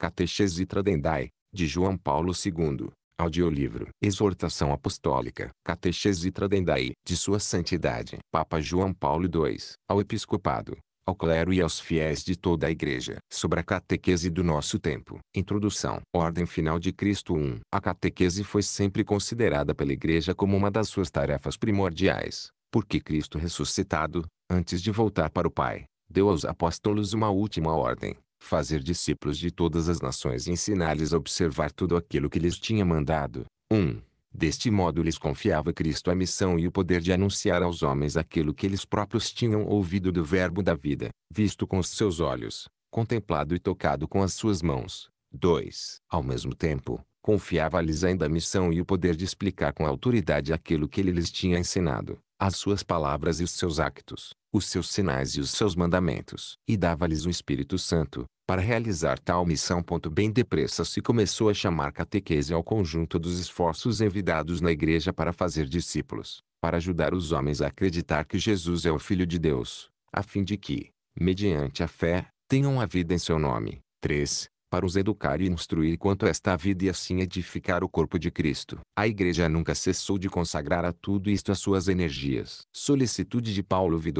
Catechese Tradendai, de João Paulo II. Audiolivro Exortação Apostólica Catechese Tradendai, de Sua Santidade Papa João Paulo II, ao Episcopado, ao clero e aos fiéis de toda a Igreja sobre a catequese do nosso tempo. Introdução Ordem Final de Cristo I. A catequese foi sempre considerada pela Igreja como uma das suas tarefas primordiais, porque Cristo ressuscitado, antes de voltar para o Pai, deu aos apóstolos uma última ordem, fazer discípulos de todas as nações e ensinar-lhes a observar tudo aquilo que lhes tinha mandado. 1. Um, deste modo lhes confiava Cristo a missão e o poder de anunciar aos homens aquilo que eles próprios tinham ouvido do Verbo da vida, visto com os seus olhos, contemplado e tocado com as suas mãos. 2. Ao mesmo tempo, confiava-lhes ainda a missão e o poder de explicar com autoridade aquilo que ele lhes tinha ensinado, as suas palavras e os seus actos os seus sinais e os seus mandamentos, e dava-lhes o Espírito Santo, para realizar tal missão. Bem depressa se começou a chamar catequese ao conjunto dos esforços envidados na igreja para fazer discípulos, para ajudar os homens a acreditar que Jesus é o Filho de Deus, a fim de que, mediante a fé, tenham a vida em seu nome. 3 para os educar e instruir quanto a esta vida e assim edificar o corpo de Cristo. A igreja nunca cessou de consagrar a tudo isto as suas energias. Solicitude de Paulo v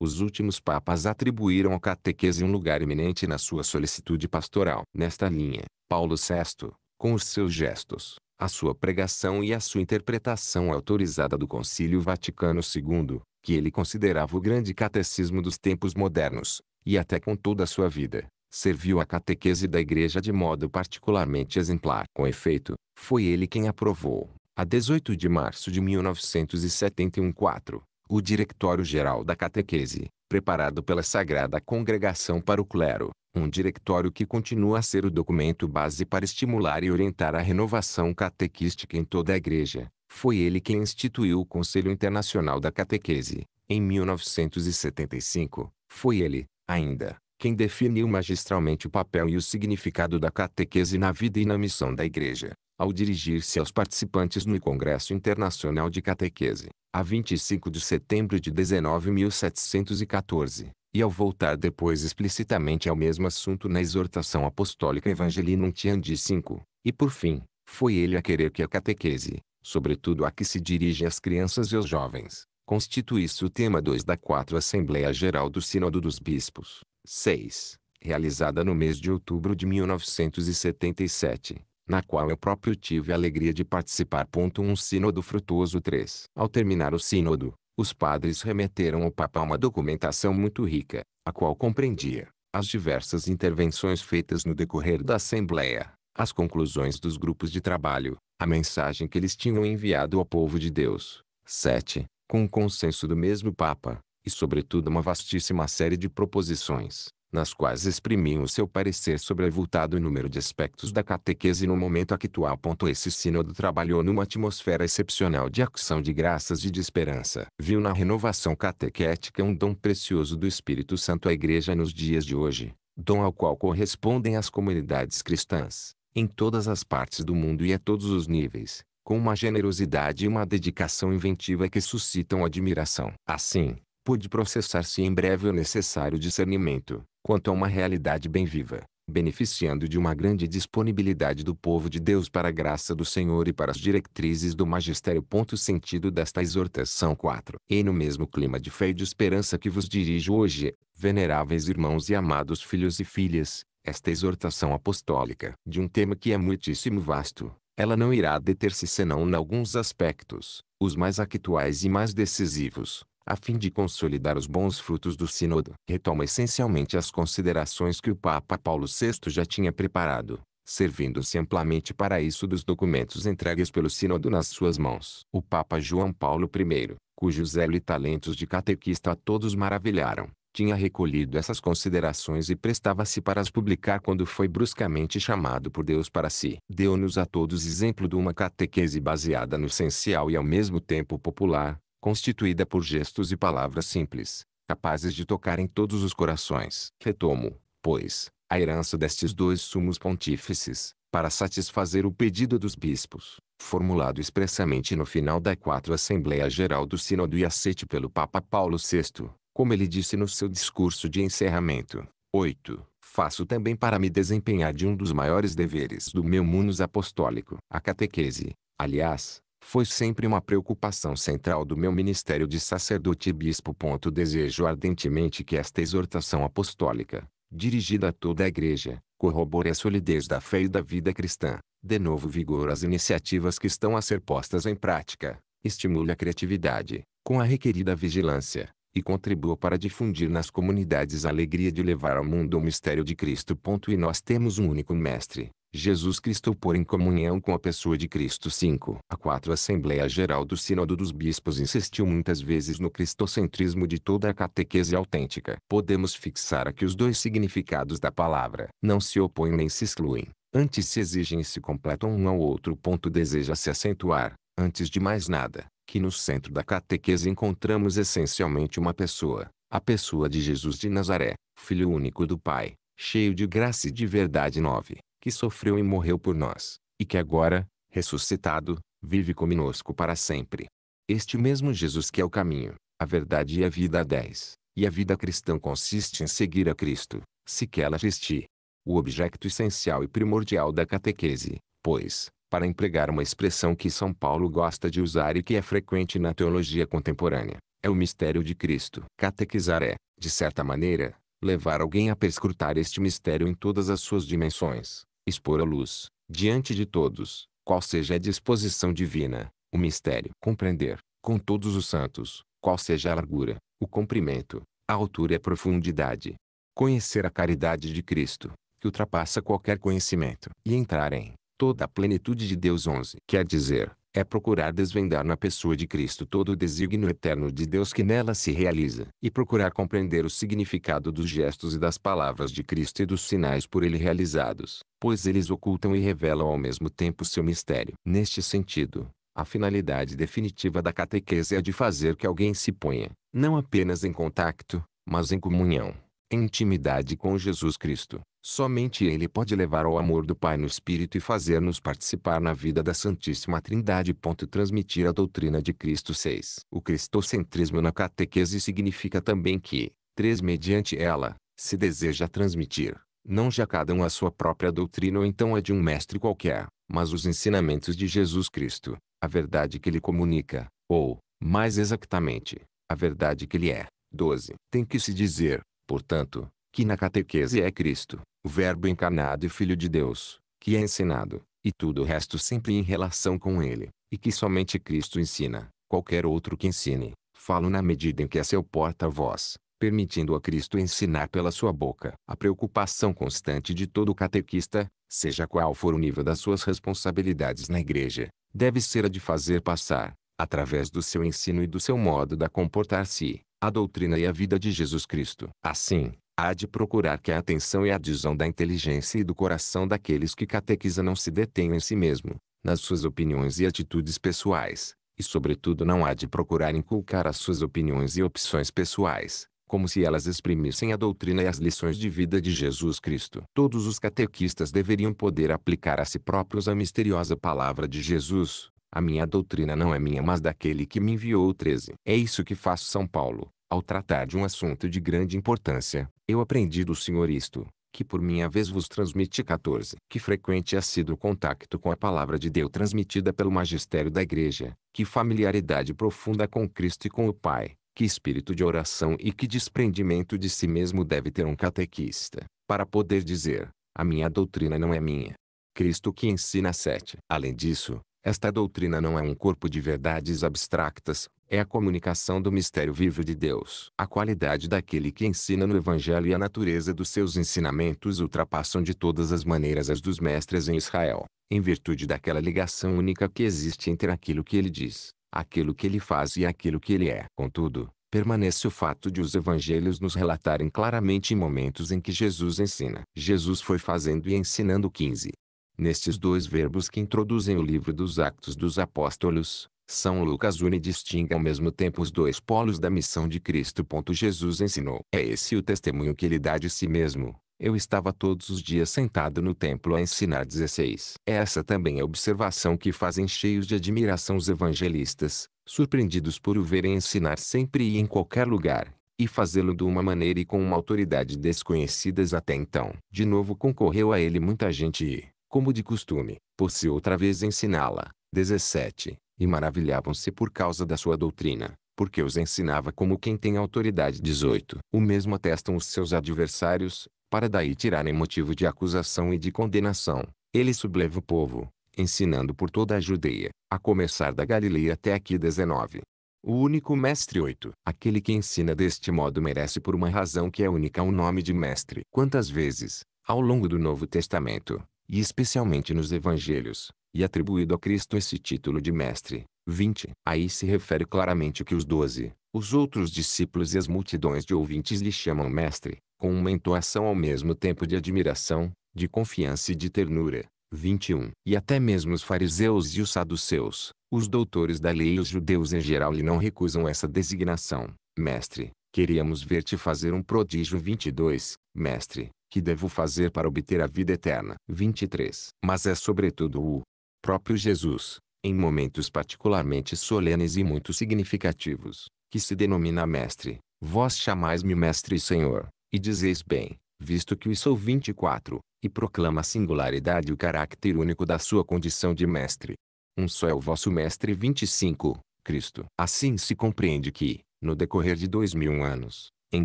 Os últimos papas atribuíram ao catequese um lugar eminente na sua solicitude pastoral. Nesta linha, Paulo VI, com os seus gestos, a sua pregação e a sua interpretação autorizada do Concílio Vaticano II, que ele considerava o grande catecismo dos tempos modernos, e até com toda a sua vida, serviu à catequese da Igreja de modo particularmente exemplar. Com efeito, foi ele quem aprovou, a 18 de março de 1971 4, o Diretório-Geral da Catequese, preparado pela Sagrada Congregação para o Clero, um diretório que continua a ser o documento base para estimular e orientar a renovação catequística em toda a Igreja. Foi ele quem instituiu o Conselho Internacional da Catequese. Em 1975, foi ele, ainda, quem definiu magistralmente o papel e o significado da catequese na vida e na missão da Igreja, ao dirigir-se aos participantes no Congresso Internacional de Catequese, a 25 de setembro de 19.714, e ao voltar depois explicitamente ao mesmo assunto na exortação apostólica tian Nuntiandi 5, e por fim, foi ele a querer que a catequese, sobretudo a que se dirige às crianças e aos jovens, constituísse o tema 2 da 4 Assembleia Geral do Sínodo dos Bispos. 6, realizada no mês de outubro de 1977, na qual eu próprio tive a alegria de participar. Um sínodo frutuoso 3. Ao terminar o sínodo, os padres remeteram ao Papa uma documentação muito rica, a qual compreendia as diversas intervenções feitas no decorrer da Assembleia, as conclusões dos grupos de trabalho, a mensagem que eles tinham enviado ao povo de Deus. 7. Com o consenso do mesmo Papa, e sobretudo uma vastíssima série de proposições, nas quais exprimiam o seu parecer sobre o avultado número de aspectos da catequese no momento actual. Esse sínodo trabalhou numa atmosfera excepcional de ação de graças e de esperança. Viu na renovação catequética um dom precioso do Espírito Santo à Igreja nos dias de hoje, dom ao qual correspondem as comunidades cristãs, em todas as partes do mundo e a todos os níveis, com uma generosidade e uma dedicação inventiva que suscitam admiração. Assim, pude processar-se em breve o necessário discernimento, quanto a uma realidade bem viva, beneficiando de uma grande disponibilidade do povo de Deus para a graça do Senhor e para as diretrizes do magistério. Ponto sentido desta exortação 4. E no mesmo clima de fé e de esperança que vos dirijo hoje, veneráveis irmãos e amados filhos e filhas, esta exortação apostólica de um tema que é muitíssimo vasto, ela não irá deter-se senão em alguns aspectos, os mais actuais e mais decisivos a fim de consolidar os bons frutos do Sínodo. Retoma essencialmente as considerações que o Papa Paulo VI já tinha preparado, servindo-se amplamente para isso dos documentos entregues pelo Sínodo nas suas mãos. O Papa João Paulo I, cujos zelo e talentos de catequista a todos maravilharam, tinha recolhido essas considerações e prestava-se para as publicar quando foi bruscamente chamado por Deus para si. Deu-nos a todos exemplo de uma catequese baseada no essencial e ao mesmo tempo popular, constituída por gestos e palavras simples, capazes de tocar em todos os corações. Retomo, pois, a herança destes dois sumos pontífices, para satisfazer o pedido dos bispos, formulado expressamente no final da Quatro Assembleia Geral do Sínodo e aceite pelo Papa Paulo VI, como ele disse no seu discurso de encerramento. 8. Faço também para me desempenhar de um dos maiores deveres do meu munus apostólico, a catequese. Aliás, foi sempre uma preocupação central do meu ministério de sacerdote e bispo. Desejo ardentemente que esta exortação apostólica, dirigida a toda a Igreja, corrobore a solidez da fé e da vida cristã, dê novo vigor às iniciativas que estão a ser postas em prática, estimule a criatividade, com a requerida vigilância, e contribua para difundir nas comunidades a alegria de levar ao mundo o mistério de Cristo. E nós temos um único Mestre, Jesus Cristo pôr em comunhão com a pessoa de Cristo. 5. A 4 Assembleia Geral do Sínodo dos Bispos insistiu muitas vezes no cristocentrismo de toda a catequese autêntica. Podemos fixar aqui os dois significados da palavra. Não se opõem nem se excluem. Antes se exigem e se completam um ao outro. Ponto deseja-se acentuar, antes de mais nada, que no centro da catequese encontramos essencialmente uma pessoa, a pessoa de Jesus de Nazaré, filho único do Pai, cheio de graça e de verdade. Nove que sofreu e morreu por nós, e que agora, ressuscitado, vive conosco para sempre. Este mesmo Jesus que é o caminho, a verdade e a vida a 10, e a vida cristã consiste em seguir a Cristo, se que ela existir. O objeto essencial e primordial da catequese, pois, para empregar uma expressão que São Paulo gosta de usar e que é frequente na teologia contemporânea, é o mistério de Cristo. Catequizar é, de certa maneira, levar alguém a perscrutar este mistério em todas as suas dimensões, expor à luz, diante de todos, qual seja a disposição divina, o mistério. Compreender, com todos os santos, qual seja a largura, o comprimento, a altura e a profundidade. Conhecer a caridade de Cristo, que ultrapassa qualquer conhecimento. E entrar em toda a plenitude de Deus 11. Quer dizer, é procurar desvendar na pessoa de Cristo todo o desígnio eterno de Deus que nela se realiza, e procurar compreender o significado dos gestos e das palavras de Cristo e dos sinais por ele realizados, pois eles ocultam e revelam ao mesmo tempo seu mistério. Neste sentido, a finalidade definitiva da catequese é de fazer que alguém se ponha, não apenas em contacto, mas em comunhão, em intimidade com Jesus Cristo, Somente Ele pode levar ao amor do Pai no Espírito e fazer-nos participar na vida da Santíssima Trindade. Transmitir a doutrina de Cristo 6. O cristocentrismo na catequese significa também que, três mediante ela, se deseja transmitir, não já cada um a sua própria doutrina ou então a de um mestre qualquer, mas os ensinamentos de Jesus Cristo, a verdade que ele comunica, ou, mais exatamente, a verdade que ele é. 12. Tem que se dizer, portanto, que na catequese é Cristo, o Verbo encarnado e Filho de Deus, que é ensinado, e tudo o resto sempre em relação com ele, e que somente Cristo ensina, qualquer outro que ensine, falo na medida em que é seu porta-voz, permitindo a Cristo ensinar pela sua boca. A preocupação constante de todo catequista, seja qual for o nível das suas responsabilidades na igreja, deve ser a de fazer passar, através do seu ensino e do seu modo de comportar-se, a doutrina e a vida de Jesus Cristo. Assim, há de procurar que a atenção e a adesão da inteligência e do coração daqueles que catequiza não se detenham em si mesmo, nas suas opiniões e atitudes pessoais, e sobretudo não há de procurar inculcar as suas opiniões e opções pessoais, como se elas exprimissem a doutrina e as lições de vida de Jesus Cristo. Todos os catequistas deveriam poder aplicar a si próprios a misteriosa palavra de Jesus. A minha doutrina não é minha, mas daquele que me enviou. o 13. É isso que faz São Paulo, ao tratar de um assunto de grande importância, eu aprendi do Senhor isto, que por minha vez vos transmiti 14. Que frequente ha é sido o contacto com a palavra de Deus transmitida pelo magistério da igreja, que familiaridade profunda com Cristo e com o Pai, que espírito de oração e que desprendimento de si mesmo deve ter um catequista, para poder dizer, a minha doutrina não é minha. Cristo que ensina sete. Além disso, esta doutrina não é um corpo de verdades abstractas, é a comunicação do mistério vivo de Deus. A qualidade daquele que ensina no Evangelho e a natureza dos seus ensinamentos ultrapassam de todas as maneiras as dos mestres em Israel, em virtude daquela ligação única que existe entre aquilo que ele diz, aquilo que ele faz e aquilo que ele é. Contudo, permanece o fato de os evangelhos nos relatarem claramente momentos em que Jesus ensina. Jesus foi fazendo e ensinando 15. Nestes dois verbos que introduzem o livro dos Actos dos Apóstolos, são Lucas une e distingue ao mesmo tempo os dois polos da missão de Cristo. Jesus ensinou. É esse o testemunho que ele dá de si mesmo. Eu estava todos os dias sentado no templo a ensinar 16. É essa também é a observação que fazem cheios de admiração os evangelistas, surpreendidos por o verem ensinar sempre e em qualquer lugar, e fazê-lo de uma maneira e com uma autoridade desconhecidas até então. De novo concorreu a ele muita gente e, como de costume, por se outra vez ensiná-la. 17 e maravilhavam-se por causa da sua doutrina, porque os ensinava como quem tem autoridade. 18. O mesmo atestam os seus adversários, para daí tirarem motivo de acusação e de condenação. Ele subleva o povo, ensinando por toda a Judeia, a começar da Galileia até aqui 19. O único mestre 8. Aquele que ensina deste modo merece por uma razão que é única o nome de mestre. Quantas vezes, ao longo do Novo Testamento, e especialmente nos evangelhos, e atribuído a Cristo esse título de mestre. 20. Aí se refere claramente que os doze, os outros discípulos e as multidões de ouvintes lhe chamam mestre, com uma entoação ao mesmo tempo de admiração, de confiança e de ternura. 21. E até mesmo os fariseus e os saduceus, os doutores da lei e os judeus em geral lhe não recusam essa designação. Mestre, queríamos ver-te fazer um prodígio. 22. Mestre, que devo fazer para obter a vida eterna? 23. Mas é sobretudo o próprio Jesus, em momentos particularmente solenes e muito significativos, que se denomina Mestre. Vós chamais-me Mestre e Senhor, e dizeis bem, visto que o sou 24, e proclama a singularidade e o caráter único da sua condição de Mestre. Um só é o vosso Mestre 25, Cristo. Assim se compreende que, no decorrer de dois mil anos, em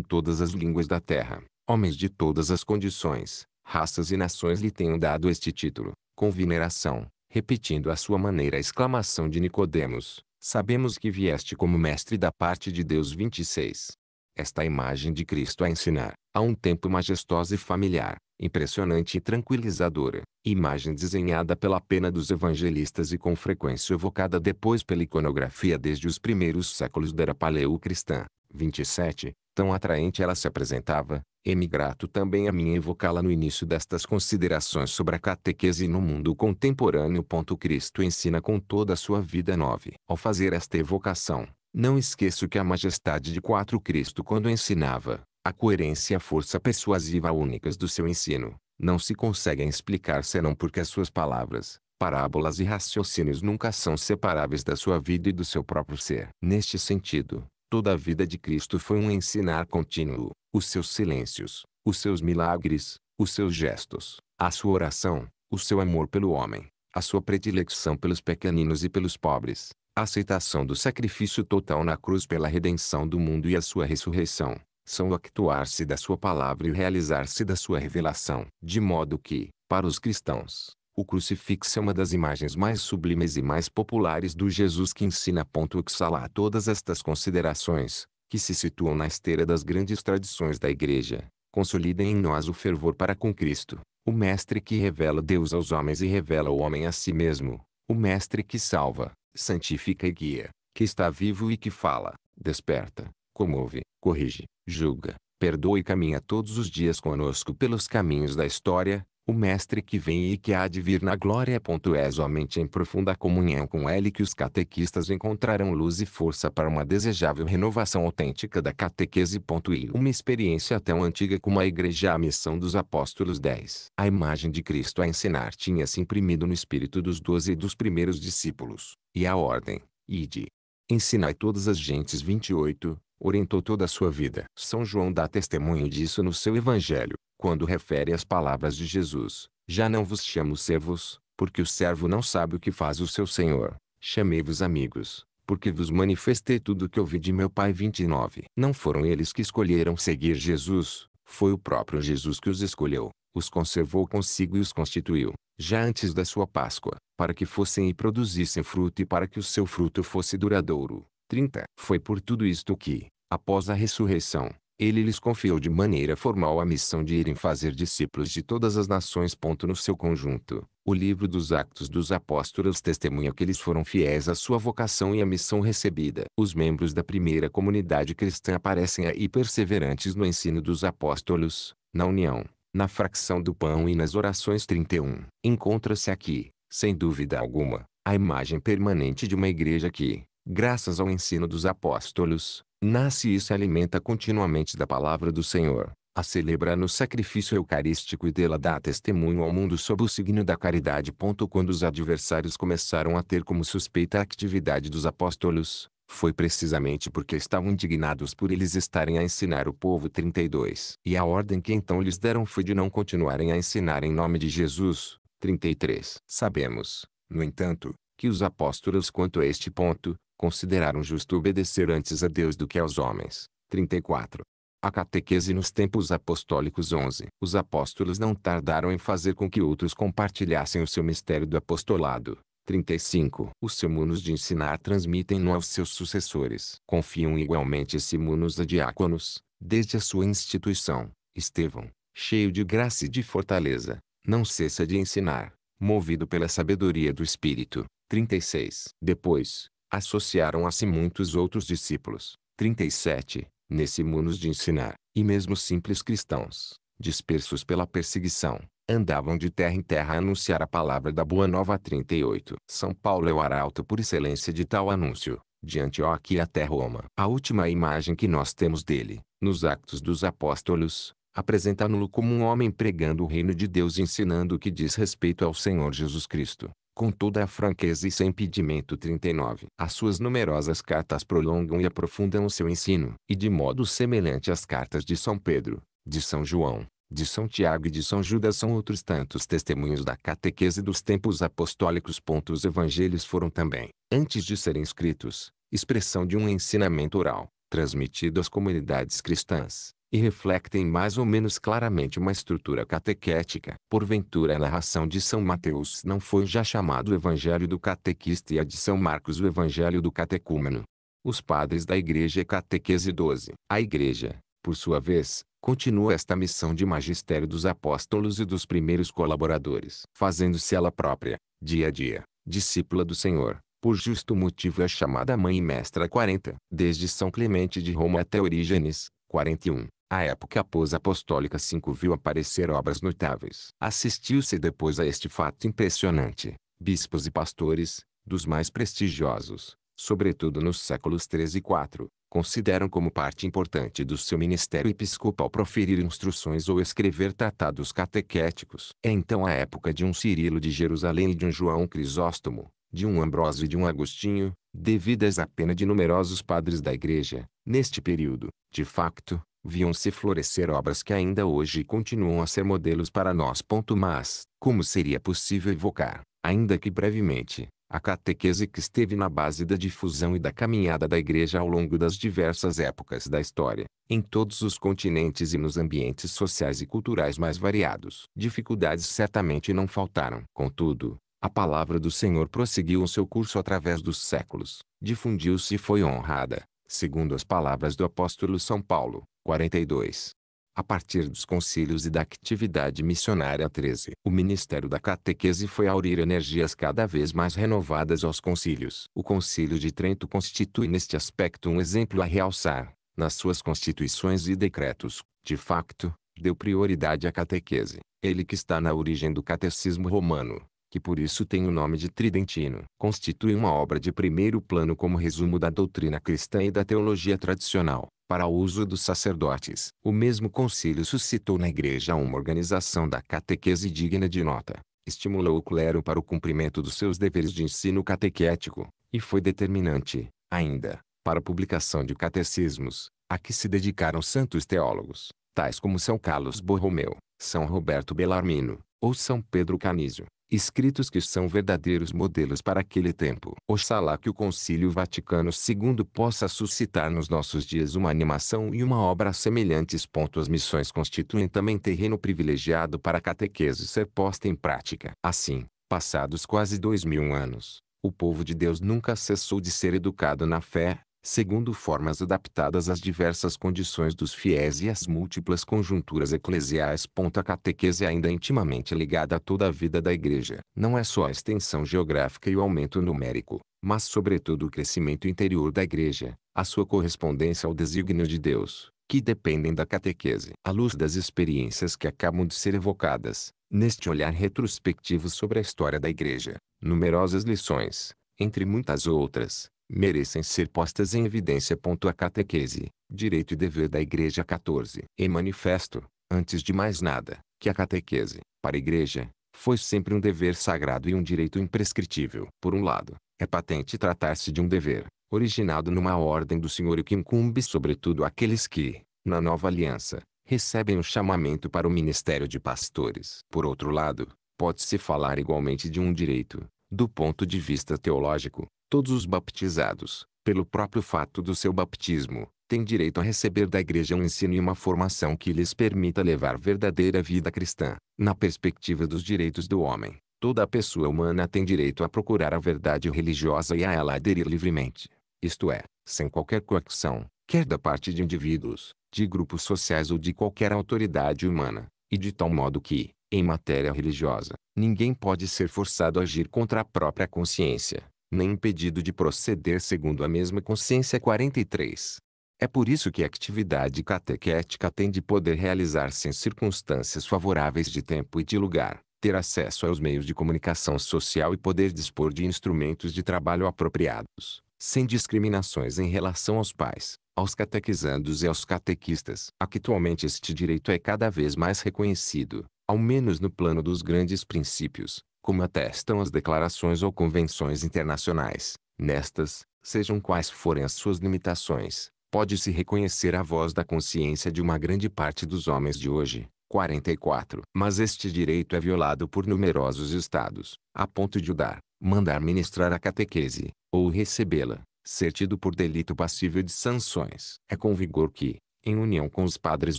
todas as línguas da terra, homens de todas as condições, raças e nações lhe tenham dado este título, com veneração, repetindo à sua maneira a exclamação de Nicodemos, sabemos que vieste como mestre da parte de Deus 26. Esta imagem de Cristo a ensinar, a um tempo majestosa e familiar, impressionante e tranquilizadora, imagem desenhada pela pena dos evangelistas e com frequência evocada depois pela iconografia desde os primeiros séculos da era paleocristã. 27, tão atraente ela se apresentava, é-me grato também a mim evocá-la no início destas considerações sobre a catequese no mundo contemporâneo. Cristo ensina com toda a sua vida. nove. Ao fazer esta evocação, não esqueço que a majestade de quatro Cristo quando ensinava, a coerência e a força persuasiva únicas do seu ensino, não se conseguem explicar senão porque as suas palavras, parábolas e raciocínios nunca são separáveis da sua vida e do seu próprio ser. Neste sentido, Toda a vida de Cristo foi um ensinar contínuo. Os seus silêncios, os seus milagres, os seus gestos, a sua oração, o seu amor pelo homem, a sua predileção pelos pequeninos e pelos pobres, a aceitação do sacrifício total na cruz pela redenção do mundo e a sua ressurreição, são o actuar-se da sua palavra e o realizar-se da sua revelação. De modo que, para os cristãos, o crucifixo é uma das imagens mais sublimes e mais populares do Jesus que ensina. Oxalá todas estas considerações, que se situam na esteira das grandes tradições da Igreja, consolidem em nós o fervor para com Cristo, o Mestre que revela Deus aos homens e revela o homem a si mesmo, o Mestre que salva, santifica e guia, que está vivo e que fala, desperta, comove, corrige, julga, perdoa e caminha todos os dias conosco pelos caminhos da história, o mestre que vem e que há de vir na glória. É somente em profunda comunhão com ele que os catequistas encontrarão luz e força para uma desejável renovação autêntica da catequese. E uma experiência tão antiga como a Igreja A Missão dos Apóstolos 10. A imagem de Cristo a ensinar tinha se imprimido no espírito dos doze e dos primeiros discípulos, e a ordem, ide. Ensinai todas as gentes 28, orientou toda a sua vida. São João dá testemunho disso no seu Evangelho, quando refere as palavras de Jesus: Já não vos chamo servos, porque o servo não sabe o que faz o seu senhor. Chamei-vos amigos, porque vos manifestei tudo o que ouvi de meu Pai. 29. Não foram eles que escolheram seguir Jesus, foi o próprio Jesus que os escolheu, os conservou consigo e os constituiu, já antes da sua Páscoa, para que fossem e produzissem fruto e para que o seu fruto fosse duradouro. 30. Foi por tudo isto que, após a ressurreição, ele lhes confiou de maneira formal a missão de irem fazer discípulos de todas as nações. No seu conjunto, o livro dos Actos dos Apóstolos testemunha que eles foram fiéis à sua vocação e à missão recebida. Os membros da primeira comunidade cristã aparecem aí perseverantes no ensino dos apóstolos, na união, na fracção do pão e nas orações 31. Encontra-se aqui, sem dúvida alguma, a imagem permanente de uma igreja que, graças ao ensino dos apóstolos, nasce e se alimenta continuamente da palavra do Senhor, a celebra no sacrifício eucarístico e dela dá testemunho ao mundo sob o signo da caridade. Quando os adversários começaram a ter como suspeita a atividade dos apóstolos, foi precisamente porque estavam indignados por eles estarem a ensinar o povo 32. E a ordem que então lhes deram foi de não continuarem a ensinar em nome de Jesus. 33. Sabemos, no entanto, que os apóstolos quanto a este ponto, Consideraram justo obedecer antes a Deus do que aos homens. 34. A catequese nos tempos apostólicos 11. Os apóstolos não tardaram em fazer com que outros compartilhassem o seu mistério do apostolado. 35. Os semunos de ensinar transmitem-no aos seus sucessores. Confiam igualmente esse munos a diáconos, desde a sua instituição. Estevão, cheio de graça e de fortaleza, não cessa de ensinar, movido pela sabedoria do Espírito. 36. Depois, associaram a si muitos outros discípulos. 37. Nesse munos de ensinar, e mesmo simples cristãos, dispersos pela perseguição, andavam de terra em terra a anunciar a palavra da Boa Nova 38. São Paulo é o arauto por excelência de tal anúncio, de Antioquia até Roma. A última imagem que nós temos dele, nos Actos dos Apóstolos, apresenta-no como um homem pregando o reino de Deus e ensinando o que diz respeito ao Senhor Jesus Cristo com toda a franqueza e sem impedimento. 39. As suas numerosas cartas prolongam e aprofundam o seu ensino, e de modo semelhante às cartas de São Pedro, de São João, de São Tiago e de São Judas são outros tantos testemunhos da catequese dos tempos apostólicos. Os evangelhos foram também, antes de serem escritos, expressão de um ensinamento oral, transmitido às comunidades cristãs e refletem mais ou menos claramente uma estrutura catequética. Porventura a narração de São Mateus não foi já chamado Evangelho do Catequista e a de São Marcos o Evangelho do Catecúmeno. Os padres da Igreja Catequese 12. A Igreja, por sua vez, continua esta missão de magistério dos apóstolos e dos primeiros colaboradores, fazendo-se ela própria, dia a dia, discípula do Senhor. Por justo motivo é chamada Mãe e Mestra 40, desde São Clemente de Roma até Orígenes, 41. A época pós-apostólica 5 viu aparecer obras notáveis. Assistiu-se depois a este fato impressionante. Bispos e pastores, dos mais prestigiosos, sobretudo nos séculos 3 e 4, consideram como parte importante do seu ministério episcopal proferir instruções ou escrever tratados catequéticos. É então a época de um Cirilo de Jerusalém e de um João Crisóstomo, de um Ambrósio e de um Agostinho, devidas à pena de numerosos padres da Igreja, neste período, de facto, viam-se florescer obras que ainda hoje continuam a ser modelos para nós. Mas, como seria possível evocar, ainda que brevemente, a catequese que esteve na base da difusão e da caminhada da Igreja ao longo das diversas épocas da história, em todos os continentes e nos ambientes sociais e culturais mais variados. Dificuldades certamente não faltaram. Contudo, a palavra do Senhor prosseguiu o seu curso através dos séculos, difundiu-se e foi honrada, segundo as palavras do apóstolo São Paulo, 42. A partir dos concílios e da atividade missionária 13, o ministério da catequese foi aurir energias cada vez mais renovadas aos concílios. O concílio de Trento constitui neste aspecto um exemplo a realçar. Nas suas constituições e decretos, de facto, deu prioridade à catequese, ele que está na origem do catecismo romano, que por isso tem o nome de Tridentino, constitui uma obra de primeiro plano como resumo da doutrina cristã e da teologia tradicional, para o uso dos sacerdotes. O mesmo concílio suscitou na igreja uma organização da catequese digna de nota, estimulou o clero para o cumprimento dos seus deveres de ensino catequético, e foi determinante, ainda, para a publicação de catecismos, a que se dedicaram santos teólogos, tais como São Carlos Borromeu, São Roberto Bellarmino, ou São Pedro Canísio escritos que são verdadeiros modelos para aquele tempo. Oxalá que o Concílio Vaticano II possa suscitar nos nossos dias uma animação e uma obra semelhantes. As missões constituem também terreno privilegiado para a catequese ser posta em prática. Assim, passados quase dois mil anos, o povo de Deus nunca cessou de ser educado na fé, segundo formas adaptadas às diversas condições dos fiéis e às múltiplas conjunturas eclesiais. A catequese é ainda intimamente ligada a toda a vida da Igreja. Não é só a extensão geográfica e o aumento numérico, mas sobretudo o crescimento interior da Igreja, a sua correspondência ao desígnio de Deus, que dependem da catequese. À luz das experiências que acabam de ser evocadas, neste olhar retrospectivo sobre a história da Igreja, numerosas lições, entre muitas outras, merecem ser postas em evidência. A catequese, direito e dever da Igreja 14. É manifesto, antes de mais nada, que a catequese, para a Igreja, foi sempre um dever sagrado e um direito imprescritível. Por um lado, é patente tratar-se de um dever, originado numa ordem do Senhor e que incumbe sobretudo aqueles que, na nova aliança, recebem o um chamamento para o ministério de pastores. Por outro lado, pode-se falar igualmente de um direito, do ponto de vista teológico, Todos os baptizados, pelo próprio fato do seu baptismo, têm direito a receber da igreja um ensino e uma formação que lhes permita levar verdadeira vida cristã. Na perspectiva dos direitos do homem, toda pessoa humana tem direito a procurar a verdade religiosa e a ela aderir livremente, isto é, sem qualquer coacção, quer da parte de indivíduos, de grupos sociais ou de qualquer autoridade humana, e de tal modo que, em matéria religiosa, ninguém pode ser forçado a agir contra a própria consciência nem impedido de proceder segundo a mesma consciência 43. É por isso que a atividade catequética tem de poder realizar-se em circunstâncias favoráveis de tempo e de lugar, ter acesso aos meios de comunicação social e poder dispor de instrumentos de trabalho apropriados, sem discriminações em relação aos pais, aos catequizandos e aos catequistas. Atualmente este direito é cada vez mais reconhecido, ao menos no plano dos grandes princípios, como atestam as declarações ou convenções internacionais. Nestas, sejam quais forem as suas limitações, pode-se reconhecer a voz da consciência de uma grande parte dos homens de hoje. 44. Mas este direito é violado por numerosos estados, a ponto de o dar, mandar ministrar a catequese, ou recebê-la, ser tido por delito passível de sanções. É com vigor que, em união com os padres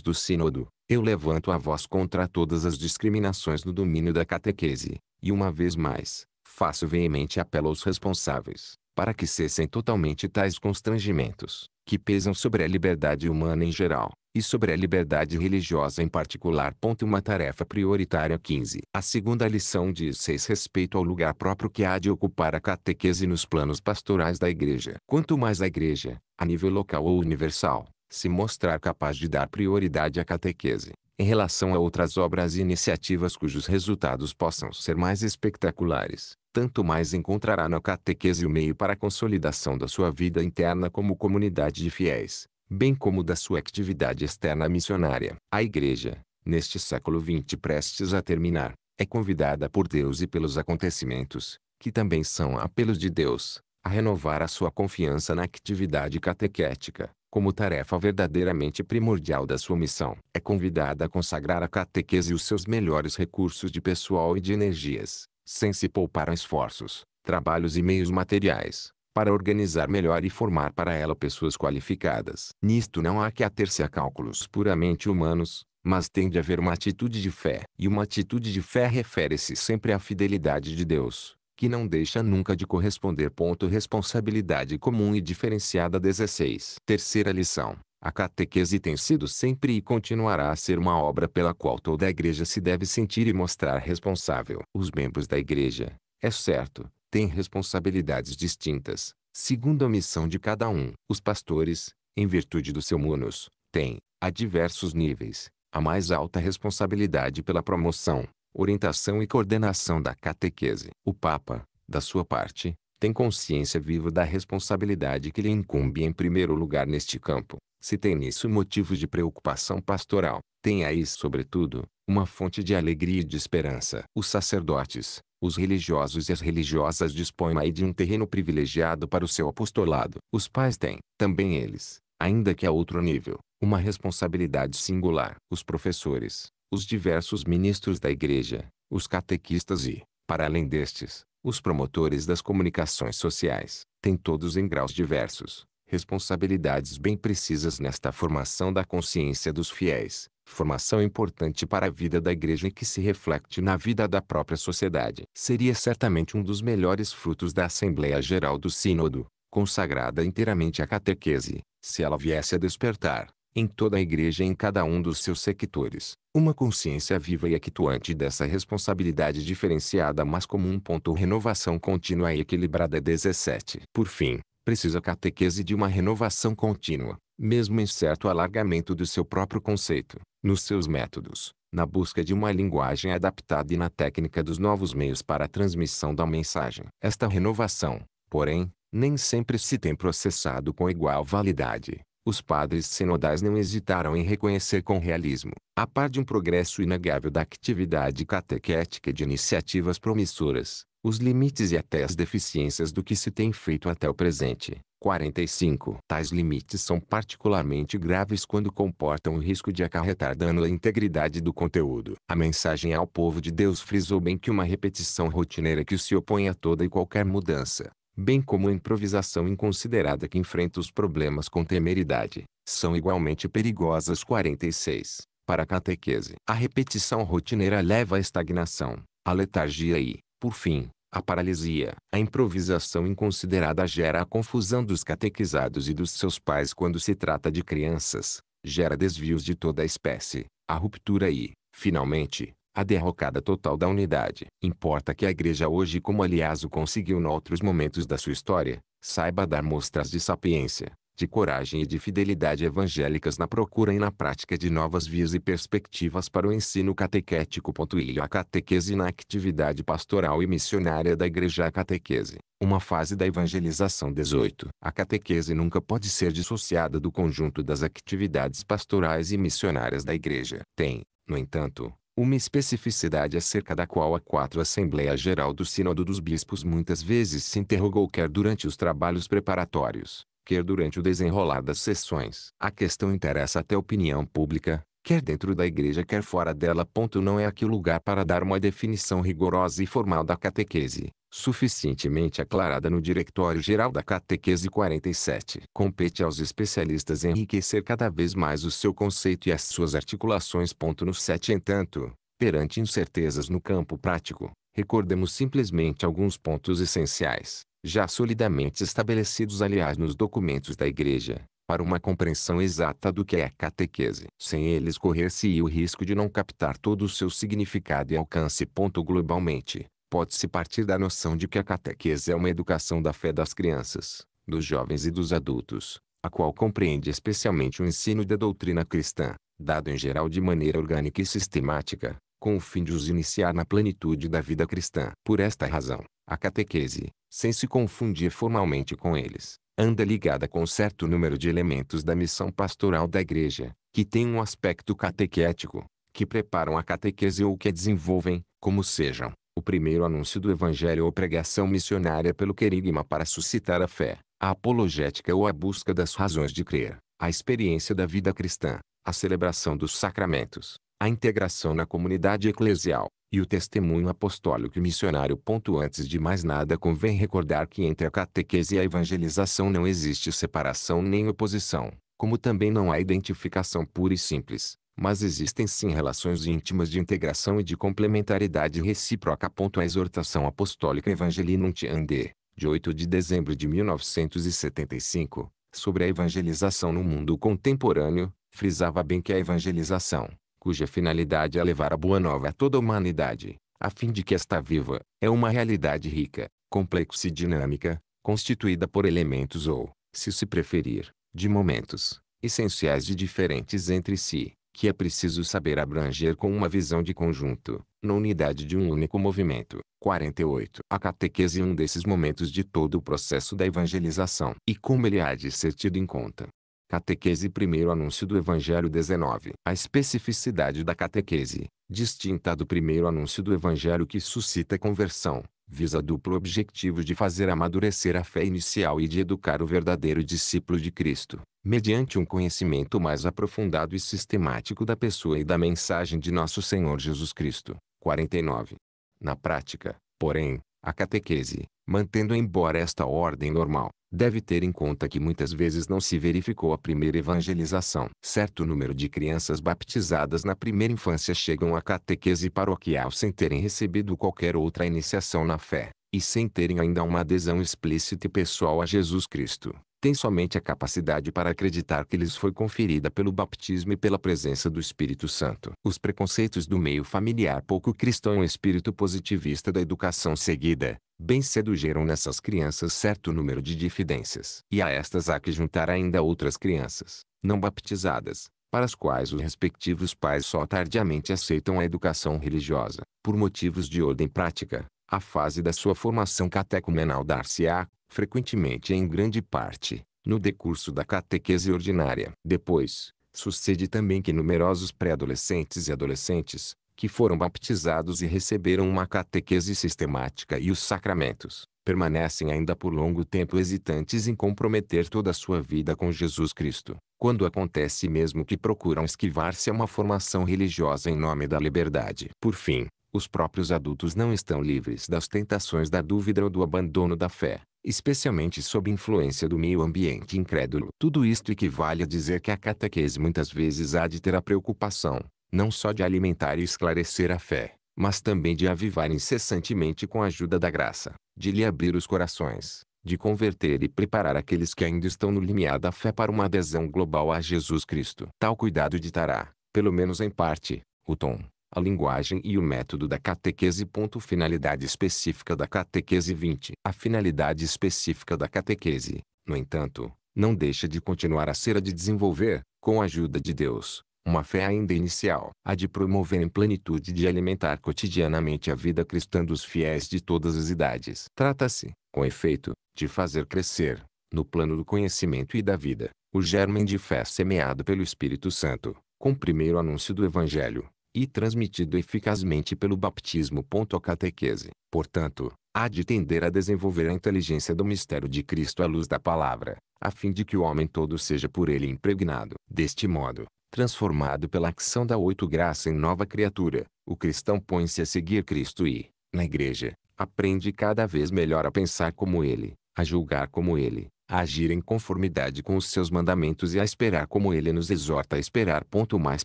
do Sínodo, eu levanto a voz contra todas as discriminações no domínio da catequese, e uma vez mais, faço veemente apelo aos responsáveis, para que cessem totalmente tais constrangimentos, que pesam sobre a liberdade humana em geral, e sobre a liberdade religiosa em particular. Uma tarefa prioritária 15. A segunda lição diz 6 respeito ao lugar próprio que há de ocupar a catequese nos planos pastorais da Igreja. Quanto mais a Igreja, a nível local ou universal, se mostrar capaz de dar prioridade à catequese, em relação a outras obras e iniciativas cujos resultados possam ser mais espectaculares, tanto mais encontrará na catequese o meio para a consolidação da sua vida interna como comunidade de fiéis, bem como da sua atividade externa missionária. A Igreja, neste século XX prestes a terminar, é convidada por Deus e pelos acontecimentos, que também são apelos de Deus, a renovar a sua confiança na atividade catequética, como tarefa verdadeiramente primordial da sua missão, é convidada a consagrar a catequese os seus melhores recursos de pessoal e de energias, sem se poupar a esforços, trabalhos e meios materiais, para organizar melhor e formar para ela pessoas qualificadas. Nisto não há que ater-se a cálculos puramente humanos, mas tem de haver uma atitude de fé. E uma atitude de fé refere-se sempre à fidelidade de Deus, que não deixa nunca de corresponder. Ponto responsabilidade comum e diferenciada 16. Terceira lição. A catequese tem sido sempre e continuará a ser uma obra pela qual toda a igreja se deve sentir e mostrar responsável. Os membros da igreja, é certo, têm responsabilidades distintas, segundo a missão de cada um. Os pastores, em virtude do seu munus, têm, a diversos níveis, a mais alta responsabilidade pela promoção, orientação e coordenação da catequese. O Papa, da sua parte, tem consciência viva da responsabilidade que lhe incumbe em primeiro lugar neste campo. Se tem nisso motivos de preocupação pastoral, tem aí, sobretudo, uma fonte de alegria e de esperança. Os sacerdotes, os religiosos e as religiosas dispõem aí de um terreno privilegiado para o seu apostolado. Os pais têm, também eles, ainda que a outro nível, uma responsabilidade singular. Os professores, os diversos ministros da Igreja, os catequistas e, para além destes, os promotores das comunicações sociais, têm todos em graus diversos, responsabilidades bem precisas nesta formação da consciência dos fiéis, formação importante para a vida da igreja e que se reflete na vida da própria sociedade. Seria certamente um dos melhores frutos da Assembleia Geral do Sínodo, consagrada inteiramente à catequese, se ela viesse a despertar, em toda a igreja e em cada um dos seus sectores, uma consciência viva e actuante dessa responsabilidade diferenciada mas comum. Ponto renovação contínua e equilibrada 17. É Por fim, precisa a catequese de uma renovação contínua, mesmo em certo alargamento do seu próprio conceito, nos seus métodos, na busca de uma linguagem adaptada e na técnica dos novos meios para a transmissão da mensagem. Esta renovação, porém, nem sempre se tem processado com igual validade. Os padres sinodais não hesitaram em reconhecer com realismo, a par de um progresso inegável da atividade catequética e de iniciativas promissoras, os limites e até as deficiências do que se tem feito até o presente. 45. Tais limites são particularmente graves quando comportam o risco de acarretar dano à integridade do conteúdo. A mensagem ao povo de Deus frisou bem que uma repetição rotineira que se opõe a toda e qualquer mudança, bem como a improvisação inconsiderada que enfrenta os problemas com temeridade, são igualmente perigosas. 46. Para a catequese, a repetição rotineira leva à estagnação, à letargia e, por fim, à paralisia. A improvisação inconsiderada gera a confusão dos catequizados e dos seus pais quando se trata de crianças, gera desvios de toda a espécie, a ruptura e, finalmente, a derrocada total da unidade. Importa que a igreja hoje como aliás o conseguiu em outros momentos da sua história, saiba dar mostras de sapiência, de coragem e de fidelidade evangélicas na procura e na prática de novas vias e perspectivas para o ensino catequético. Ilho a catequese na atividade pastoral e missionária da igreja a catequese, uma fase da evangelização 18. A catequese nunca pode ser dissociada do conjunto das atividades pastorais e missionárias da igreja. Tem, no entanto, uma especificidade acerca da qual a quatro Assembleia Geral do Sínodo dos Bispos muitas vezes se interrogou quer durante os trabalhos preparatórios, quer durante o desenrolar das sessões. A questão interessa até a opinião pública, quer dentro da igreja quer fora dela. Ponto não é aqui o lugar para dar uma definição rigorosa e formal da catequese suficientemente aclarada no Diretório Geral da Catequese 47. Compete aos especialistas enriquecer cada vez mais o seu conceito e as suas articulações. No 7 entanto, perante incertezas no campo prático, recordemos simplesmente alguns pontos essenciais, já solidamente estabelecidos aliás nos documentos da Igreja, para uma compreensão exata do que é a catequese. Sem eles correr-se-ia o risco de não captar todo o seu significado e alcance. Globalmente, pode-se partir da noção de que a catequese é uma educação da fé das crianças, dos jovens e dos adultos, a qual compreende especialmente o ensino da doutrina cristã, dado em geral de maneira orgânica e sistemática, com o fim de os iniciar na plenitude da vida cristã. Por esta razão, a catequese, sem se confundir formalmente com eles, anda ligada com um certo número de elementos da missão pastoral da Igreja, que tem um aspecto catequético, que preparam a catequese ou que a desenvolvem, como sejam, o primeiro anúncio do evangelho ou pregação missionária pelo querigma para suscitar a fé, a apologética ou a busca das razões de crer, a experiência da vida cristã, a celebração dos sacramentos, a integração na comunidade eclesial, e o testemunho apostólico missionário. missionário. Antes de mais nada convém recordar que entre a catequese e a evangelização não existe separação nem oposição, como também não há identificação pura e simples, mas existem sim relações íntimas de integração e de complementaridade recíproca. A exortação apostólica Evangelinum Nuntium de 8 de dezembro de 1975, sobre a evangelização no mundo contemporâneo, frisava bem que a evangelização, cuja finalidade é levar a boa nova a toda a humanidade, a fim de que esta viva, é uma realidade rica, complexa e dinâmica, constituída por elementos ou, se se preferir, de momentos, essenciais e diferentes entre si que é preciso saber abranger com uma visão de conjunto, na unidade de um único movimento. 48. A catequese é um desses momentos de todo o processo da evangelização. E como ele há de ser tido em conta? Catequese Primeiro Anúncio do Evangelho 19. A especificidade da catequese, distinta do primeiro anúncio do Evangelho que suscita conversão, visa duplo objetivo de fazer amadurecer a fé inicial e de educar o verdadeiro discípulo de Cristo, mediante um conhecimento mais aprofundado e sistemático da pessoa e da mensagem de nosso Senhor Jesus Cristo. 49. Na prática, porém, a catequese, mantendo embora esta ordem normal, deve ter em conta que muitas vezes não se verificou a primeira evangelização. Certo número de crianças baptizadas na primeira infância chegam à catequese paroquial sem terem recebido qualquer outra iniciação na fé, e sem terem ainda uma adesão explícita e pessoal a Jesus Cristo. Tem somente a capacidade para acreditar que lhes foi conferida pelo baptismo e pela presença do Espírito Santo. Os preconceitos do meio familiar pouco cristão e o espírito positivista da educação seguida, bem seduziram nessas crianças certo número de difidências. E a estas há que juntar ainda outras crianças, não baptizadas, para as quais os respectivos pais só tardiamente aceitam a educação religiosa, por motivos de ordem prática. A fase da sua formação catecumenal dar-se-á, frequentemente em grande parte, no decurso da catequese ordinária. Depois, sucede também que numerosos pré-adolescentes e adolescentes, que foram baptizados e receberam uma catequese sistemática e os sacramentos, permanecem ainda por longo tempo hesitantes em comprometer toda a sua vida com Jesus Cristo, quando acontece mesmo que procuram esquivar-se a uma formação religiosa em nome da liberdade. Por fim, os próprios adultos não estão livres das tentações da dúvida ou do abandono da fé especialmente sob influência do meio ambiente incrédulo. Tudo isto equivale a dizer que a catequese muitas vezes há de ter a preocupação, não só de alimentar e esclarecer a fé, mas também de avivar incessantemente com a ajuda da graça, de lhe abrir os corações, de converter e preparar aqueles que ainda estão no limiar da fé para uma adesão global a Jesus Cristo. Tal cuidado ditará, pelo menos em parte, o tom, a linguagem e o método da catequese. Ponto, finalidade específica da catequese 20. A finalidade específica da catequese, no entanto, não deixa de continuar a ser a de desenvolver, com a ajuda de Deus, uma fé ainda inicial, a de promover em plenitude e de alimentar cotidianamente a vida cristã dos fiéis de todas as idades. Trata-se, com efeito, de fazer crescer, no plano do conhecimento e da vida, o germen de fé semeado pelo Espírito Santo, com o primeiro anúncio do Evangelho, e transmitido eficazmente pelo baptismo. A catequese, portanto, há de tender a desenvolver a inteligência do mistério de Cristo à luz da palavra, a fim de que o homem todo seja por ele impregnado. Deste modo, transformado pela ação da oito graça em nova criatura, o cristão põe-se a seguir Cristo e, na igreja, aprende cada vez melhor a pensar como ele, a julgar como ele, a agir em conformidade com os seus mandamentos e a esperar como ele nos exorta a esperar. Ponto mais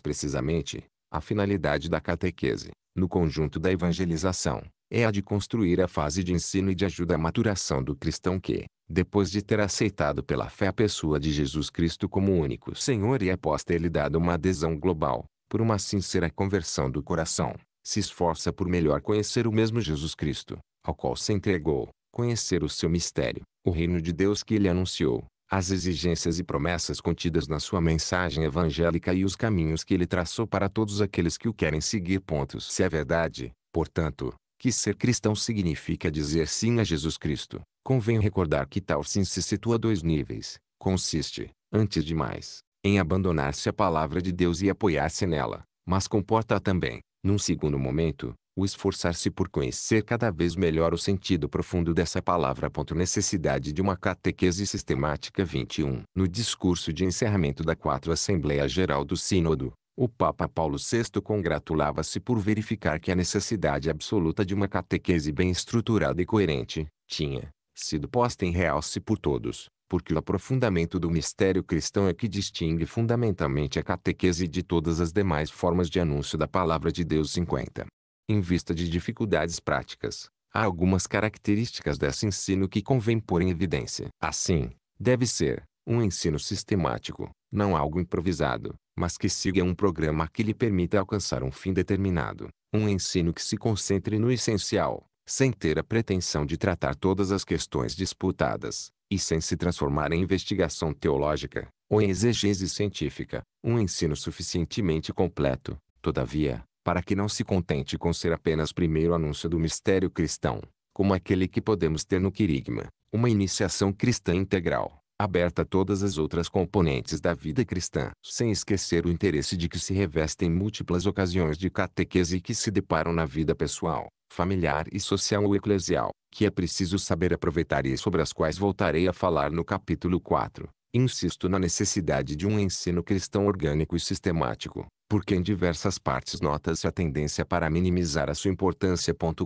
precisamente, a finalidade da catequese, no conjunto da evangelização, é a de construir a fase de ensino e de ajuda à maturação do cristão que, depois de ter aceitado pela fé a pessoa de Jesus Cristo como único Senhor e após ter-lhe dado uma adesão global, por uma sincera conversão do coração, se esforça por melhor conhecer o mesmo Jesus Cristo, ao qual se entregou, conhecer o seu mistério, o reino de Deus que ele anunciou, as exigências e promessas contidas na sua mensagem evangélica e os caminhos que ele traçou para todos aqueles que o querem seguir. Pontos. Se é verdade, portanto, que ser cristão significa dizer sim a Jesus Cristo. Convém recordar que tal sim se situa a dois níveis. Consiste, antes de mais, em abandonar-se à palavra de Deus e apoiar-se nela, mas comporta também, num segundo momento, o esforçar-se por conhecer cada vez melhor o sentido profundo dessa palavra. Necessidade de uma catequese sistemática 21. No discurso de encerramento da Quatro Assembleia Geral do Sínodo, o Papa Paulo VI congratulava-se por verificar que a necessidade absoluta de uma catequese bem estruturada e coerente tinha sido posta em realce por todos, porque o aprofundamento do mistério cristão é que distingue fundamentalmente a catequese de todas as demais formas de anúncio da palavra de Deus 50. Em vista de dificuldades práticas, há algumas características desse ensino que convém pôr em evidência. Assim, deve ser um ensino sistemático, não algo improvisado, mas que siga um programa que lhe permita alcançar um fim determinado, um ensino que se concentre no essencial, sem ter a pretensão de tratar todas as questões disputadas, e sem se transformar em investigação teológica, ou em exegese científica, um ensino suficientemente completo, todavia, para que não se contente com ser apenas primeiro anúncio do mistério cristão, como aquele que podemos ter no querigma, uma iniciação cristã integral, aberta a todas as outras componentes da vida cristã, sem esquecer o interesse de que se revestem múltiplas ocasiões de catequese que se deparam na vida pessoal, familiar e social ou eclesial, que é preciso saber aproveitar e sobre as quais voltarei a falar no capítulo 4. Insisto na necessidade de um ensino cristão orgânico e sistemático, porque em diversas partes nota-se a tendência para minimizar a sua importância.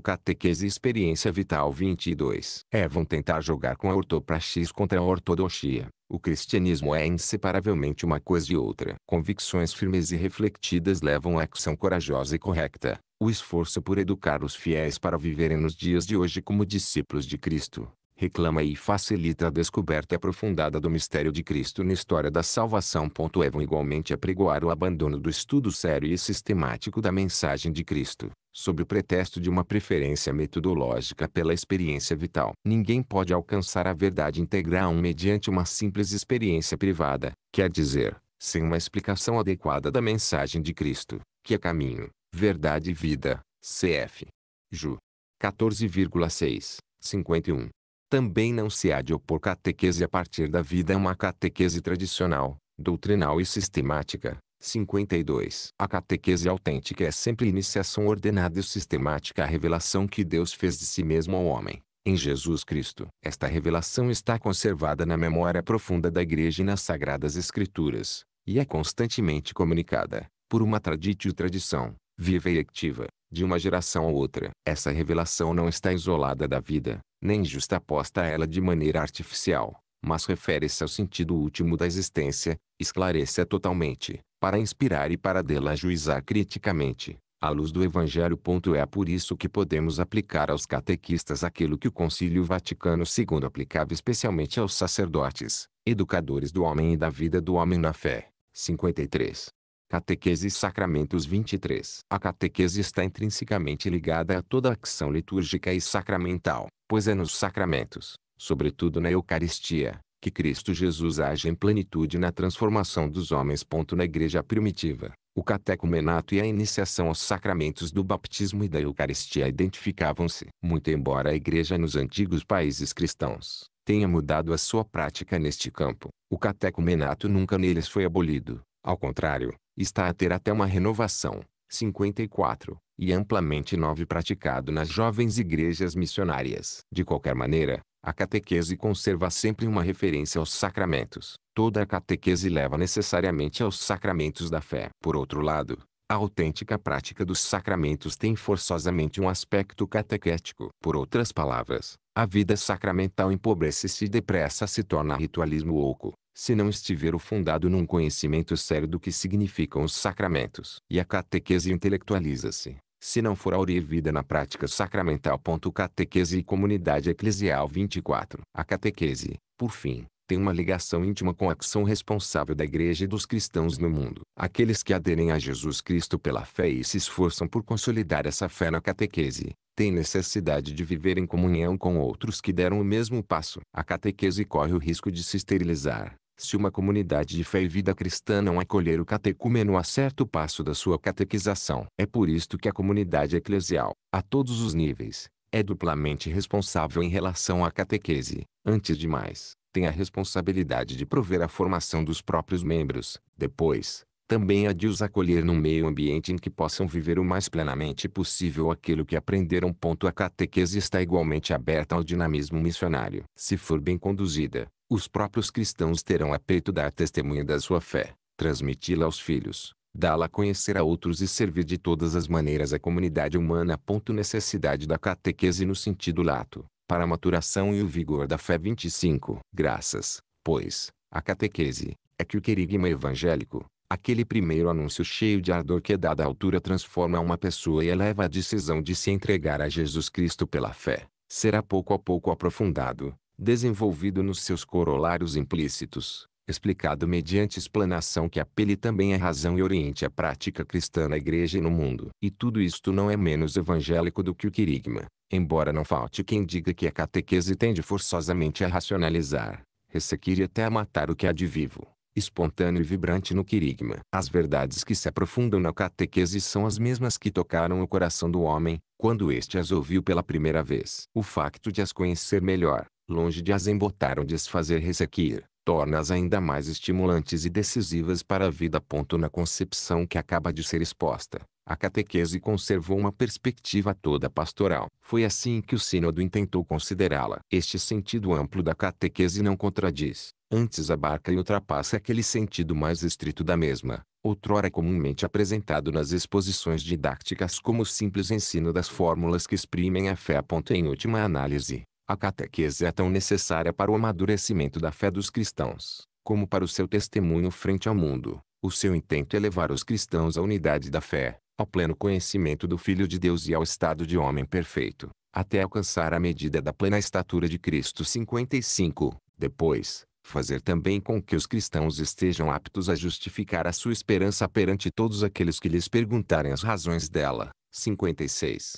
Catequese e experiência vital 22. É vão tentar jogar com a ortopraxis contra a ortodoxia. O cristianismo é inseparavelmente uma coisa e outra. Convicções firmes e refletidas levam à ação corajosa e correta. O esforço por educar os fiéis para viverem nos dias de hoje como discípulos de Cristo reclama e facilita a descoberta aprofundada do mistério de Cristo na história da salvação. Evam igualmente apregoar o abandono do estudo sério e sistemático da mensagem de Cristo, sob o pretexto de uma preferência metodológica pela experiência vital. Ninguém pode alcançar a verdade integral mediante uma simples experiência privada, quer dizer, sem uma explicação adequada da mensagem de Cristo, que é caminho, verdade e vida. CF. Ju. 14,6, 51. Também não se há de opor catequese a partir da vida a é uma catequese tradicional, doutrinal e sistemática. 52. A catequese autêntica é sempre iniciação ordenada e sistemática à revelação que Deus fez de si mesmo ao homem, em Jesus Cristo. Esta revelação está conservada na memória profunda da Igreja e nas Sagradas Escrituras, e é constantemente comunicada, por uma traditio tradição, viva e activa, de uma geração a outra. Essa revelação não está isolada da vida, nem justaposta a ela de maneira artificial, mas refere-se ao sentido último da existência, esclarece-a totalmente, para inspirar e para dela ajuizar criticamente, à luz do Evangelho. É por isso que podemos aplicar aos catequistas aquilo que o Concílio Vaticano II aplicava especialmente aos sacerdotes, educadores do homem e da vida do homem na fé. 53. Catequese e Sacramentos 23. A catequese está intrinsecamente ligada a toda a ação litúrgica e sacramental, pois é nos sacramentos, sobretudo na Eucaristia, que Cristo Jesus age em plenitude na transformação dos homens. Na igreja primitiva, o catecumenato e a iniciação aos sacramentos do baptismo e da Eucaristia identificavam-se. Muito embora a igreja nos antigos países cristãos tenha mudado a sua prática neste campo, o catecumenato nunca neles foi abolido. Ao contrário, está a ter até uma renovação. 54, e amplamente 9 praticado nas jovens igrejas missionárias. De qualquer maneira, a catequese conserva sempre uma referência aos sacramentos. Toda a catequese leva necessariamente aos sacramentos da fé. Por outro lado, a autêntica prática dos sacramentos tem forçosamente um aspecto catequético. Por outras palavras, a vida sacramental empobrece-se e depressa se torna ritualismo oco se não estiver fundado num conhecimento sério do que significam os sacramentos. E a catequese intelectualiza-se, se não for aurevida na prática sacramental. Catequese e comunidade eclesial 24. A catequese, por fim, tem uma ligação íntima com a ação responsável da igreja e dos cristãos no mundo. Aqueles que aderem a Jesus Cristo pela fé e se esforçam por consolidar essa fé na catequese, têm necessidade de viver em comunhão com outros que deram o mesmo passo. A catequese corre o risco de se esterilizar, se uma comunidade de fé e vida cristã não acolher o catecúmeno a certo passo da sua catequização, é por isto que a comunidade eclesial, a todos os níveis, é duplamente responsável em relação à catequese. Antes de mais, tem a responsabilidade de prover a formação dos próprios membros. Depois, também a de os acolher num meio ambiente em que possam viver o mais plenamente possível aquilo que aprenderam. A catequese está igualmente aberta ao dinamismo missionário. Se for bem conduzida, os próprios cristãos terão a peito dar testemunha da sua fé, transmiti-la aos filhos, dá-la a conhecer a outros e servir de todas as maneiras a comunidade humana. Ponto necessidade da catequese no sentido lato, para a maturação e o vigor da fé 25. Graças, pois, a catequese, é que o querigma evangélico, aquele primeiro anúncio cheio de ardor que é dada altura transforma uma pessoa e eleva a decisão de se entregar a Jesus Cristo pela fé, será pouco a pouco aprofundado, desenvolvido nos seus corolários implícitos, explicado mediante explanação que apele também à razão e oriente a prática cristã na igreja e no mundo. E tudo isto não é menos evangélico do que o querigma, embora não falte quem diga que a catequese tende forçosamente a racionalizar, ressequir e até a matar o que há de vivo, espontâneo e vibrante no querigma. As verdades que se aprofundam na catequese são as mesmas que tocaram o coração do homem, quando este as ouviu pela primeira vez. O facto de as conhecer melhor, longe de as embotar ou desfazer ressequir, torna-as ainda mais estimulantes e decisivas para a vida. Na concepção que acaba de ser exposta, a catequese conservou uma perspectiva toda pastoral. Foi assim que o sínodo intentou considerá-la. Este sentido amplo da catequese não contradiz, antes abarca e ultrapassa aquele sentido mais estrito da mesma, outrora comumente apresentado nas exposições didáticas como simples ensino das fórmulas que exprimem a fé. Em última análise, a catequese é tão necessária para o amadurecimento da fé dos cristãos, como para o seu testemunho frente ao mundo. O seu intento é levar os cristãos à unidade da fé, ao pleno conhecimento do Filho de Deus e ao estado de homem perfeito, até alcançar a medida da plena estatura de Cristo 55. Depois, fazer também com que os cristãos estejam aptos a justificar a sua esperança perante todos aqueles que lhes perguntarem as razões dela. 56.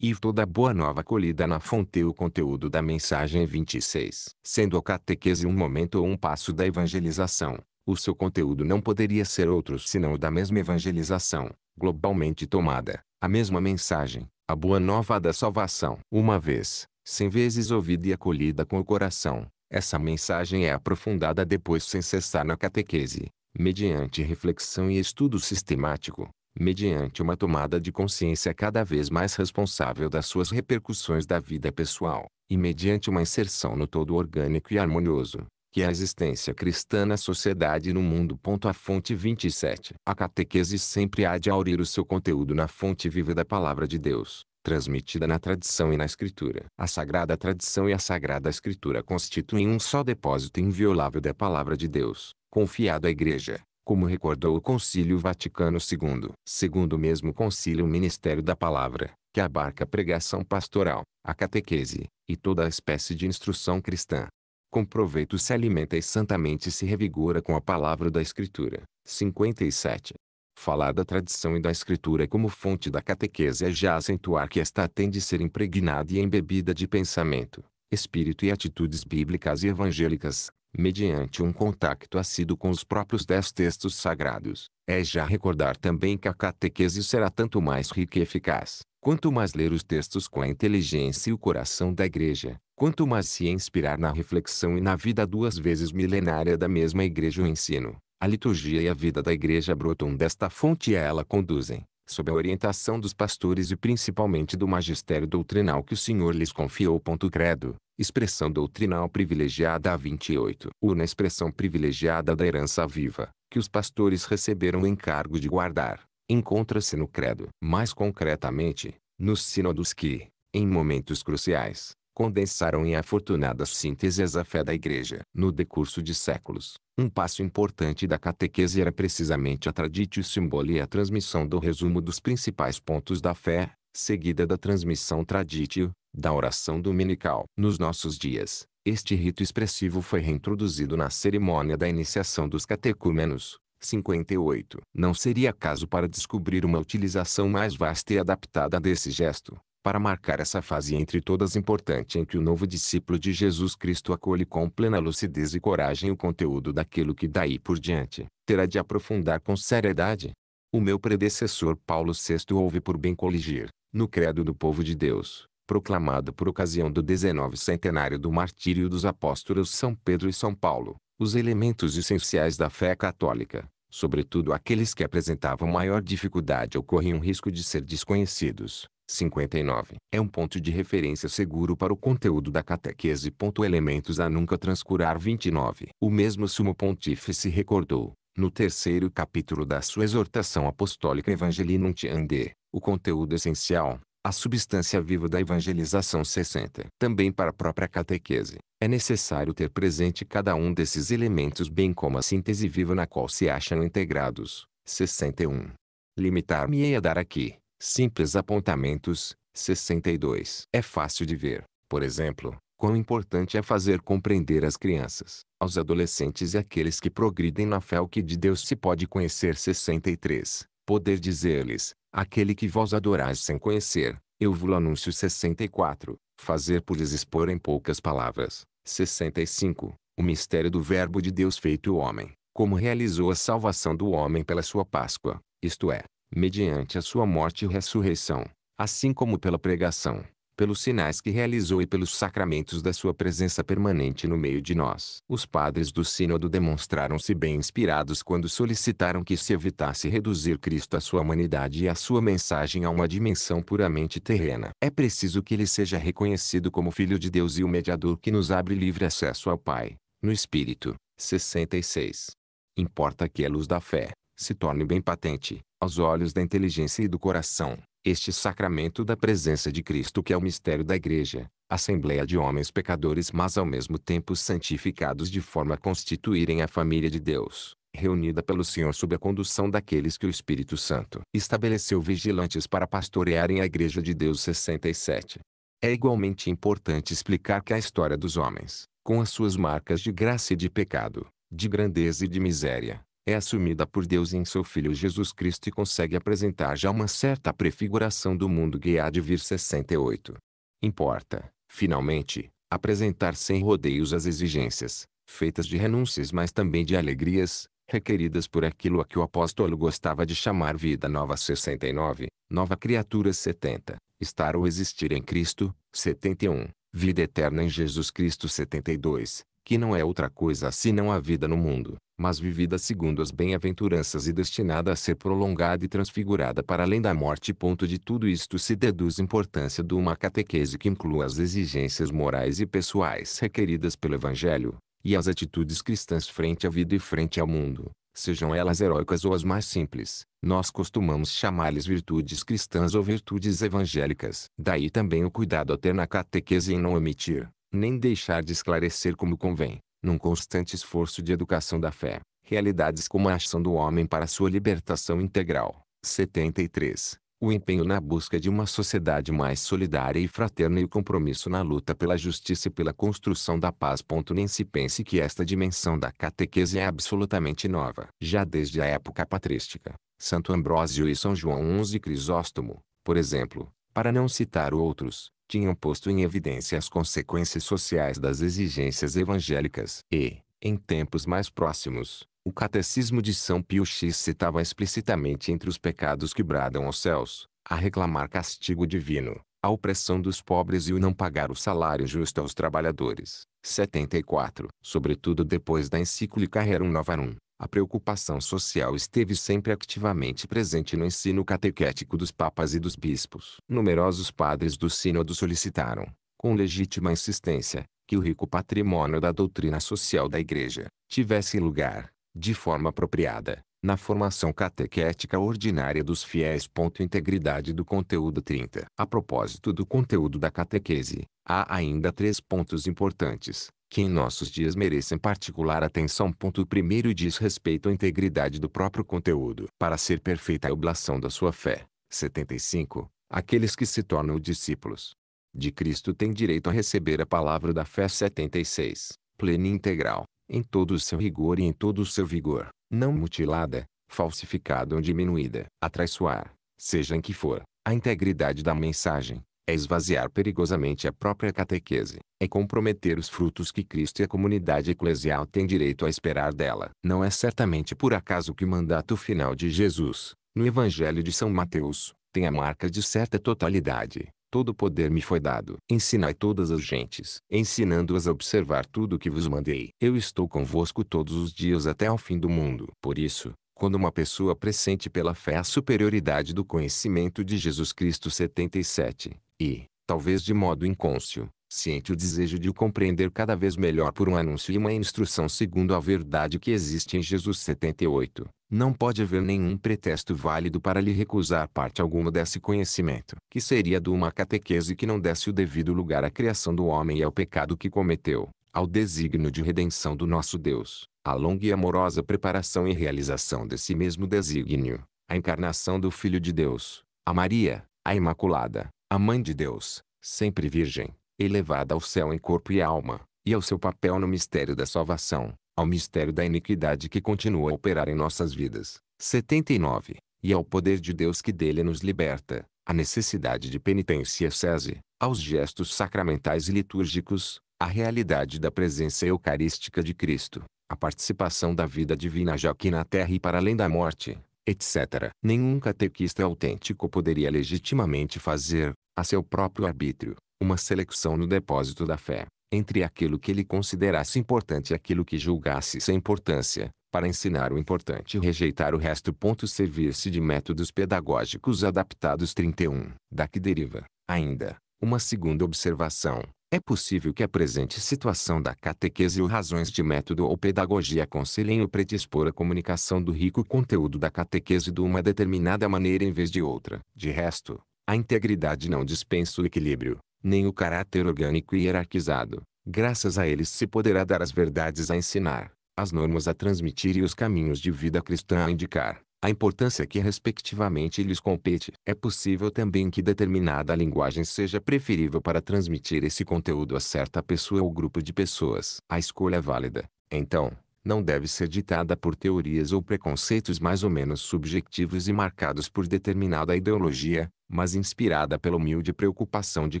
E toda boa nova colhida na fonte o conteúdo da mensagem 26. Sendo a catequese um momento ou um passo da evangelização, o seu conteúdo não poderia ser outro senão o da mesma evangelização, globalmente tomada, a mesma mensagem, a boa nova da salvação. Uma vez, cem vezes ouvida e acolhida com o coração, essa mensagem é aprofundada depois sem cessar na catequese, mediante reflexão e estudo sistemático, mediante uma tomada de consciência cada vez mais responsável das suas repercussões da vida pessoal, e mediante uma inserção no todo orgânico e harmonioso, que é a existência cristã na sociedade e no mundo. A fonte 27. A catequese sempre há de aurir o seu conteúdo na fonte viva da palavra de Deus, transmitida na tradição e na escritura. A sagrada tradição e a sagrada escritura constituem um só depósito inviolável da palavra de Deus, confiado à igreja como recordou o Concílio Vaticano II. Segundo o mesmo concílio o Ministério da Palavra, que abarca a pregação pastoral, a catequese, e toda a espécie de instrução cristã. Com proveito se alimenta e santamente se revigora com a palavra da Escritura. 57. Falar da tradição e da escritura como fonte da catequese é já acentuar que esta tem de ser impregnada e embebida de pensamento, espírito e atitudes bíblicas e evangélicas, mediante um contacto assíduo com os próprios dez textos sagrados, é já recordar também que a catequese será tanto mais rica e eficaz, quanto mais ler os textos com a inteligência e o coração da igreja, quanto mais se inspirar na reflexão e na vida duas vezes milenária da mesma igreja o ensino, a liturgia e a vida da igreja brotam desta fonte e a ela conduzem, sob a orientação dos pastores e principalmente do magistério doutrinal que o Senhor lhes confiou. Credo, expressão doutrinal privilegiada a 28. Urna expressão privilegiada da herança viva, que os pastores receberam o encargo de guardar, encontra-se no credo. Mais concretamente, nos sínodos que, em momentos cruciais, condensaram em afortunadas síntese a fé da Igreja. No decurso de séculos, um passo importante da catequese era precisamente a traditio simboli e a transmissão do resumo dos principais pontos da fé, seguida da transmissão traditio, da oração dominical. Nos nossos dias, este rito expressivo foi reintroduzido na cerimônia da iniciação dos catecúmenos. 58. Não seria caso para descobrir uma utilização mais vasta e adaptada desse gesto para marcar essa fase entre todas importante em que o novo discípulo de Jesus Cristo acolhe com plena lucidez e coragem o conteúdo daquilo que daí por diante terá de aprofundar com seriedade. O meu predecessor Paulo VI houve por bem coligir, no credo do povo de Deus, proclamado por ocasião do 19 centenário do martírio dos apóstolos São Pedro e São Paulo, os elementos essenciais da fé católica, sobretudo aqueles que apresentavam maior dificuldade ou corriam risco de ser desconhecidos, 59. É um ponto de referência seguro para o conteúdo da catequese. Elementos a nunca transcurar 29. O mesmo sumo pontífice recordou, no terceiro capítulo da sua exortação apostólica Evangelinum Tiande, o conteúdo essencial, a substância viva da evangelização 60. Também para a própria catequese, é necessário ter presente cada um desses elementos bem como a síntese viva na qual se acham integrados. 61. Limitar-me-ei a dar aqui, Simples apontamentos. 62. É fácil de ver, por exemplo, quão importante é fazer compreender às crianças, aos adolescentes e àqueles que progridem na fé o que de Deus se pode conhecer. 63. Poder dizer-lhes, aquele que vós adorais sem conhecer, eu vos anúncio. 64. Fazer por lhes expor em poucas palavras. 65. O mistério do Verbo de Deus feito homem, como realizou a salvação do homem pela sua Páscoa, isto é, mediante a sua morte e ressurreição, assim como pela pregação, pelos sinais que realizou e pelos sacramentos da sua presença permanente no meio de nós. Os padres do Sínodo demonstraram-se bem inspirados quando solicitaram que se evitasse reduzir Cristo à sua humanidade e à sua mensagem a uma dimensão puramente terrena. É preciso que ele seja reconhecido como Filho de Deus e o mediador que nos abre livre acesso ao Pai, no Espírito. 66. Importa que a luz da fé se torne bem patente, aos olhos da inteligência e do coração, este sacramento da presença de Cristo que é o mistério da Igreja, assembleia de homens pecadores mas ao mesmo tempo santificados de forma a constituírem a família de Deus, reunida pelo Senhor sob a condução daqueles que o Espírito Santo estabeleceu vigilantes para pastorearem a Igreja de Deus 67. É igualmente importante explicar que a história dos homens, com as suas marcas de graça e de pecado, de grandeza e de miséria, é assumida por Deus em seu Filho Jesus Cristo e consegue apresentar já uma certa prefiguração do mundo que há de vir 68. Importa, finalmente, apresentar sem rodeios as exigências, feitas de renúncias mas também de alegrias, requeridas por aquilo a que o apóstolo gostava de chamar vida nova 69, nova criatura 70, estar ou existir em Cristo, 71, vida eterna em Jesus Cristo 72, que não é outra coisa senão a vida no mundo, mas vivida segundo as bem-aventuranças e destinada a ser prolongada e transfigurada para além da morte. Ponto de tudo isto se deduz a importância de uma catequese que inclua as exigências morais e pessoais requeridas pelo Evangelho, e as atitudes cristãs frente à vida e frente ao mundo, sejam elas heróicas ou as mais simples. Nós costumamos chamar-lhes virtudes cristãs ou virtudes evangélicas. Daí também o cuidado a ter na catequese em não omitir, nem deixar de esclarecer como convém, num constante esforço de educação da fé, realidades como a ação do homem para sua libertação integral. 73. O empenho na busca de uma sociedade mais solidária e fraterna e o compromisso na luta pela justiça e pela construção da paz. Nem se pense que esta dimensão da catequese é absolutamente nova. Já desde a época patrística, Santo Ambrósio e São João XI Crisóstomo, por exemplo, para não citar outros, tinham posto em evidência as consequências sociais das exigências evangélicas e, em tempos mais próximos, o Catecismo de São Pio X citava explicitamente entre os pecados que bradam aos céus, a reclamar castigo divino, a opressão dos pobres e o não pagar o salário justo aos trabalhadores. 74. Sobretudo depois da encíclica Rerum Novarum, a preocupação social esteve sempre activamente presente no ensino catequético dos papas e dos bispos. Numerosos padres do sínodo solicitaram, com legítima insistência, que o rico patrimônio da doutrina social da Igreja tivesse lugar, de forma apropriada, na formação catequética ordinária dos fiéis. Integridade do conteúdo 30. A propósito do conteúdo da catequese, há ainda três pontos importantes, que em nossos dias merecem particular atenção. O primeiro diz respeito à integridade do próprio conteúdo. Para ser perfeita a oblação da sua fé, 75, aqueles que se tornam discípulos de Cristo têm direito a receber a palavra da fé 76, plena e integral em todo o seu rigor e em todo o seu vigor, não mutilada, falsificada ou diminuída. Atraiçoar, seja em que for, a integridade da mensagem, é esvaziar perigosamente a própria catequese, é comprometer os frutos que Cristo e a comunidade eclesial têm direito a esperar dela. Não é certamente por acaso que o mandato final de Jesus, no Evangelho de São Mateus, tem a marca de certa totalidade todo poder me foi dado. Ensinai todas as gentes, ensinando-as a observar tudo o que vos mandei. Eu estou convosco todos os dias até ao fim do mundo. Por isso, quando uma pessoa pressente pela fé a superioridade do conhecimento de Jesus Cristo 77, e, talvez de modo incôncio, Sente o desejo de o compreender cada vez melhor por um anúncio e uma instrução segundo a verdade que existe em Jesus 78. Não pode haver nenhum pretexto válido para lhe recusar parte alguma desse conhecimento, que seria de uma catequese que não desse o devido lugar à criação do homem e ao pecado que cometeu, ao desígnio de redenção do nosso Deus, à longa e amorosa preparação e realização desse mesmo desígnio, à encarnação do Filho de Deus, a Maria, a Imaculada, a Mãe de Deus, sempre Virgem elevada ao céu em corpo e alma, e ao seu papel no mistério da salvação, ao mistério da iniquidade que continua a operar em nossas vidas. 79. E ao poder de Deus que dele nos liberta, à necessidade de penitência cese, aos gestos sacramentais e litúrgicos, à realidade da presença eucarística de Cristo, à participação da vida divina já aqui na terra e para além da morte, etc. Nenhum catequista autêntico poderia legitimamente fazer, a seu próprio arbítrio, uma seleção no depósito da fé, entre aquilo que ele considerasse importante e aquilo que julgasse sem importância, para ensinar o importante e rejeitar o resto. Servir-se de métodos pedagógicos adaptados 31. da que deriva, ainda, uma segunda observação. É possível que a presente situação da catequese ou razões de método ou pedagogia aconselhem o predispor a comunicação do rico conteúdo da catequese de uma determinada maneira em vez de outra. De resto, a integridade não dispensa o equilíbrio, nem o caráter orgânico e hierarquizado. Graças a eles se poderá dar as verdades a ensinar, as normas a transmitir e os caminhos de vida cristã a indicar, a importância que respectivamente lhes compete. É possível também que determinada linguagem seja preferível para transmitir esse conteúdo a certa pessoa ou grupo de pessoas. A escolha é válida, então, não deve ser ditada por teorias ou preconceitos mais ou menos subjetivos e marcados por determinada ideologia, mas inspirada pela humilde preocupação de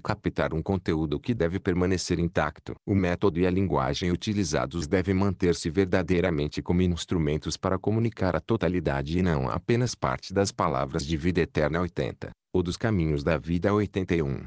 captar um conteúdo que deve permanecer intacto. O método e a linguagem utilizados devem manter-se verdadeiramente como instrumentos para comunicar a totalidade e não apenas parte das palavras de vida eterna 80, ou dos caminhos da vida 81.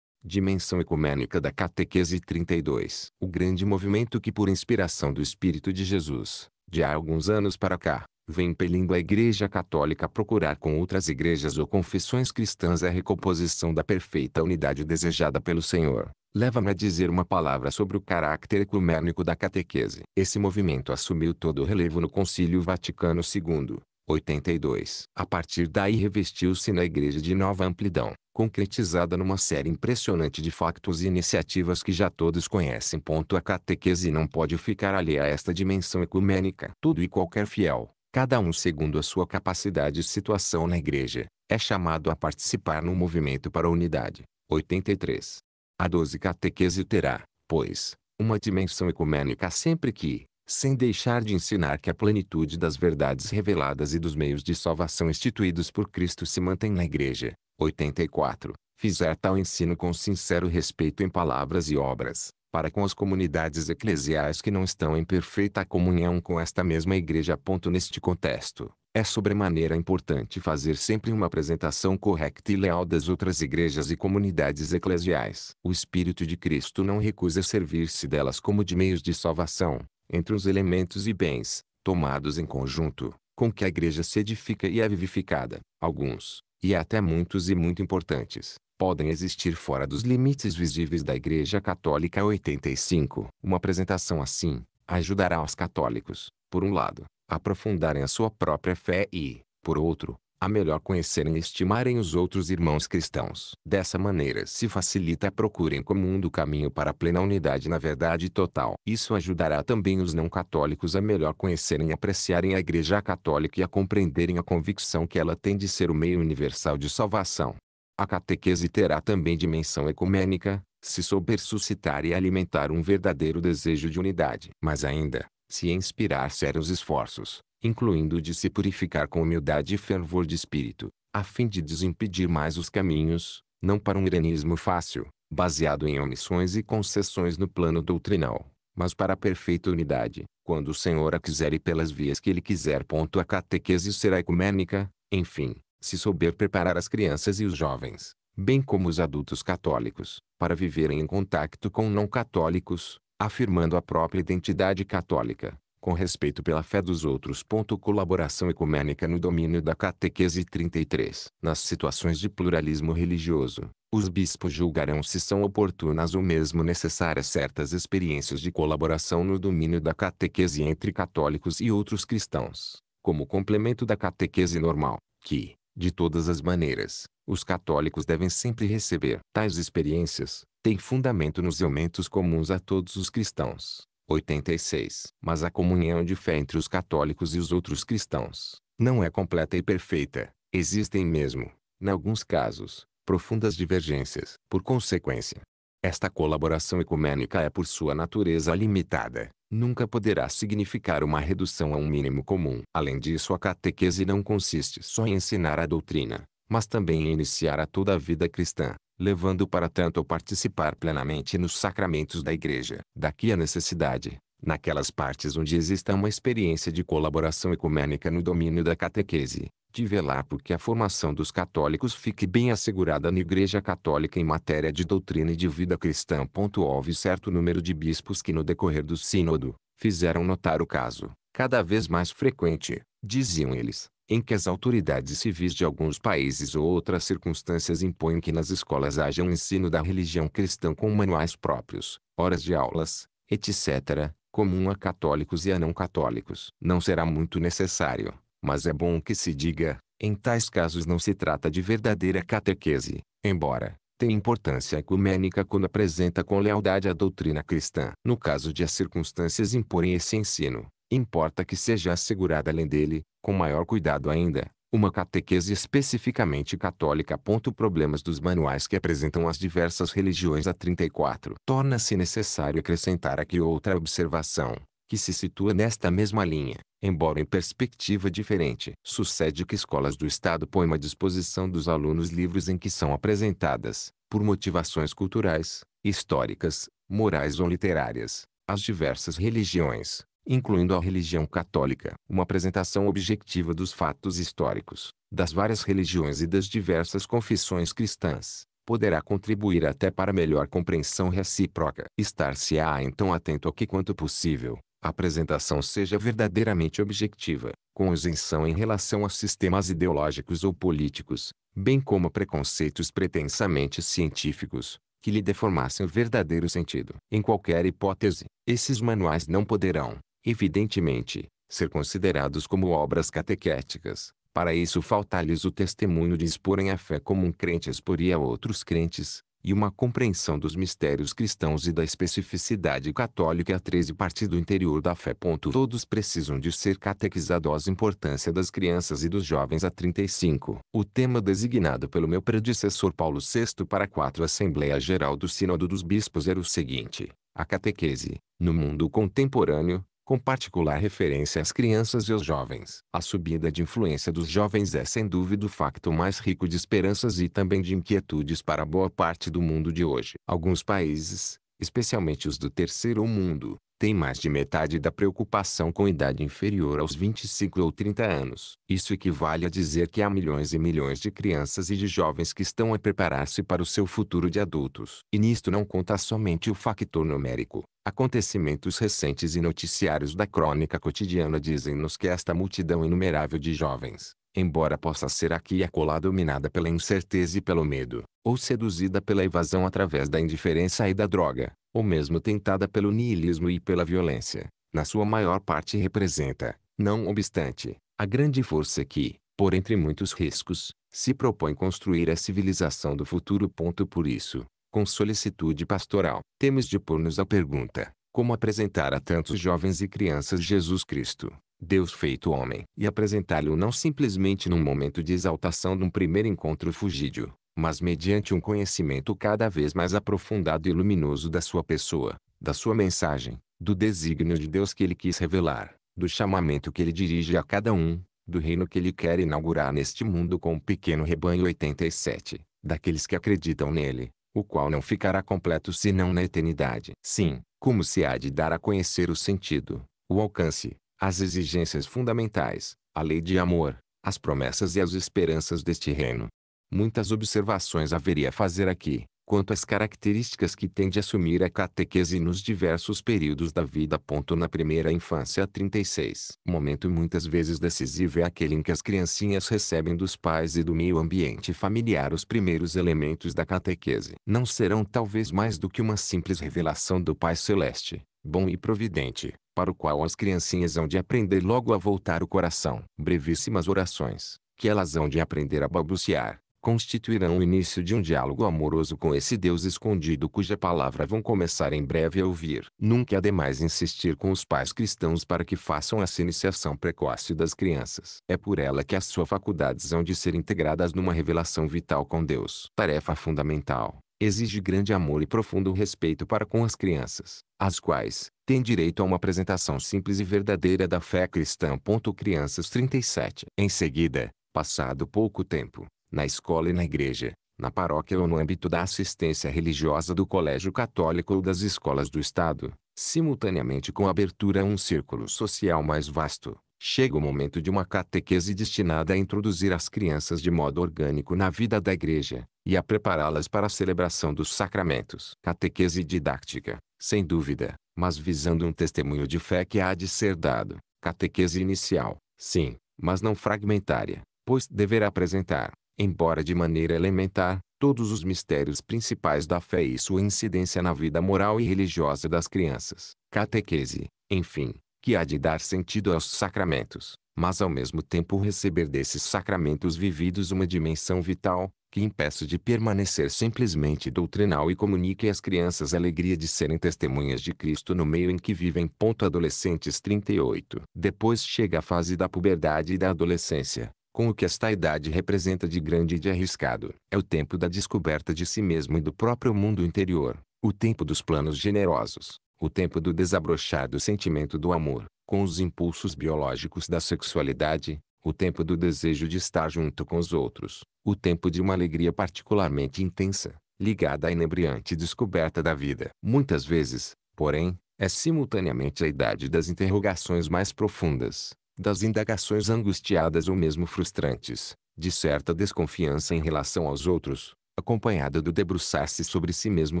Dimensão Ecumênica da Catequese 32. O grande movimento que, por inspiração do Espírito de Jesus, de há alguns anos para cá, vem impelindo a Igreja Católica a procurar com outras igrejas ou confissões cristãs a recomposição da perfeita unidade desejada pelo Senhor. Leva-me a dizer uma palavra sobre o caráter ecumênico da catequese. Esse movimento assumiu todo o relevo no Concílio Vaticano II, 82. A partir daí revestiu-se na Igreja de nova amplidão, concretizada numa série impressionante de factos e iniciativas que já todos conhecem. A catequese não pode ficar alheia a esta dimensão ecumênica. Todo e qualquer fiel, cada um segundo a sua capacidade e situação na igreja, é chamado a participar no movimento para a unidade. 83. A 12 catequese terá, pois, uma dimensão ecumênica sempre que, sem deixar de ensinar que a plenitude das verdades reveladas e dos meios de salvação instituídos por Cristo se mantém na Igreja. 84. Fizer tal ensino com sincero respeito em palavras e obras, para com as comunidades eclesiais que não estão em perfeita comunhão com esta mesma Igreja. Ponto neste contexto, é sobremaneira importante fazer sempre uma apresentação correta e leal das outras igrejas e comunidades eclesiais. O Espírito de Cristo não recusa servir-se delas como de meios de salvação, entre os elementos e bens, tomados em conjunto, com que a igreja se edifica e é vivificada. Alguns, e até muitos e muito importantes, podem existir fora dos limites visíveis da Igreja Católica 85. Uma apresentação assim ajudará os católicos, por um lado, a aprofundarem a sua própria fé e, por outro, a melhor conhecerem e estimarem os outros irmãos cristãos. Dessa maneira se facilita a procura em comum do caminho para a plena unidade na verdade total. Isso ajudará também os não católicos a melhor conhecerem e apreciarem a Igreja Católica e a compreenderem a convicção que ela tem de ser o meio universal de salvação. A catequese terá também dimensão ecumênica, se souber suscitar e alimentar um verdadeiro desejo de unidade. Mas ainda, se inspirar sérios esforços, incluindo de se purificar com humildade e fervor de espírito, a fim de desimpedir mais os caminhos, não para um iranismo fácil, baseado em omissões e concessões no plano doutrinal, mas para a perfeita unidade, quando o Senhor a quiser e pelas vias que ele quiser. Ponto a catequese será ecumênica, enfim, se souber preparar as crianças e os jovens, bem como os adultos católicos, para viverem em contacto com não católicos, afirmando a própria identidade católica, com respeito pela fé dos outros. Colaboração ecumênica no domínio da catequese 33. Nas situações de pluralismo religioso, os bispos julgarão se são oportunas ou mesmo necessárias certas experiências de colaboração no domínio da catequese entre católicos e outros cristãos, como complemento da catequese normal, que, de todas as maneiras, os católicos devem sempre receber. Tais experiências têm fundamento nos elementos comuns a todos os cristãos 86. Mas a comunhão de fé entre os católicos e os outros cristãos não é completa e perfeita. Existem mesmo, em alguns casos, profundas divergências. Por consequência, esta colaboração ecumênica é por sua natureza limitada, nunca poderá significar uma redução a um mínimo comum. Além disso, a catequese não consiste só em ensinar a doutrina, mas também em iniciar a toda a vida cristã levando para tanto participar plenamente nos sacramentos da Igreja. Daqui a necessidade, naquelas partes onde exista uma experiência de colaboração ecumênica no domínio da catequese, de velar porque a formação dos católicos fique bem assegurada na Igreja Católica em matéria de doutrina e de vida cristã. Houve certo número de bispos que no decorrer do sínodo, fizeram notar o caso, cada vez mais frequente, diziam eles, em que as autoridades civis de alguns países ou outras circunstâncias impõem que nas escolas haja um ensino da religião cristã com manuais próprios, horas de aulas, etc., comum a católicos e a não católicos. Não será muito necessário, mas é bom que se diga, em tais casos não se trata de verdadeira catequese, embora tenha importância ecumênica quando apresenta com lealdade a doutrina cristã. No caso de as circunstâncias imporem esse ensino, importa que seja assegurada além dele, com maior cuidado ainda, uma catequese especificamente católica. Problemas dos manuais que apresentam as diversas religiões a 34. Torna-se necessário acrescentar aqui outra observação, que se situa nesta mesma linha, embora em perspectiva diferente. Sucede que escolas do Estado põem à disposição dos alunos livros em que são apresentadas, por motivações culturais, históricas, morais ou literárias, as diversas religiões incluindo a religião católica, uma apresentação objetiva dos fatos históricos, das várias religiões e das diversas confissões cristãs, poderá contribuir até para melhor compreensão recíproca. Estar-se-á então atento a que quanto possível, a apresentação seja verdadeiramente objetiva, com isenção em relação a sistemas ideológicos ou políticos, bem como preconceitos pretensamente científicos, que lhe deformassem o verdadeiro sentido. Em qualquer hipótese, esses manuais não poderão, evidentemente, ser considerados como obras catequéticas. Para isso falta-lhes o testemunho de exporem a fé como um crente exporia a outros crentes, e uma compreensão dos mistérios cristãos e da especificidade católica a 13 partir do interior da fé. Todos precisam de ser catequizados importância das crianças e dos jovens a 35. O tema designado pelo meu predecessor Paulo VI para a 4 Assembleia Geral do Sínodo dos Bispos era o seguinte, a catequese, no mundo contemporâneo, com particular referência às crianças e aos jovens. A subida de influência dos jovens é sem dúvida o facto mais rico de esperanças e também de inquietudes para boa parte do mundo de hoje. Alguns países, especialmente os do terceiro mundo, tem mais de metade da preocupação com idade inferior aos 25 ou 30 anos. Isso equivale a dizer que há milhões e milhões de crianças e de jovens que estão a preparar-se para o seu futuro de adultos. E nisto não conta somente o fator numérico. Acontecimentos recentes e noticiários da crônica cotidiana dizem-nos que esta multidão inumerável de jovens, embora possa ser aqui e acolá dominada pela incerteza e pelo medo, ou seduzida pela evasão através da indiferença e da droga, ou mesmo tentada pelo niilismo e pela violência, na sua maior parte representa, não obstante, a grande força que, por entre muitos riscos, se propõe construir a civilização do futuro. Por isso, com solicitude pastoral, temos de pôr-nos a pergunta: como apresentar a tantos jovens e crianças Jesus Cristo, Deus feito homem, e apresentá lo não simplesmente num momento de exaltação de um primeiro encontro fugídio, mas mediante um conhecimento cada vez mais aprofundado e luminoso da sua pessoa, da sua mensagem, do desígnio de Deus que ele quis revelar, do chamamento que ele dirige a cada um, do reino que ele quer inaugurar neste mundo com o um pequeno rebanho 87, daqueles que acreditam nele, o qual não ficará completo senão na eternidade. Sim, como se há de dar a conhecer o sentido, o alcance, as exigências fundamentais, a lei de amor, as promessas e as esperanças deste reino, Muitas observações haveria a fazer aqui, quanto às características que tende a assumir a catequese nos diversos períodos da vida. Na primeira infância 36. Momento muitas vezes decisivo é aquele em que as criancinhas recebem dos pais e do meio ambiente familiar os primeiros elementos da catequese. Não serão talvez mais do que uma simples revelação do Pai Celeste, bom e providente, para o qual as criancinhas hão de aprender logo a voltar o coração. Brevíssimas orações, que elas hão de aprender a balbuciar constituirão o início de um diálogo amoroso com esse Deus escondido cuja palavra vão começar em breve a ouvir. Nunca é demais insistir com os pais cristãos para que façam essa iniciação precoce das crianças. É por ela que as suas faculdades hão de ser integradas numa revelação vital com Deus. Tarefa fundamental. Exige grande amor e profundo respeito para com as crianças, as quais, tem direito a uma apresentação simples e verdadeira da fé cristã. Crianças 37. Em seguida, passado pouco tempo, na escola e na igreja, na paróquia ou no âmbito da assistência religiosa do colégio católico ou das escolas do Estado, simultaneamente com a abertura a um círculo social mais vasto, chega o momento de uma catequese destinada a introduzir as crianças de modo orgânico na vida da igreja, e a prepará-las para a celebração dos sacramentos. Catequese didática, sem dúvida, mas visando um testemunho de fé que há de ser dado. Catequese inicial, sim, mas não fragmentária, pois deverá apresentar, embora de maneira elementar, todos os mistérios principais da fé e sua incidência na vida moral e religiosa das crianças, catequese, enfim, que há de dar sentido aos sacramentos, mas ao mesmo tempo receber desses sacramentos vividos uma dimensão vital, que impeça de permanecer simplesmente doutrinal e comunique às crianças a alegria de serem testemunhas de Cristo no meio em que vivem. Ponto adolescentes 38. Depois chega a fase da puberdade e da adolescência, com o que esta idade representa de grande e de arriscado. É o tempo da descoberta de si mesmo e do próprio mundo interior, o tempo dos planos generosos, o tempo do desabrochar do sentimento do amor, com os impulsos biológicos da sexualidade, o tempo do desejo de estar junto com os outros, o tempo de uma alegria particularmente intensa, ligada à inebriante descoberta da vida. Muitas vezes, porém, é simultaneamente a idade das interrogações mais profundas, das indagações angustiadas ou mesmo frustrantes, de certa desconfiança em relação aos outros, acompanhada do debruçar-se sobre si mesmo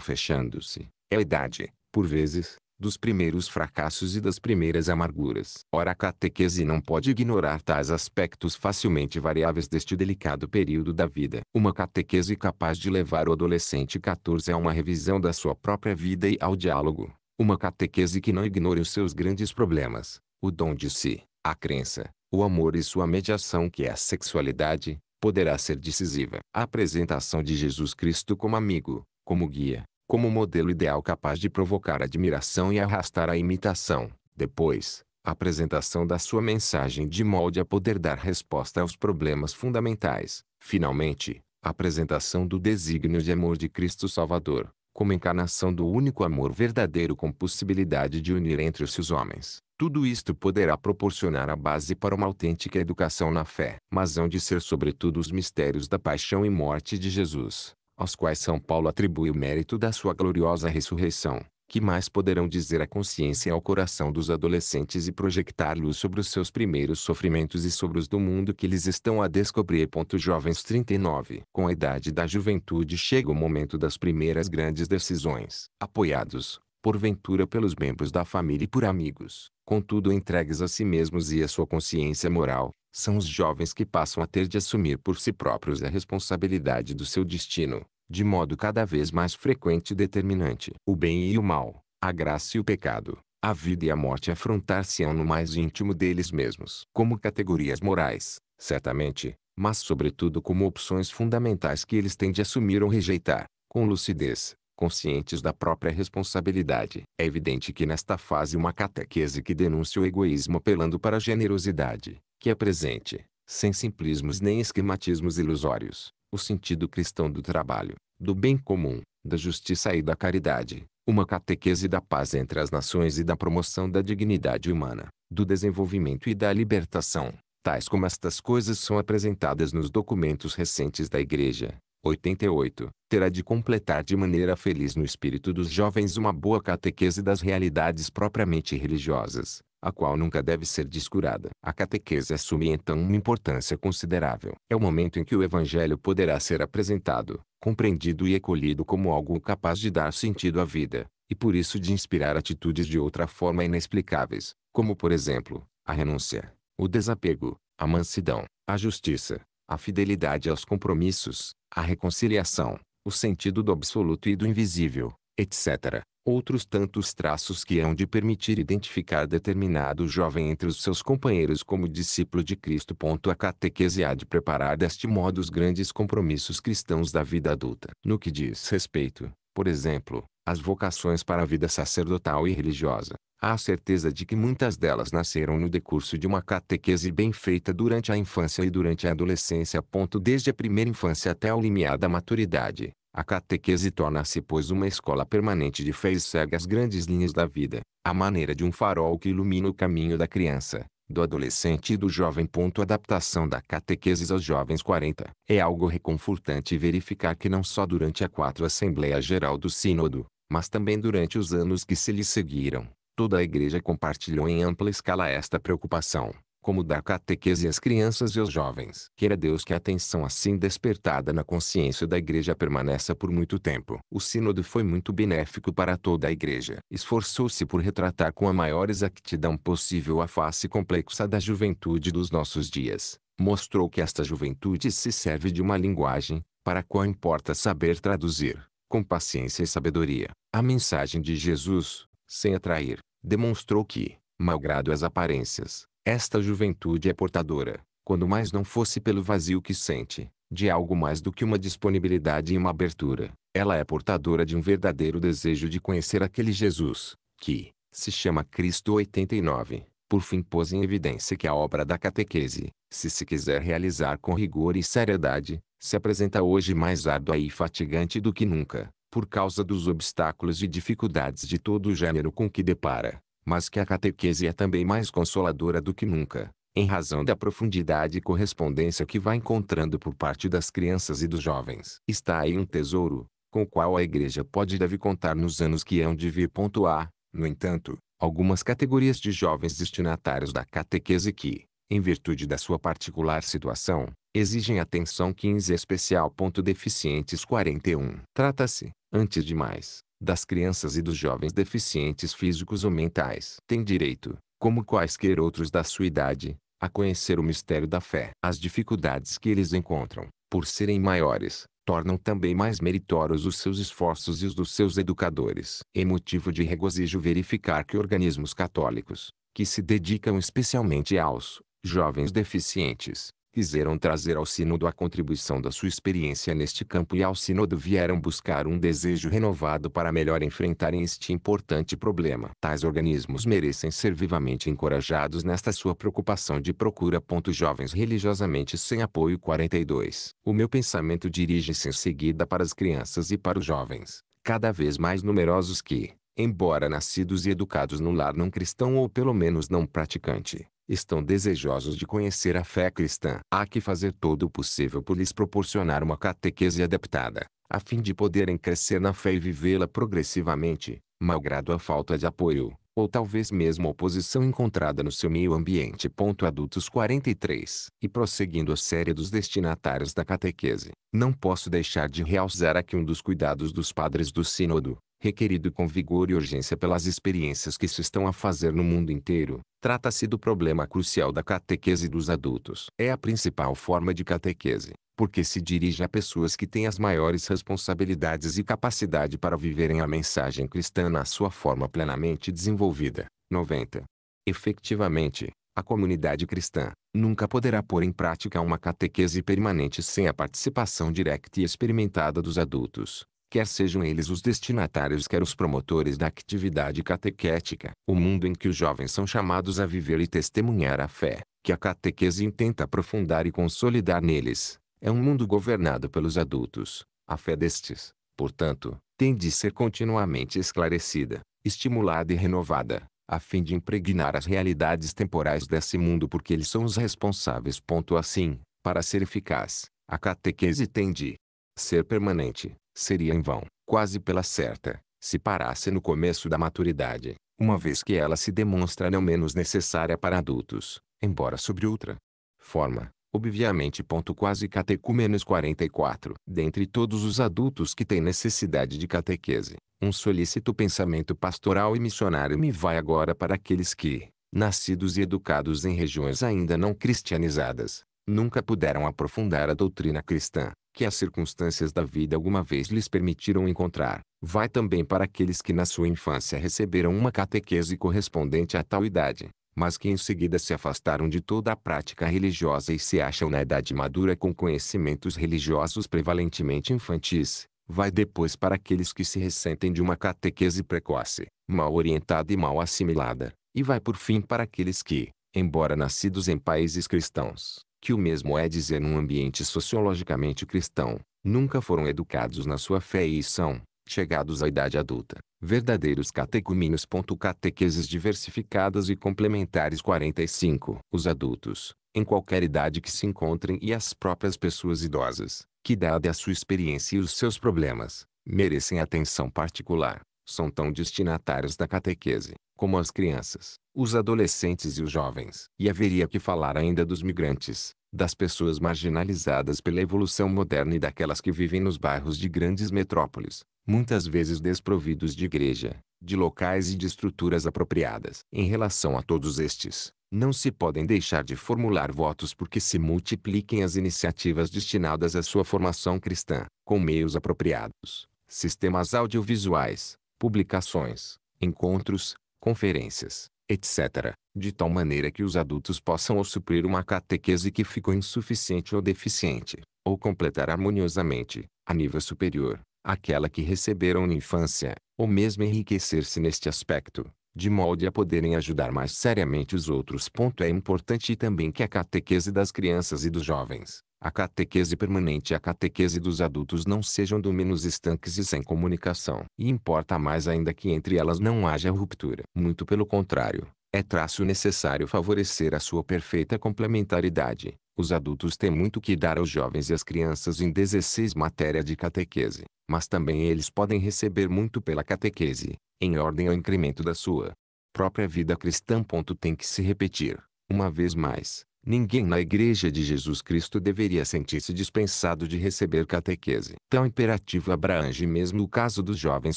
fechando-se, é a idade, por vezes, dos primeiros fracassos e das primeiras amarguras. Ora, a catequese não pode ignorar tais aspectos facilmente variáveis deste delicado período da vida. Uma catequese capaz de levar o adolescente 14 a uma revisão da sua própria vida e ao diálogo. Uma catequese que não ignore os seus grandes problemas, o dom de si, a crença, o amor e sua mediação que é a sexualidade, poderá ser decisiva. A apresentação de Jesus Cristo como amigo, como guia, como modelo ideal capaz de provocar admiração e arrastar a imitação. Depois, a apresentação da sua mensagem de molde a poder dar resposta aos problemas fundamentais. Finalmente, a apresentação do desígnio de amor de Cristo Salvador, como encarnação do único amor verdadeiro com possibilidade de unir entre os seus homens. Tudo isto poderá proporcionar a base para uma autêntica educação na fé, mas hão de ser sobretudo os mistérios da paixão e morte de Jesus, aos quais São Paulo atribui o mérito da sua gloriosa ressurreição, que mais poderão dizer a consciência e ao coração dos adolescentes e projetar luz sobre os seus primeiros sofrimentos e sobre os do mundo que eles estão a descobrir. Jovens 39. Com a idade da juventude chega o momento das primeiras grandes decisões. Apoiados, porventura pelos membros da família e por amigos, contudo entregues a si mesmos e à sua consciência moral, são os jovens que passam a ter de assumir por si próprios a responsabilidade do seu destino, de modo cada vez mais frequente e determinante. O bem e o mal, a graça e o pecado, a vida e a morte afrontar-se-ão no mais íntimo deles mesmos, como categorias morais, certamente, mas sobretudo como opções fundamentais que eles têm de assumir ou rejeitar, com lucidez, conscientes da própria responsabilidade. É evidente que nesta fase uma catequese que denuncia o egoísmo apelando para a generosidade, que é presente, sem simplismos nem esquematismos ilusórios, o sentido cristão do trabalho, do bem comum, da justiça e da caridade, uma catequese da paz entre as nações e da promoção da dignidade humana, do desenvolvimento e da libertação, tais como estas coisas são apresentadas nos documentos recentes da Igreja, 88, terá de completar de maneira feliz no espírito dos jovens uma boa catequese das realidades propriamente religiosas, a qual nunca deve ser descurada. A catequese assume então uma importância considerável. É o momento em que o Evangelho poderá ser apresentado, compreendido e acolhido como algo capaz de dar sentido à vida, e por isso de inspirar atitudes de outra forma inexplicáveis, como por exemplo, a renúncia, o desapego, a mansidão, a justiça, a fidelidade aos compromissos, a reconciliação, o sentido do absoluto e do invisível, etc. Outros tantos traços que hão de permitir identificar determinado jovem entre os seus companheiros como discípulo de Cristo. A catequese há de preparar deste modo os grandes compromissos cristãos da vida adulta. No que diz respeito por exemplo, as vocações para a vida sacerdotal e religiosa. Há a certeza de que muitas delas nasceram no decurso de uma catequese bem feita durante a infância e durante a adolescência. ponto Desde a primeira infância até o limiar da maturidade, a catequese torna-se, pois, uma escola permanente de fé e segue as grandes linhas da vida, a maneira de um farol que ilumina o caminho da criança do adolescente e do jovem. Ponto adaptação da catequeses aos jovens 40. É algo reconfortante verificar que não só durante a 4 Assembleia Geral do Sínodo, mas também durante os anos que se lhe seguiram, toda a igreja compartilhou em ampla escala esta preocupação como da catequese às crianças e aos jovens. Queira Deus que a atenção assim despertada na consciência da igreja permaneça por muito tempo. O sínodo foi muito benéfico para toda a igreja. Esforçou-se por retratar com a maior exactidão possível a face complexa da juventude dos nossos dias. Mostrou que esta juventude se serve de uma linguagem, para a qual importa saber traduzir, com paciência e sabedoria, a mensagem de Jesus, sem atrair. Demonstrou que, malgrado as aparências, esta juventude é portadora, quando mais não fosse pelo vazio que sente, de algo mais do que uma disponibilidade e uma abertura. Ela é portadora de um verdadeiro desejo de conhecer aquele Jesus, que, se chama Cristo 89, por fim pôs em evidência que a obra da catequese, se se quiser realizar com rigor e seriedade, se apresenta hoje mais árdua e fatigante do que nunca, por causa dos obstáculos e dificuldades de todo o gênero com que depara mas que a catequese é também mais consoladora do que nunca, em razão da profundidade e correspondência que vai encontrando por parte das crianças e dos jovens. Está aí um tesouro, com o qual a igreja pode e deve contar nos anos que hão de vir. A, no entanto, algumas categorias de jovens destinatários da catequese que, em virtude da sua particular situação, exigem atenção 15 especial. Deficientes 41. Trata-se, antes de mais, das crianças e dos jovens deficientes físicos ou mentais. Tem direito, como quaisquer outros da sua idade, a conhecer o mistério da fé. As dificuldades que eles encontram, por serem maiores, tornam também mais meritórios os seus esforços e os dos seus educadores. É motivo de regozijo verificar que organismos católicos, que se dedicam especialmente aos jovens deficientes, quiseram trazer ao Sínodo a contribuição da sua experiência neste campo e ao Sínodo vieram buscar um desejo renovado para melhor enfrentarem este importante problema. Tais organismos merecem ser vivamente encorajados nesta sua preocupação de procura. Jovens religiosamente sem apoio 42. O meu pensamento dirige-se em seguida para as crianças e para os jovens, cada vez mais numerosos que, embora nascidos e educados no lar não cristão ou pelo menos não praticante, estão desejosos de conhecer a fé cristã. Há que fazer todo o possível por lhes proporcionar uma catequese adaptada, a fim de poderem crescer na fé e vivê-la progressivamente, malgrado a falta de apoio, ou talvez mesmo oposição encontrada no seu meio ambiente. Adultos 43. E prosseguindo a série dos destinatários da catequese, não posso deixar de realçar aqui um dos cuidados dos padres do Sínodo, requerido com vigor e urgência pelas experiências que se estão a fazer no mundo inteiro, trata-se do problema crucial da catequese dos adultos. É a principal forma de catequese, porque se dirige a pessoas que têm as maiores responsabilidades e capacidade para viverem a mensagem cristã na sua forma plenamente desenvolvida. 90. Efetivamente, a comunidade cristã nunca poderá pôr em prática uma catequese permanente sem a participação direta e experimentada dos adultos, quer sejam eles os destinatários quer os promotores da atividade catequética, o mundo em que os jovens são chamados a viver e testemunhar a fé, que a catequese intenta aprofundar e consolidar neles, é um mundo governado pelos adultos. A fé destes, portanto, tem de ser continuamente esclarecida, estimulada e renovada, a fim de impregnar as realidades temporais desse mundo porque eles são os responsáveis. Assim, para ser eficaz, a catequese tem de ser permanente, seria em vão, quase pela certa, se parasse no começo da maturidade, uma vez que ela se demonstra não menos necessária para adultos, embora sobre outra forma, obviamente. Ponto quase catecúmenos 44. Dentre todos os adultos que têm necessidade de catequese, um solícito pensamento pastoral e missionário me vai agora para aqueles que, nascidos e educados em regiões ainda não cristianizadas, nunca puderam aprofundar a doutrina cristã, que as circunstâncias da vida alguma vez lhes permitiram encontrar, vai também para aqueles que na sua infância receberam uma catequese correspondente à tal idade, mas que em seguida se afastaram de toda a prática religiosa e se acham na idade madura com conhecimentos religiosos prevalentemente infantis, vai depois para aqueles que se ressentem de uma catequese precoce, mal orientada e mal assimilada, e vai por fim para aqueles que, embora nascidos em países cristãos, que o mesmo é dizer num ambiente sociologicamente cristão, nunca foram educados na sua fé e são, chegados à idade adulta, verdadeiros catecúminos Catequeses diversificadas e complementares 45. Os adultos, em qualquer idade que se encontrem e as próprias pessoas idosas, que dada a sua experiência e os seus problemas, merecem atenção particular, são tão destinatários da catequese, como as crianças, os adolescentes e os jovens. E haveria que falar ainda dos migrantes, das pessoas marginalizadas pela evolução moderna e daquelas que vivem nos bairros de grandes metrópoles, muitas vezes desprovidos de igreja, de locais e de estruturas apropriadas. Em relação a todos estes, não se podem deixar de formular votos porque se multipliquem as iniciativas destinadas à sua formação cristã, com meios apropriados, sistemas audiovisuais, publicações, encontros, conferências, etc., de tal maneira que os adultos possam ou suprir uma catequese que ficou insuficiente ou deficiente, ou completar harmoniosamente, a nível superior, aquela que receberam na infância, ou mesmo enriquecer-se neste aspecto, de molde a poderem ajudar mais seriamente os outros. É importante também que a catequese das crianças e dos jovens a catequese permanente e a catequese dos adultos não sejam domínios estanques e sem comunicação. E importa mais ainda que entre elas não haja ruptura. Muito pelo contrário, é traço necessário favorecer a sua perfeita complementaridade. Os adultos têm muito que dar aos jovens e às crianças em 16 matéria de catequese, mas também eles podem receber muito pela catequese, em ordem ao incremento da sua própria vida cristã. Ponto tem que se repetir, uma vez mais, Ninguém na Igreja de Jesus Cristo deveria sentir-se dispensado de receber catequese. Tal imperativo abrange mesmo o caso dos jovens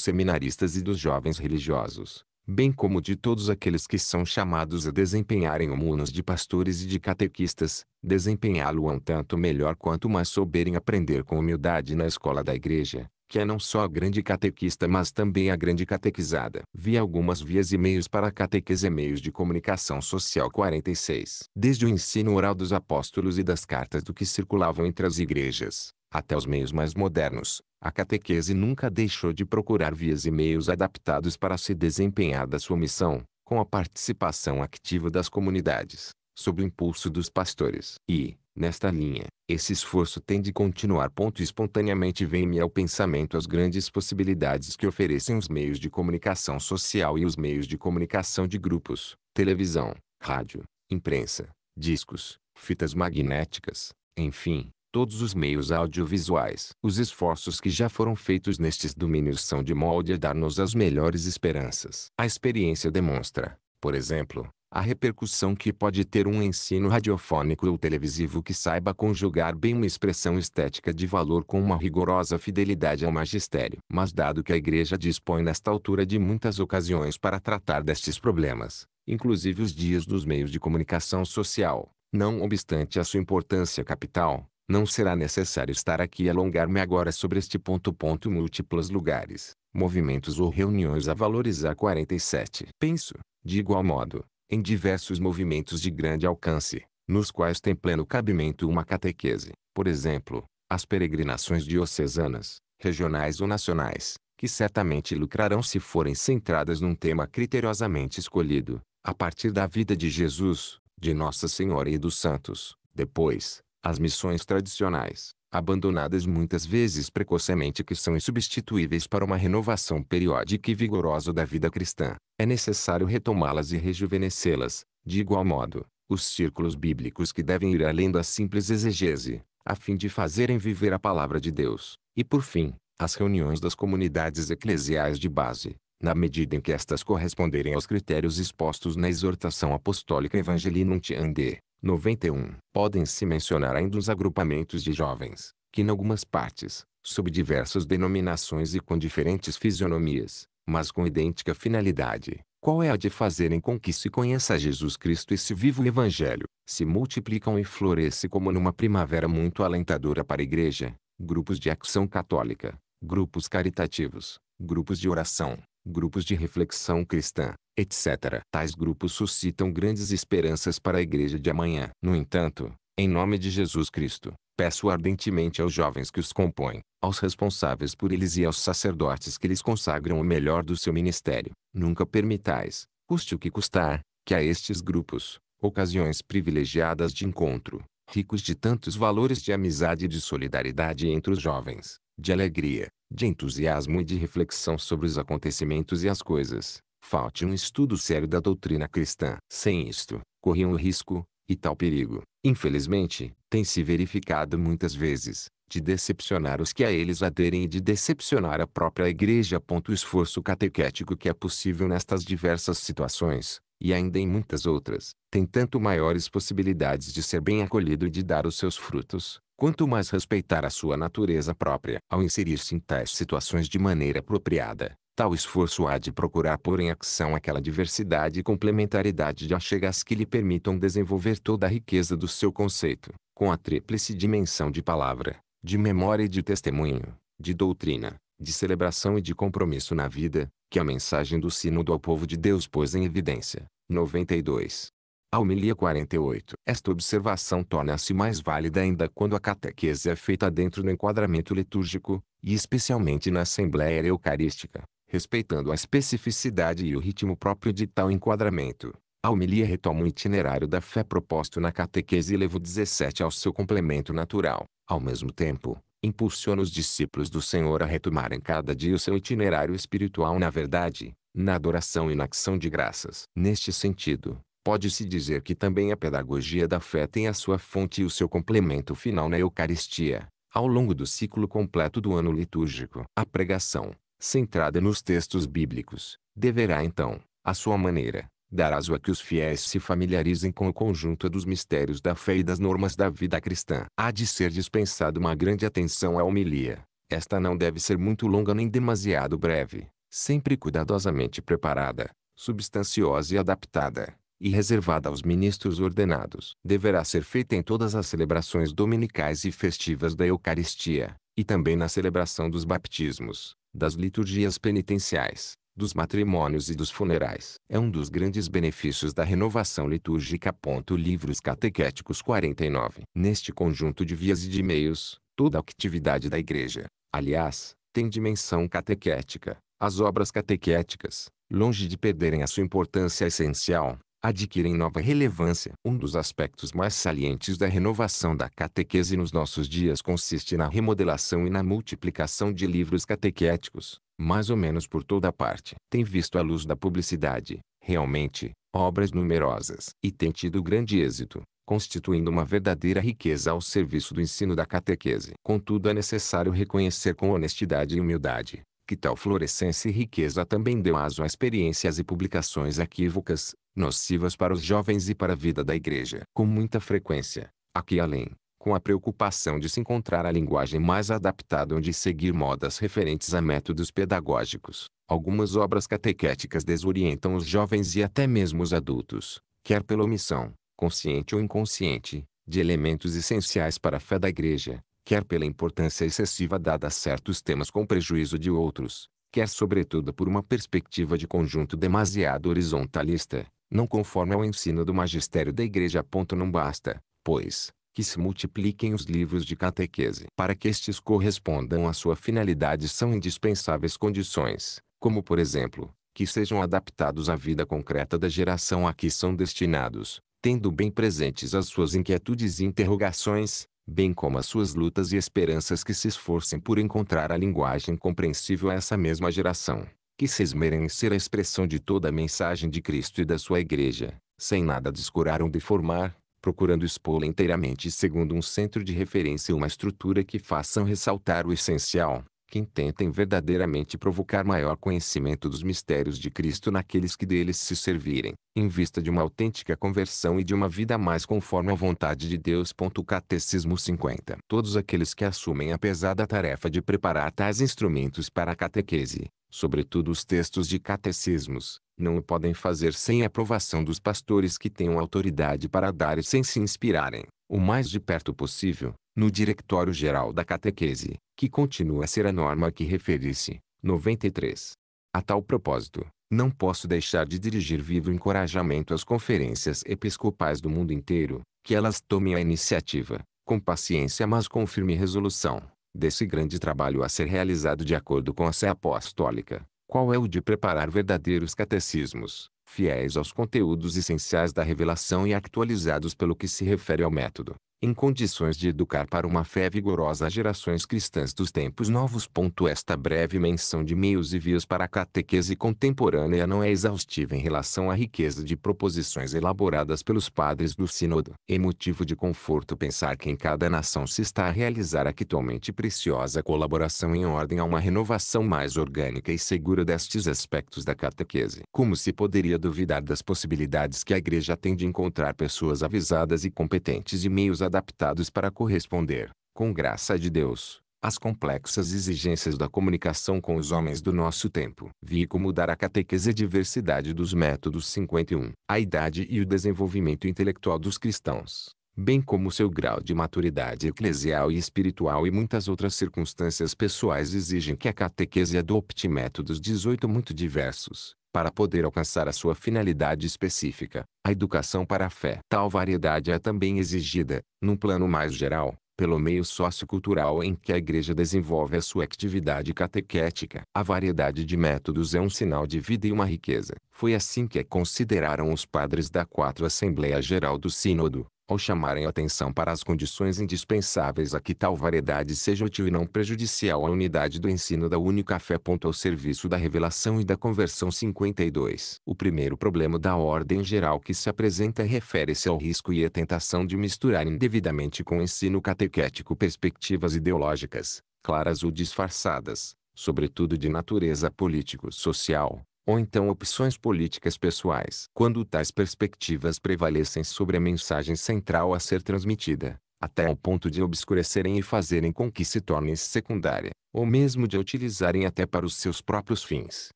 seminaristas e dos jovens religiosos, bem como de todos aqueles que são chamados a desempenharem humanos de pastores e de catequistas, desempenhá-lo-ão tanto melhor quanto mais souberem aprender com humildade na escola da Igreja, que é não só a grande catequista mas também a grande catequizada. Vi algumas vias e meios para a catequese e meios de comunicação social 46. Desde o ensino oral dos apóstolos e das cartas do que circulavam entre as igrejas, até os meios mais modernos, a catequese nunca deixou de procurar vias e meios adaptados para se desempenhar da sua missão, com a participação ativa das comunidades, sob o impulso dos pastores. E, Nesta linha, esse esforço tem de continuar. Ponto espontaneamente vem-me ao pensamento as grandes possibilidades que oferecem os meios de comunicação social e os meios de comunicação de grupos, televisão, rádio, imprensa, discos, fitas magnéticas, enfim, todos os meios audiovisuais. Os esforços que já foram feitos nestes domínios são de molde a dar-nos as melhores esperanças. A experiência demonstra, por exemplo, a repercussão que pode ter um ensino radiofônico ou televisivo que saiba conjugar bem uma expressão estética de valor com uma rigorosa fidelidade ao magistério. Mas dado que a igreja dispõe nesta altura de muitas ocasiões para tratar destes problemas, inclusive os dias dos meios de comunicação social, não obstante a sua importância capital, não será necessário estar aqui e alongar-me agora sobre este ponto. Ponto múltiplos lugares, movimentos ou reuniões a valorizar 47. Penso, de igual modo, em diversos movimentos de grande alcance, nos quais tem pleno cabimento uma catequese, por exemplo, as peregrinações diocesanas, regionais ou nacionais, que certamente lucrarão se forem centradas num tema criteriosamente escolhido, a partir da vida de Jesus, de Nossa Senhora e dos santos. Depois, as missões tradicionais, abandonadas muitas vezes precocemente que são insubstituíveis para uma renovação periódica e vigorosa da vida cristã, é necessário retomá-las e rejuvenescê-las. De igual modo, os círculos bíblicos que devem ir além da simples exegese, a fim de fazerem viver a palavra de Deus, e por fim, as reuniões das comunidades eclesiais de base, na medida em que estas corresponderem aos critérios expostos na exortação apostólica Evangelii Nuntiandi, 91. Podem-se mencionar ainda os agrupamentos de jovens, que em algumas partes, sob diversas denominações e com diferentes fisionomias, mas com idêntica finalidade, qual é a de fazerem com que se conheça Jesus Cristo e se viva o Evangelho, se multiplicam e floresce como numa primavera muito alentadora para a igreja, grupos de ação católica, grupos caritativos, grupos de oração, grupos de reflexão cristã, etc. Tais grupos suscitam grandes esperanças para a igreja de amanhã. No entanto, em nome de Jesus Cristo, peço ardentemente aos jovens que os compõem, aos responsáveis por eles e aos sacerdotes que lhes consagram o melhor do seu ministério, nunca permitais, custe o que custar, que a estes grupos, ocasiões privilegiadas de encontro, ricos de tantos valores de amizade e de solidariedade entre os jovens, de alegria, de entusiasmo e de reflexão sobre os acontecimentos e as coisas, falte um estudo sério da doutrina cristã. Sem isto, corriam o risco, e tal perigo, infelizmente, tem se verificado muitas vezes, de decepcionar os que a eles aderem e de decepcionar a própria igreja. O esforço catequético que é possível nestas diversas situações, e ainda em muitas outras, tem tanto maiores possibilidades de ser bem acolhido e de dar os seus frutos, quanto mais respeitar a sua natureza própria. Ao inserir-se em tais situações de maneira apropriada, Tal esforço há de procurar pôr em ação aquela diversidade e complementaridade de achegas que lhe permitam desenvolver toda a riqueza do seu conceito, com a tríplice dimensão de palavra, de memória e de testemunho, de doutrina, de celebração e de compromisso na vida, que é a mensagem do sino do povo de Deus pôs em evidência. 92. A homilia 48. Esta observação torna-se mais válida ainda quando a catequese é feita dentro do enquadramento litúrgico, e especialmente na Assembleia Eucarística, respeitando a especificidade e o ritmo próprio de tal enquadramento. A homilia retoma o itinerário da fé proposto na catequese e leva o 17 ao seu complemento natural. Ao mesmo tempo, impulsiona os discípulos do Senhor a retomarem cada dia o seu itinerário espiritual na verdade, na adoração e na ação de graças. Neste sentido, pode-se dizer que também a pedagogia da fé tem a sua fonte e o seu complemento final na Eucaristia, ao longo do ciclo completo do ano litúrgico. A pregação, centrada nos textos bíblicos, deverá então, à sua maneira, dar aso a que os fiéis se familiarizem com o conjunto dos mistérios da fé e das normas da vida cristã. Há de ser dispensada uma grande atenção à homilia. Esta não deve ser muito longa nem demasiado breve, sempre cuidadosamente preparada, substanciosa e adaptada, e reservada aos ministros ordenados. Deverá ser feita em todas as celebrações dominicais e festivas da Eucaristia, e também na celebração dos baptismos, das liturgias penitenciais, dos matrimônios e dos funerais. É um dos grandes benefícios da renovação litúrgica. Livros Catequéticos 49. Neste conjunto de vias e de meios, toda a atividade da Igreja, aliás, tem dimensão catequética. As obras catequéticas, longe de perderem a sua importância essencial, adquirem nova relevância. Um dos aspectos mais salientes da renovação da catequese nos nossos dias consiste na remodelação e na multiplicação de livros catequéticos, mais ou menos por toda parte. Tem visto à luz da publicidade, realmente, obras numerosas e tem tido grande êxito, constituindo uma verdadeira riqueza ao serviço do ensino da catequese. Contudo, é necessário reconhecer com honestidade e humildade que tal florescência e riqueza também deu aso a experiências e publicações equívocas, nocivas para os jovens e para a vida da igreja. Com muita frequência, aqui além, com a preocupação de se encontrar a linguagem mais adaptada onde seguir modas referentes a métodos pedagógicos, algumas obras catequéticas desorientam os jovens e até mesmo os adultos, quer pela omissão, consciente ou inconsciente, de elementos essenciais para a fé da igreja, quer pela importância excessiva dada a certos temas com prejuízo de outros, quer sobretudo por uma perspectiva de conjunto demasiado horizontalista, não conforme ao ensino do magistério da igreja. Não basta, pois, que se multipliquem os livros de catequese. Para que estes correspondam à sua finalidade são indispensáveis condições, como por exemplo, que sejam adaptados à vida concreta da geração a que são destinados, tendo bem presentes as suas inquietudes e interrogações, bem como as suas lutas e esperanças que se esforcem por encontrar a linguagem compreensível a essa mesma geração, que se esmerem em ser a expressão de toda a mensagem de Cristo e da sua igreja, sem nada descurar ou deformar, procurando expô-la inteiramente segundo um centro de referência e uma estrutura que façam ressaltar o essencial, que intentem verdadeiramente provocar maior conhecimento dos mistérios de Cristo naqueles que deles se servirem, em vista de uma autêntica conversão e de uma vida mais conforme à vontade de Deus. Catecismo 50. Todos aqueles que assumem a pesada tarefa de preparar tais instrumentos para a catequese, sobretudo os textos de catecismos, não o podem fazer sem a aprovação dos pastores que tenham autoridade para dar e sem se inspirarem, o mais de perto possível, no Diretório Geral da Catequese, que continua a ser a norma a que referi-se. 93. A tal propósito, não posso deixar de dirigir vivo encorajamento às conferências episcopais do mundo inteiro, que elas tomem a iniciativa, com paciência mas com firme resolução, desse grande trabalho a ser realizado de acordo com a sé apostólica, qual é o de preparar verdadeiros catecismos, fiéis aos conteúdos essenciais da revelação e atualizados pelo que se refere ao método, em condições de educar para uma fé vigorosa as gerações cristãs dos tempos novos. Esta breve menção de meios e vias para a catequese contemporânea não é exaustiva em relação à riqueza de proposições elaboradas pelos padres do Sínodo. É motivo de conforto pensar que em cada nação se está a realizar atualmente preciosa colaboração em ordem a uma renovação mais orgânica e segura destes aspectos da catequese. Como se poderia duvidar das possibilidades que a Igreja tem de encontrar pessoas avisadas e competentes e meios a adaptados para corresponder, com graça de Deus, às complexas exigências da comunicação com os homens do nosso tempo. Vi como dar a catequese a diversidade dos métodos 51, a idade e o desenvolvimento intelectual dos cristãos bem como seu grau de maturidade eclesial e espiritual e muitas outras circunstâncias pessoais exigem que a catequese adopte métodos 18 muito diversos, para poder alcançar a sua finalidade específica, a educação para a fé. Tal variedade é também exigida, num plano mais geral, pelo meio sociocultural em que a igreja desenvolve a sua atividade catequética. A variedade de métodos é um sinal de vida e uma riqueza. Foi assim que a consideraram os padres da Quatro Assembleia Geral do Sínodo, ao chamarem atenção para as condições indispensáveis a que tal variedade seja útil e não prejudicial à unidade do ensino da única fé. Ao serviço da revelação e da conversão 52. O primeiro problema da ordem geral que se apresenta refere-se ao risco e à tentação de misturar indevidamente com o ensino catequético perspectivas ideológicas, claras ou disfarçadas, sobretudo de natureza político-social, ou então opções políticas pessoais. Quando tais perspectivas prevalecem sobre a mensagem central a ser transmitida, até ao ponto de obscurecerem e fazerem com que se tornem secundária, ou mesmo de utilizarem até para os seus próprios fins,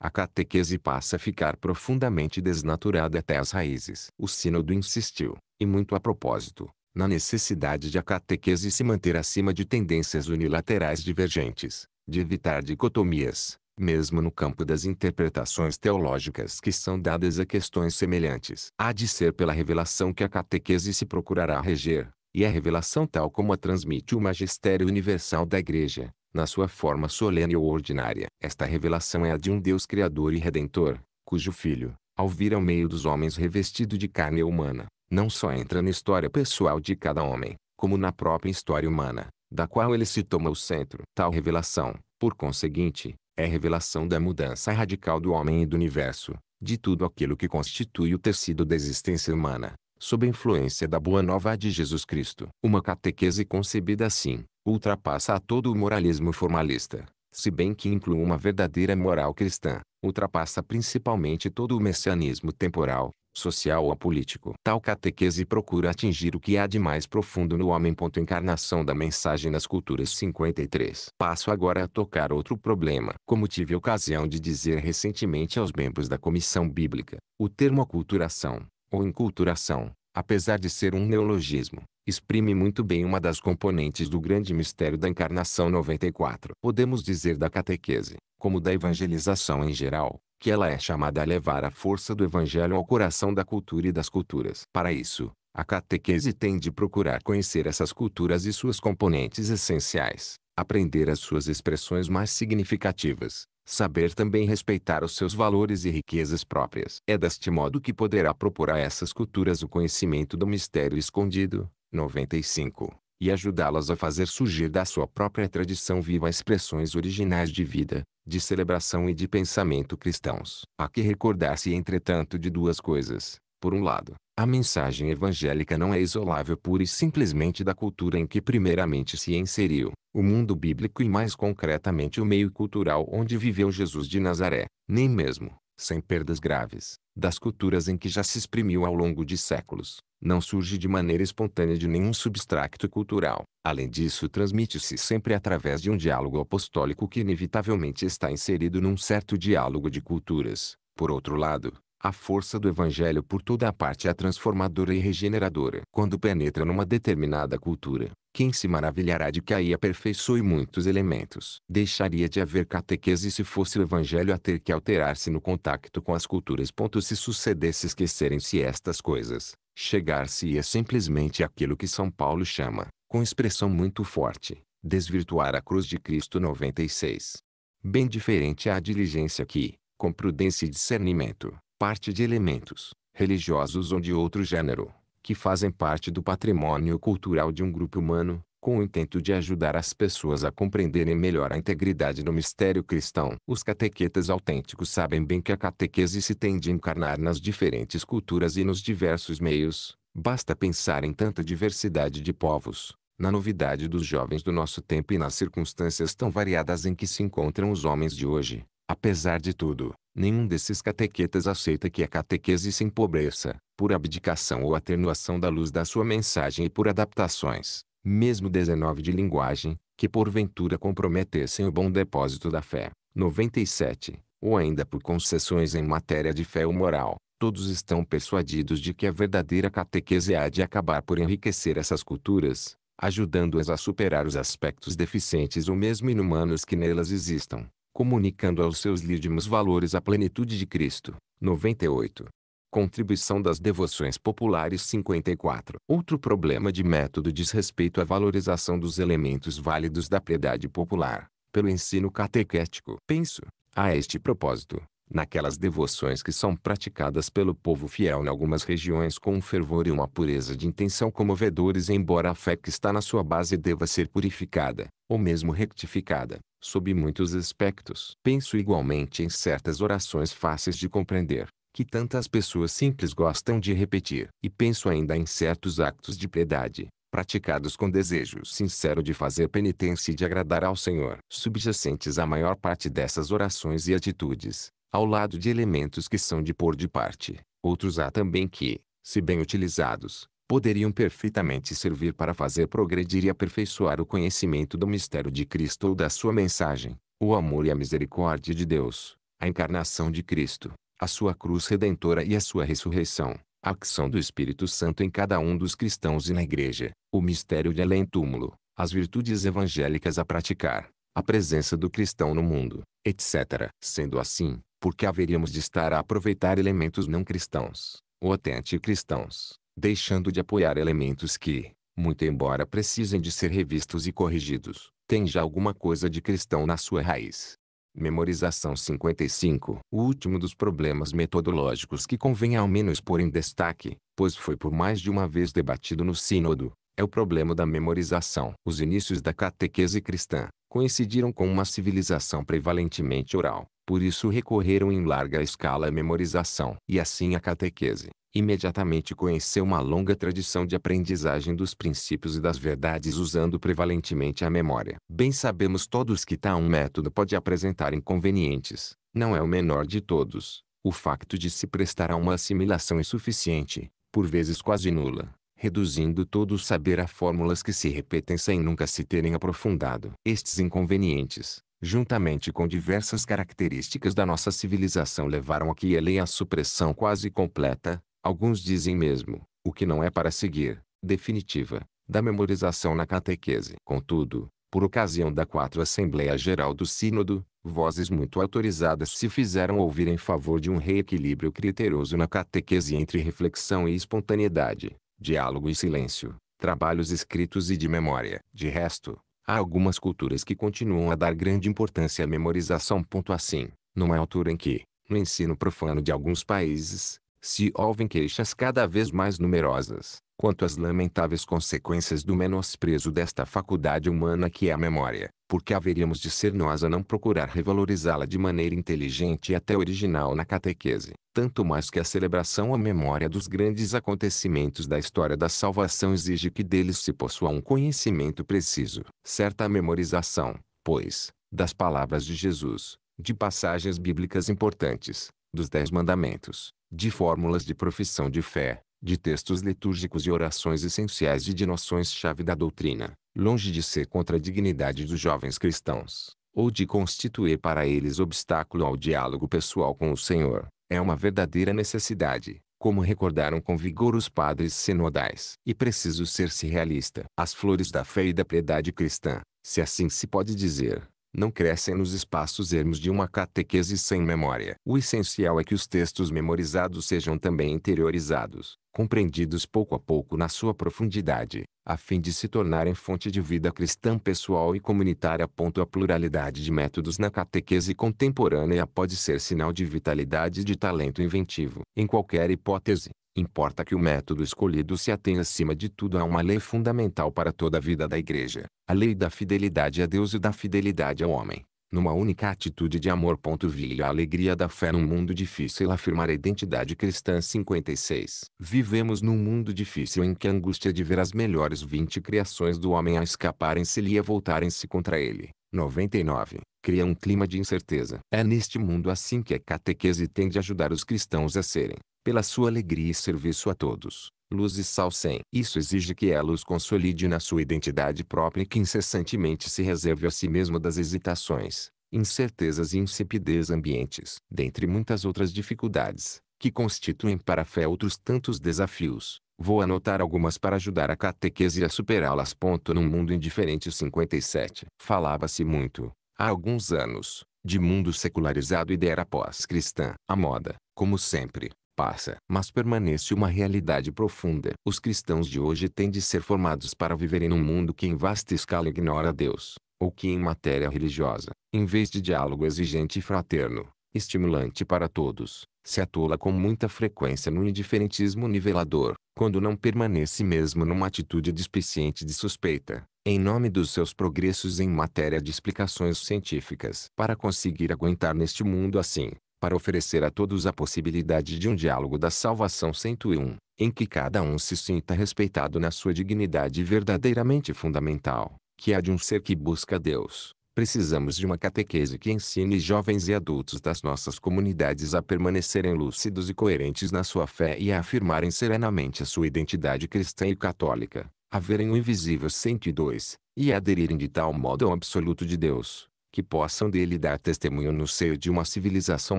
a catequese passa a ficar profundamente desnaturada até as raízes. O sínodo insistiu, e muito a propósito, na necessidade de a catequese se manter acima de tendências unilaterais divergentes, de evitar dicotomias, mesmo no campo das interpretações teológicas que são dadas a questões semelhantes. Há de ser pela revelação que a catequese se procurará reger, e a revelação tal como a transmite o magistério universal da Igreja, na sua forma solene ou ordinária. Esta revelação é a de um Deus Criador e Redentor, cujo Filho, ao vir ao meio dos homens revestido de carne humana, não só entra na história pessoal de cada homem, como na própria história humana, da qual ele se toma o centro. Tal revelação, por conseguinte, é revelação da mudança radical do homem e do universo, de tudo aquilo que constitui o tecido da existência humana, sob a influência da boa nova de Jesus Cristo. Uma catequese concebida assim, ultrapassa a todo o moralismo formalista, se bem que inclua uma verdadeira moral cristã, ultrapassa principalmente todo o messianismo temporal, social ou político. Tal catequese procura atingir o que há de mais profundo no homem. Ponto encarnação da mensagem nas culturas 53. Passo agora a tocar outro problema. Como tive ocasião de dizer recentemente aos membros da comissão bíblica, o termo aculturação, ou inculturação, apesar de ser um neologismo, exprime muito bem uma das componentes do grande mistério da encarnação 94. Podemos dizer da catequese, como da evangelização em geral, que ela é chamada a levar a força do Evangelho ao coração da cultura e das culturas. Para isso, a catequese tem de procurar conhecer essas culturas e suas componentes essenciais, aprender as suas expressões mais significativas, saber também respeitar os seus valores e riquezas próprias. É deste modo que poderá propor a essas culturas o conhecimento do mistério escondido. 95 e ajudá-las a fazer surgir da sua própria tradição viva expressões originais de vida, de celebração e de pensamento cristãos. Há que recordar-se entretanto de duas coisas. Por um lado, a mensagem evangélica não é isolável pura e simplesmente da cultura em que primeiramente se inseriu, o mundo bíblico e mais concretamente o meio cultural onde viveu Jesus de Nazaré, nem mesmo, sem perdas graves, das culturas em que já se exprimiu ao longo de séculos, não surge de maneira espontânea de nenhum substrato cultural. Além disso, transmite-se sempre através de um diálogo apostólico que inevitavelmente está inserido num certo diálogo de culturas. Por outro lado, a força do Evangelho por toda a parte é transformadora e regeneradora. Quando penetra numa determinada cultura, quem se maravilhará de que aí aperfeiçoe muitos elementos? Deixaria de haver catequese se fosse o Evangelho a ter que alterar-se no contacto com as culturas. Se sucedesse esquecerem-se estas coisas, chegar-se-ia é simplesmente àquilo que São Paulo chama, com expressão muito forte, desvirtuar a cruz de Cristo 96. Bem diferente à é diligência que, com prudência e discernimento, parte de elementos, religiosos ou de outro gênero, que fazem parte do patrimônio cultural de um grupo humano, com o intento de ajudar as pessoas a compreenderem melhor a integridade do mistério cristão. Os catequetas autênticos sabem bem que a catequese se tem de encarnar nas diferentes culturas e nos diversos meios. Basta pensar em tanta diversidade de povos, na novidade dos jovens do nosso tempo e nas circunstâncias tão variadas em que se encontram os homens de hoje, Apesar de tudo, nenhum desses catequetas aceita que a catequese se empobreça, por abdicação ou atenuação da luz da sua mensagem e por adaptações, mesmo 19 de linguagem, que porventura comprometessem o bom depósito da fé. 97. Ou ainda por concessões em matéria de fé ou moral, todos estão persuadidos de que a verdadeira catequese há de acabar por enriquecer essas culturas, ajudando-as a superar os aspectos deficientes ou mesmo inumanos que nelas existam comunicando aos seus lídimos valores a plenitude de Cristo. 98. Contribuição das devoções populares 54. Outro problema de método diz respeito à valorização dos elementos válidos da piedade popular, pelo ensino catequético. Penso, a este propósito, naquelas devoções que são praticadas pelo povo fiel em algumas regiões com um fervor e uma pureza de intenção comovedores, embora a fé que está na sua base deva ser purificada, ou mesmo rectificada sob muitos aspectos. Penso igualmente em certas orações fáceis de compreender, que tantas pessoas simples gostam de repetir. E penso ainda em certos actos de piedade, praticados com desejo sincero de fazer penitência e de agradar ao Senhor. Subjacentes à maior parte dessas orações e atitudes, ao lado de elementos que são de pôr de parte, outros há também que, se bem utilizados, poderiam perfeitamente servir para fazer progredir e aperfeiçoar o conhecimento do mistério de Cristo ou da sua mensagem, o amor e a misericórdia de Deus, a encarnação de Cristo, a sua cruz redentora e a sua ressurreição, a ação do Espírito Santo em cada um dos cristãos e na igreja, o mistério de além-túmulo, as virtudes evangélicas a praticar, a presença do cristão no mundo, etc. Sendo assim, porque haveríamos de estar a aproveitar elementos não cristãos, ou até anticristãos, deixando de apoiar elementos que, muito embora precisem de ser revistos e corrigidos, têm já alguma coisa de cristão na sua raiz. Memorização 55, o último dos problemas metodológicos que convém ao menos pôr em destaque, pois foi por mais de uma vez debatido no Sínodo, é o problema da memorização. Os inícios da catequese cristã coincidiram com uma civilização prevalentemente oral, por isso recorreram em larga escala à memorização. E assim a catequese, imediatamente conheceu uma longa tradição de aprendizagem dos princípios e das verdades usando prevalentemente a memória. Bem sabemos todos que tal método pode apresentar inconvenientes, não é o menor de todos, o facto de se prestar a uma assimilação insuficiente, é por vezes quase nula, reduzindo todo o saber a fórmulas que se repetem sem nunca se terem aprofundado. Estes inconvenientes, juntamente com diversas características da nossa civilização levaram a que ele a supressão quase completa, alguns dizem mesmo, o que não é para seguir, definitiva, da memorização na catequese. Contudo, por ocasião da quatro Assembleia Geral do Sínodo, vozes muito autorizadas se fizeram ouvir em favor de um reequilíbrio criterioso na catequese entre reflexão e espontaneidade, diálogo e silêncio, trabalhos escritos e de memória. De resto, Há algumas culturas que continuam a dar grande importância à memorização. Assim, numa altura em que, no ensino profano de alguns países, se ouvem queixas cada vez mais numerosas quanto às lamentáveis consequências do menosprezo desta faculdade humana que é a memória, porque haveríamos de ser nós a não procurar revalorizá-la de maneira inteligente e até original na catequese, tanto mais que a celebração à memória dos grandes acontecimentos da história da salvação exige que deles se possua um conhecimento preciso, certa memorização, pois, das palavras de Jesus, de passagens bíblicas importantes, dos Dez Mandamentos, de fórmulas de profissão de fé, de textos litúrgicos e orações essenciais e de noções-chave da doutrina, longe de ser contra a dignidade dos jovens cristãos, ou de constituir para eles obstáculo ao diálogo pessoal com o Senhor, é uma verdadeira necessidade, como recordaram com vigor os padres sinodais. E preciso ser-se realista. As flores da fé e da piedade cristã, se assim se pode dizer, não crescem nos espaços ermos de uma catequese sem memória. O essencial é que os textos memorizados sejam também interiorizados, compreendidos pouco a pouco na sua profundidade, a fim de se tornarem fonte de vida cristã pessoal e comunitária. A pluralidade de métodos na catequese contemporânea pode ser sinal de vitalidade e de talento inventivo. Em qualquer hipótese, Importa que o método escolhido se atenha acima de tudo a uma lei fundamental para toda a vida da Igreja, a lei da fidelidade a Deus e da fidelidade ao homem. Numa única atitude de amor. vi a alegria da fé num mundo difícil afirmar a identidade cristã 56. Vivemos num mundo difícil em que a angústia de ver as melhores 20 criações do homem a escaparem-se-lhe e voltarem-se contra ele. 99. Cria um clima de incerteza. É neste mundo assim que a catequese tende a ajudar os cristãos a serem, pela sua alegria e serviço a todos, luz e sal sem. Isso exige que ela os consolide na sua identidade própria e que incessantemente se reserve a si mesmo das hesitações, incertezas e insipidez ambientes. Dentre muitas outras dificuldades, que constituem para a fé outros tantos desafios. Vou anotar algumas para ajudar a catequese a superá-las. Num mundo indiferente 57. Falava-se muito, há alguns anos, de mundo secularizado e da era pós-cristã. A moda, como sempre, passa, mas permanece uma realidade profunda. Os cristãos de hoje têm de ser formados para viverem num mundo que em vasta escala ignora Deus, ou que em matéria religiosa, em vez de diálogo exigente e fraterno, estimulante para todos, se atola com muita frequência no indiferentismo nivelador, quando não permanece mesmo numa atitude displicente de suspeita, em nome dos seus progressos em matéria de explicações científicas, para conseguir aguentar neste mundo assim, para oferecer a todos a possibilidade de um diálogo da salvação 101, em que cada um se sinta respeitado na sua dignidade verdadeiramente fundamental, que é a de um ser que busca Deus. Precisamos de uma catequese que ensine jovens e adultos das nossas comunidades a permanecerem lúcidos e coerentes na sua fé e a afirmarem serenamente a sua identidade cristã e católica, a verem o invisível 102, e a aderirem de tal modo ao absoluto de Deus, que possam dele dar testemunho no seio de uma civilização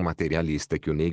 materialista que o nega.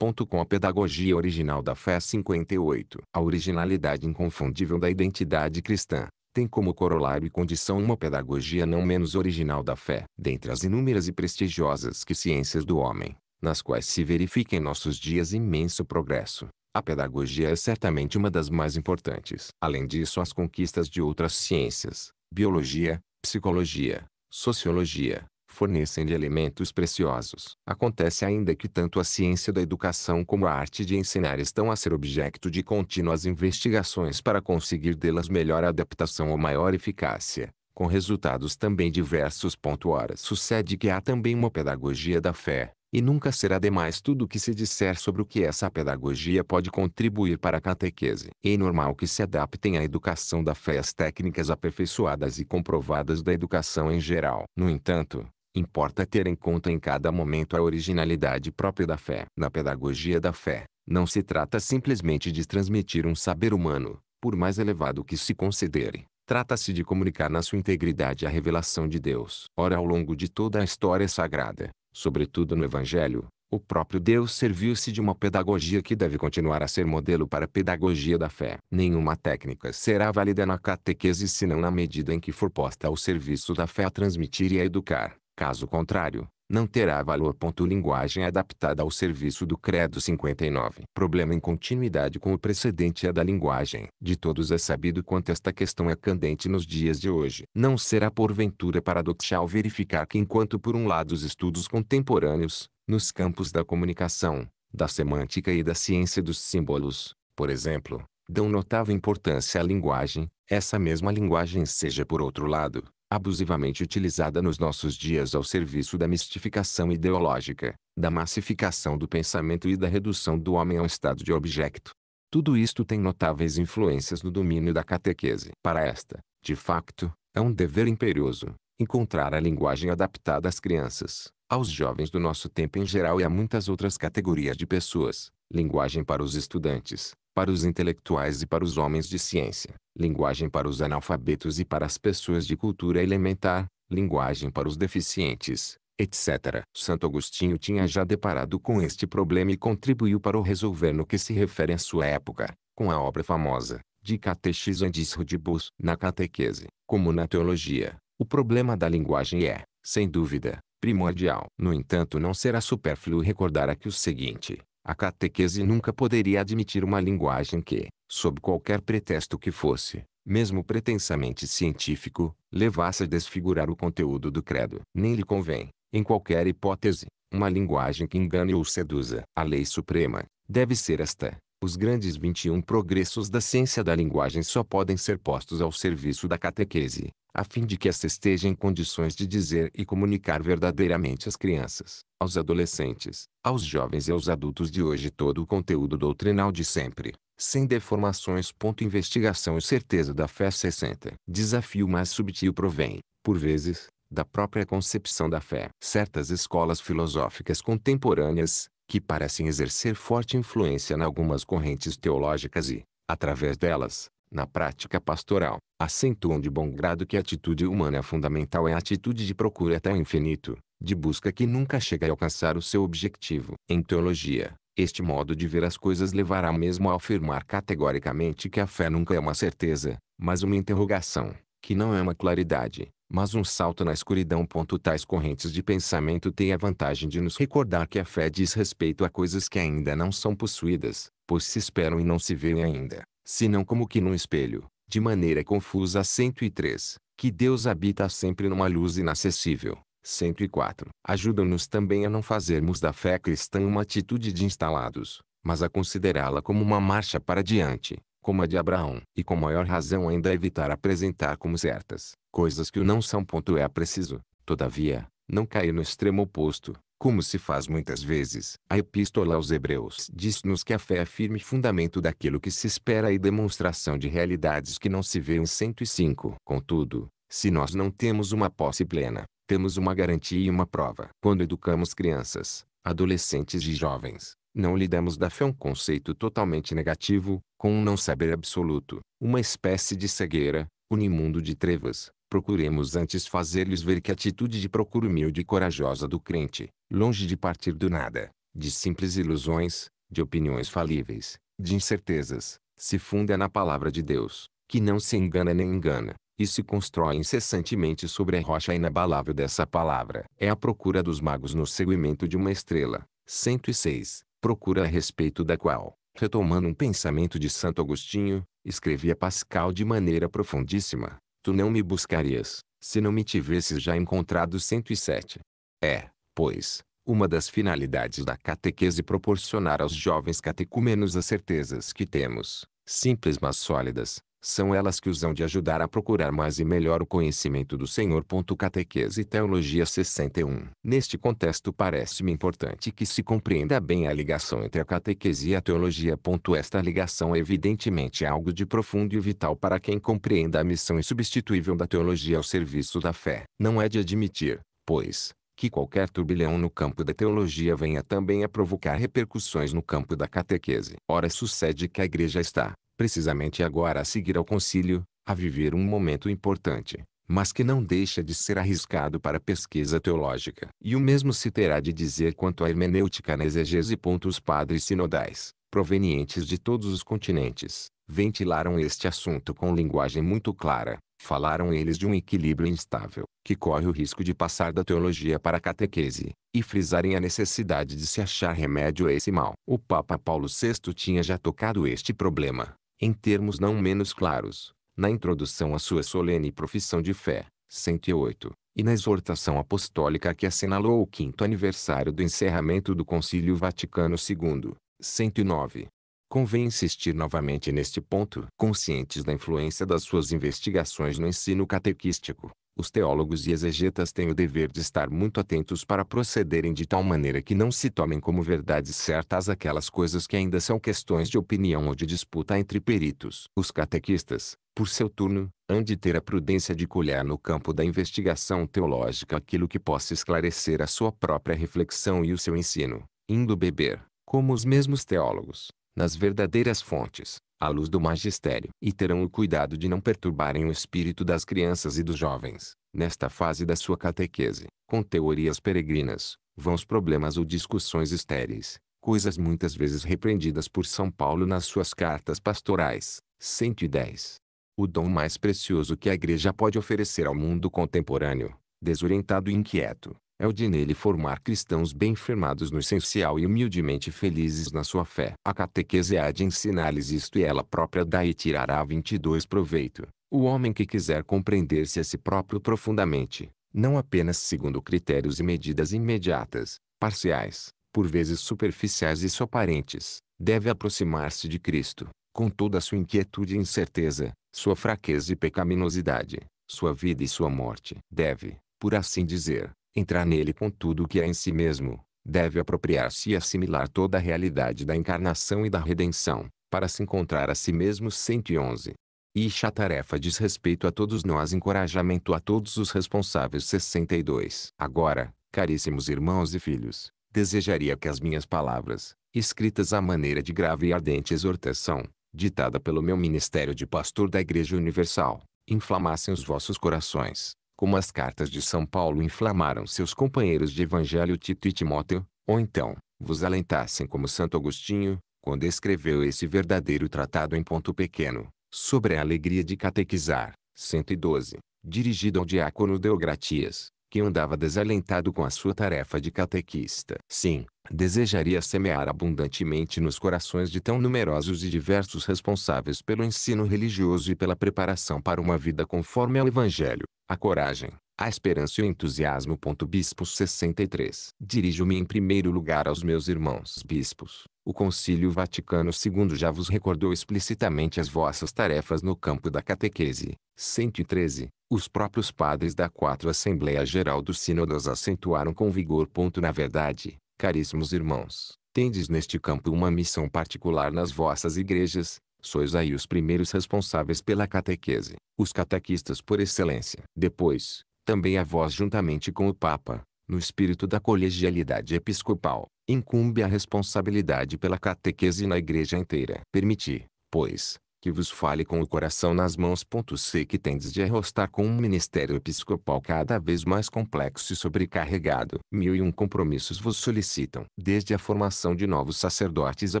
Com a pedagogia original da fé 58. A originalidade inconfundível da identidade cristã tem como corolário e condição uma pedagogia não menos original da fé. Dentre as inúmeras e prestigiosas que ciências do homem, nas quais se verifica em nossos dias imenso progresso, a pedagogia é certamente uma das mais importantes. Além disso, as conquistas de outras ciências, biologia, psicologia, sociologia, fornecem de elementos preciosos. Acontece ainda que tanto a ciência da educação como a arte de ensinar estão a ser objeto de contínuas investigações para conseguir delas melhor adaptação ou maior eficácia com resultados também diversos. Ora, sucede que há também uma pedagogia da fé, e nunca será demais tudo o que se disser sobre o que essa pedagogia pode contribuir para a catequese. É normal que se adaptem à educação da fé as técnicas aperfeiçoadas e comprovadas da educação em geral. No entanto, Importa ter em conta em cada momento a originalidade própria da fé. Na pedagogia da fé, não se trata simplesmente de transmitir um saber humano, por mais elevado que se considere. Trata-se de comunicar na sua integridade a revelação de Deus. Ora, ao longo de toda a história sagrada, sobretudo no Evangelho, o próprio Deus serviu-se de uma pedagogia que deve continuar a ser modelo para a pedagogia da fé. Nenhuma técnica será válida na catequese senão na medida em que for posta ao serviço da fé a transmitir e a educar. Caso contrário, não terá valor. Linguagem adaptada ao serviço do Credo 59. Problema em continuidade com o precedente é da linguagem. De todos é sabido quanto esta questão é candente nos dias de hoje. Não será porventura paradoxal verificar que enquanto por um lado os estudos contemporâneos, nos campos da comunicação, da semântica e da ciência dos símbolos, por exemplo, dão notável importância à linguagem, essa mesma linguagem seja por outro lado, abusivamente utilizada nos nossos dias ao serviço da mistificação ideológica, da massificação do pensamento e da redução do homem a um estado de objeto. Tudo isto tem notáveis influências no domínio da catequese. Para esta, de facto, é um dever imperioso encontrar a linguagem adaptada às crianças, aos jovens do nosso tempo em geral e a muitas outras categorias de pessoas, linguagem para os estudantes, para os intelectuais e para os homens de ciência, linguagem para os analfabetos e para as pessoas de cultura elementar, linguagem para os deficientes, etc. Santo Agostinho tinha já deparado com este problema e contribuiu para o resolver no que se refere à sua época, com a obra famosa, de Catechisandis Rudibus, na catequese, como na teologia. O problema da linguagem é, sem dúvida, primordial. No entanto não será supérfluo recordar aqui o seguinte, a catequese nunca poderia admitir uma linguagem que, sob qualquer pretexto que fosse, mesmo pretensamente científico, levasse a desfigurar o conteúdo do credo. Nem lhe convém, em qualquer hipótese, uma linguagem que engane ou seduza. A lei suprema deve ser esta. Os grandes 21 progressos da ciência da linguagem só podem ser postos ao serviço da catequese, a fim de que esta esteja em condições de dizer e comunicar verdadeiramente às crianças, aos adolescentes, aos jovens e aos adultos de hoje todo o conteúdo doutrinal de sempre, sem deformações. Investigação e certeza da fé 60. Desafio mais subtil provém, por vezes, da própria concepção da fé. Certas escolas filosóficas contemporâneas, que parecem exercer forte influência em algumas correntes teológicas e, através delas, na prática pastoral, acentuam de bom grado que a atitude humana é fundamental é a atitude de procura até o infinito, de busca que nunca chega a alcançar o seu objetivo. Em teologia, este modo de ver as coisas levará mesmo a afirmar categoricamente que a fé nunca é uma certeza, mas uma interrogação, que não é uma claridade, mas um salto na escuridão. Tais correntes de pensamento têm a vantagem de nos recordar que a fé diz respeito a coisas que ainda não são possuídas, pois se esperam e não se veem ainda senão como que num espelho, de maneira confusa. 103. Que Deus habita sempre numa luz inacessível. 104. Ajudam-nos também a não fazermos da fé cristã uma atitude de instalados, mas a considerá-la como uma marcha para diante, como a de Abraão, e com maior razão ainda evitar apresentar como certas coisas que o não são. Ponto é, é preciso, todavia, não cair no extremo oposto, como se faz muitas vezes, a Epístola aos Hebreus diz-nos que a fé é firme fundamento daquilo que se espera e demonstração de realidades que não se vê em 105. Contudo, se nós não temos uma posse plena, temos uma garantia e uma prova. Quando educamos crianças, adolescentes e jovens, não lhe damos da fé um conceito totalmente negativo, com um não saber absoluto, uma espécie de cegueira, unimundo de trevas, Procuremos antes fazer-lhes ver que a atitude de procura humilde e corajosa do crente, longe de partir do nada, de simples ilusões, de opiniões falíveis, de incertezas, se funda na palavra de Deus, que não se engana nem engana, e se constrói incessantemente sobre a rocha inabalável dessa palavra. É a procura dos magos no seguimento de uma estrela. 106. Procura a respeito da qual, retomando um pensamento de Santo Agostinho, escrevia Pascal de maneira profundíssima tu não me buscarias, se não me tivesses já encontrado 107. É, pois, uma das finalidades da catequese proporcionar aos jovens catecúmenos as certezas que temos, simples mas sólidas, são elas que usam de ajudar a procurar mais e melhor o conhecimento do Senhor. Catequese e Teologia 61. Neste contexto parece-me importante que se compreenda bem a ligação entre a catequese e a teologia. Esta ligação é evidentemente algo de profundo e vital para quem compreenda a missão insubstituível da teologia ao serviço da fé. Não é de admitir, pois, que qualquer turbilhão no campo da teologia venha também a provocar repercussões no campo da catequese. Ora, sucede que a igreja está, precisamente agora a seguir ao concílio, a viver um momento importante, mas que não deixa de ser arriscado para a pesquisa teológica. E o mesmo se terá de dizer quanto à hermenêutica na exegese. Os padres sinodais, provenientes de todos os continentes, ventilaram este assunto com linguagem muito clara. Falaram eles de um equilíbrio instável, que corre o risco de passar da teologia para a catequese, e frisarem a necessidade de se achar remédio a esse mal. O Papa Paulo VI tinha já tocado este problema, em termos não menos claros, na introdução à sua solene profissão de fé, 108, e na exortação apostólica que assinalou o quinto aniversário do encerramento do Concílio Vaticano II, 109. Convém insistir novamente neste ponto, conscientes da influência das suas investigações no ensino catequístico, os teólogos e exegetas têm o dever de estar muito atentos para procederem de tal maneira que não se tomem como verdades certas aquelas coisas que ainda são questões de opinião ou de disputa entre peritos. Os catequistas, por seu turno, hão de ter a prudência de colher no campo da investigação teológica aquilo que possa esclarecer a sua própria reflexão e o seu ensino, indo beber, como os mesmos teólogos, nas verdadeiras fontes, à luz do magistério, e terão o cuidado de não perturbarem o espírito das crianças e dos jovens, nesta fase da sua catequese, com teorias peregrinas, vãos problemas ou discussões estéreis, coisas muitas vezes repreendidas por São Paulo nas suas cartas pastorais. 110. O dom mais precioso que a Igreja pode oferecer ao mundo contemporâneo, desorientado e inquieto, é o de nele formar cristãos bem firmados no essencial e humildemente felizes na sua fé. A catequese há de ensinar-lhes isto e ela própria daí tirará 22 proveito. O homem que quiser compreender-se a si próprio profundamente, não apenas segundo critérios e medidas imediatas, parciais, por vezes superficiais e só aparentes, deve aproximar-se de Cristo, com toda a sua inquietude e incerteza, sua fraqueza e pecaminosidade, sua vida e sua morte. Deve, por assim dizer, entrar nele com tudo o que é em si mesmo, deve apropriar-se e assimilar toda a realidade da encarnação e da redenção, para se encontrar a si mesmo 111. e a tarefa diz respeito a todos nós encorajamento a todos os responsáveis 62. Agora, caríssimos irmãos e filhos, desejaria que as minhas palavras, escritas à maneira de grave e ardente exortação, ditada pelo meu ministério de pastor da Igreja Universal, inflamassem os vossos corações, como as cartas de São Paulo inflamaram seus companheiros de evangelho Tito e Timóteo, ou então, vos alentassem como Santo Agostinho, quando escreveu esse verdadeiro tratado em ponto pequeno, sobre a alegria de catequizar, 112, dirigido ao diácono Deogratias, que andava desalentado com a sua tarefa de catequista. Sim, desejaria semear abundantemente nos corações de tão numerosos e diversos responsáveis pelo ensino religioso e pela preparação para uma vida conforme ao Evangelho, a coragem, a esperança e o entusiasmo. Bispo 63. Dirijo-me em primeiro lugar aos meus irmãos bispos. O Concílio Vaticano II já vos recordou explicitamente as vossas tarefas no campo da catequese. 113. Os próprios padres da Quatro Assembleia Geral dos Sínodos acentuaram com vigor. Na verdade, caríssimos irmãos, tendes neste campo uma missão particular nas vossas igrejas, sois aí os primeiros responsáveis pela catequese, os catequistas por excelência. Depois, também a vós juntamente com o Papa, no espírito da colegialidade episcopal, incumbe a responsabilidade pela catequese na igreja inteira. Permitir, pois, que vos fale com o coração nas mãos. C que tendes de arrostar com um ministério episcopal cada vez mais complexo e sobrecarregado. Mil e um compromissos vos solicitam, desde a formação de novos sacerdotes à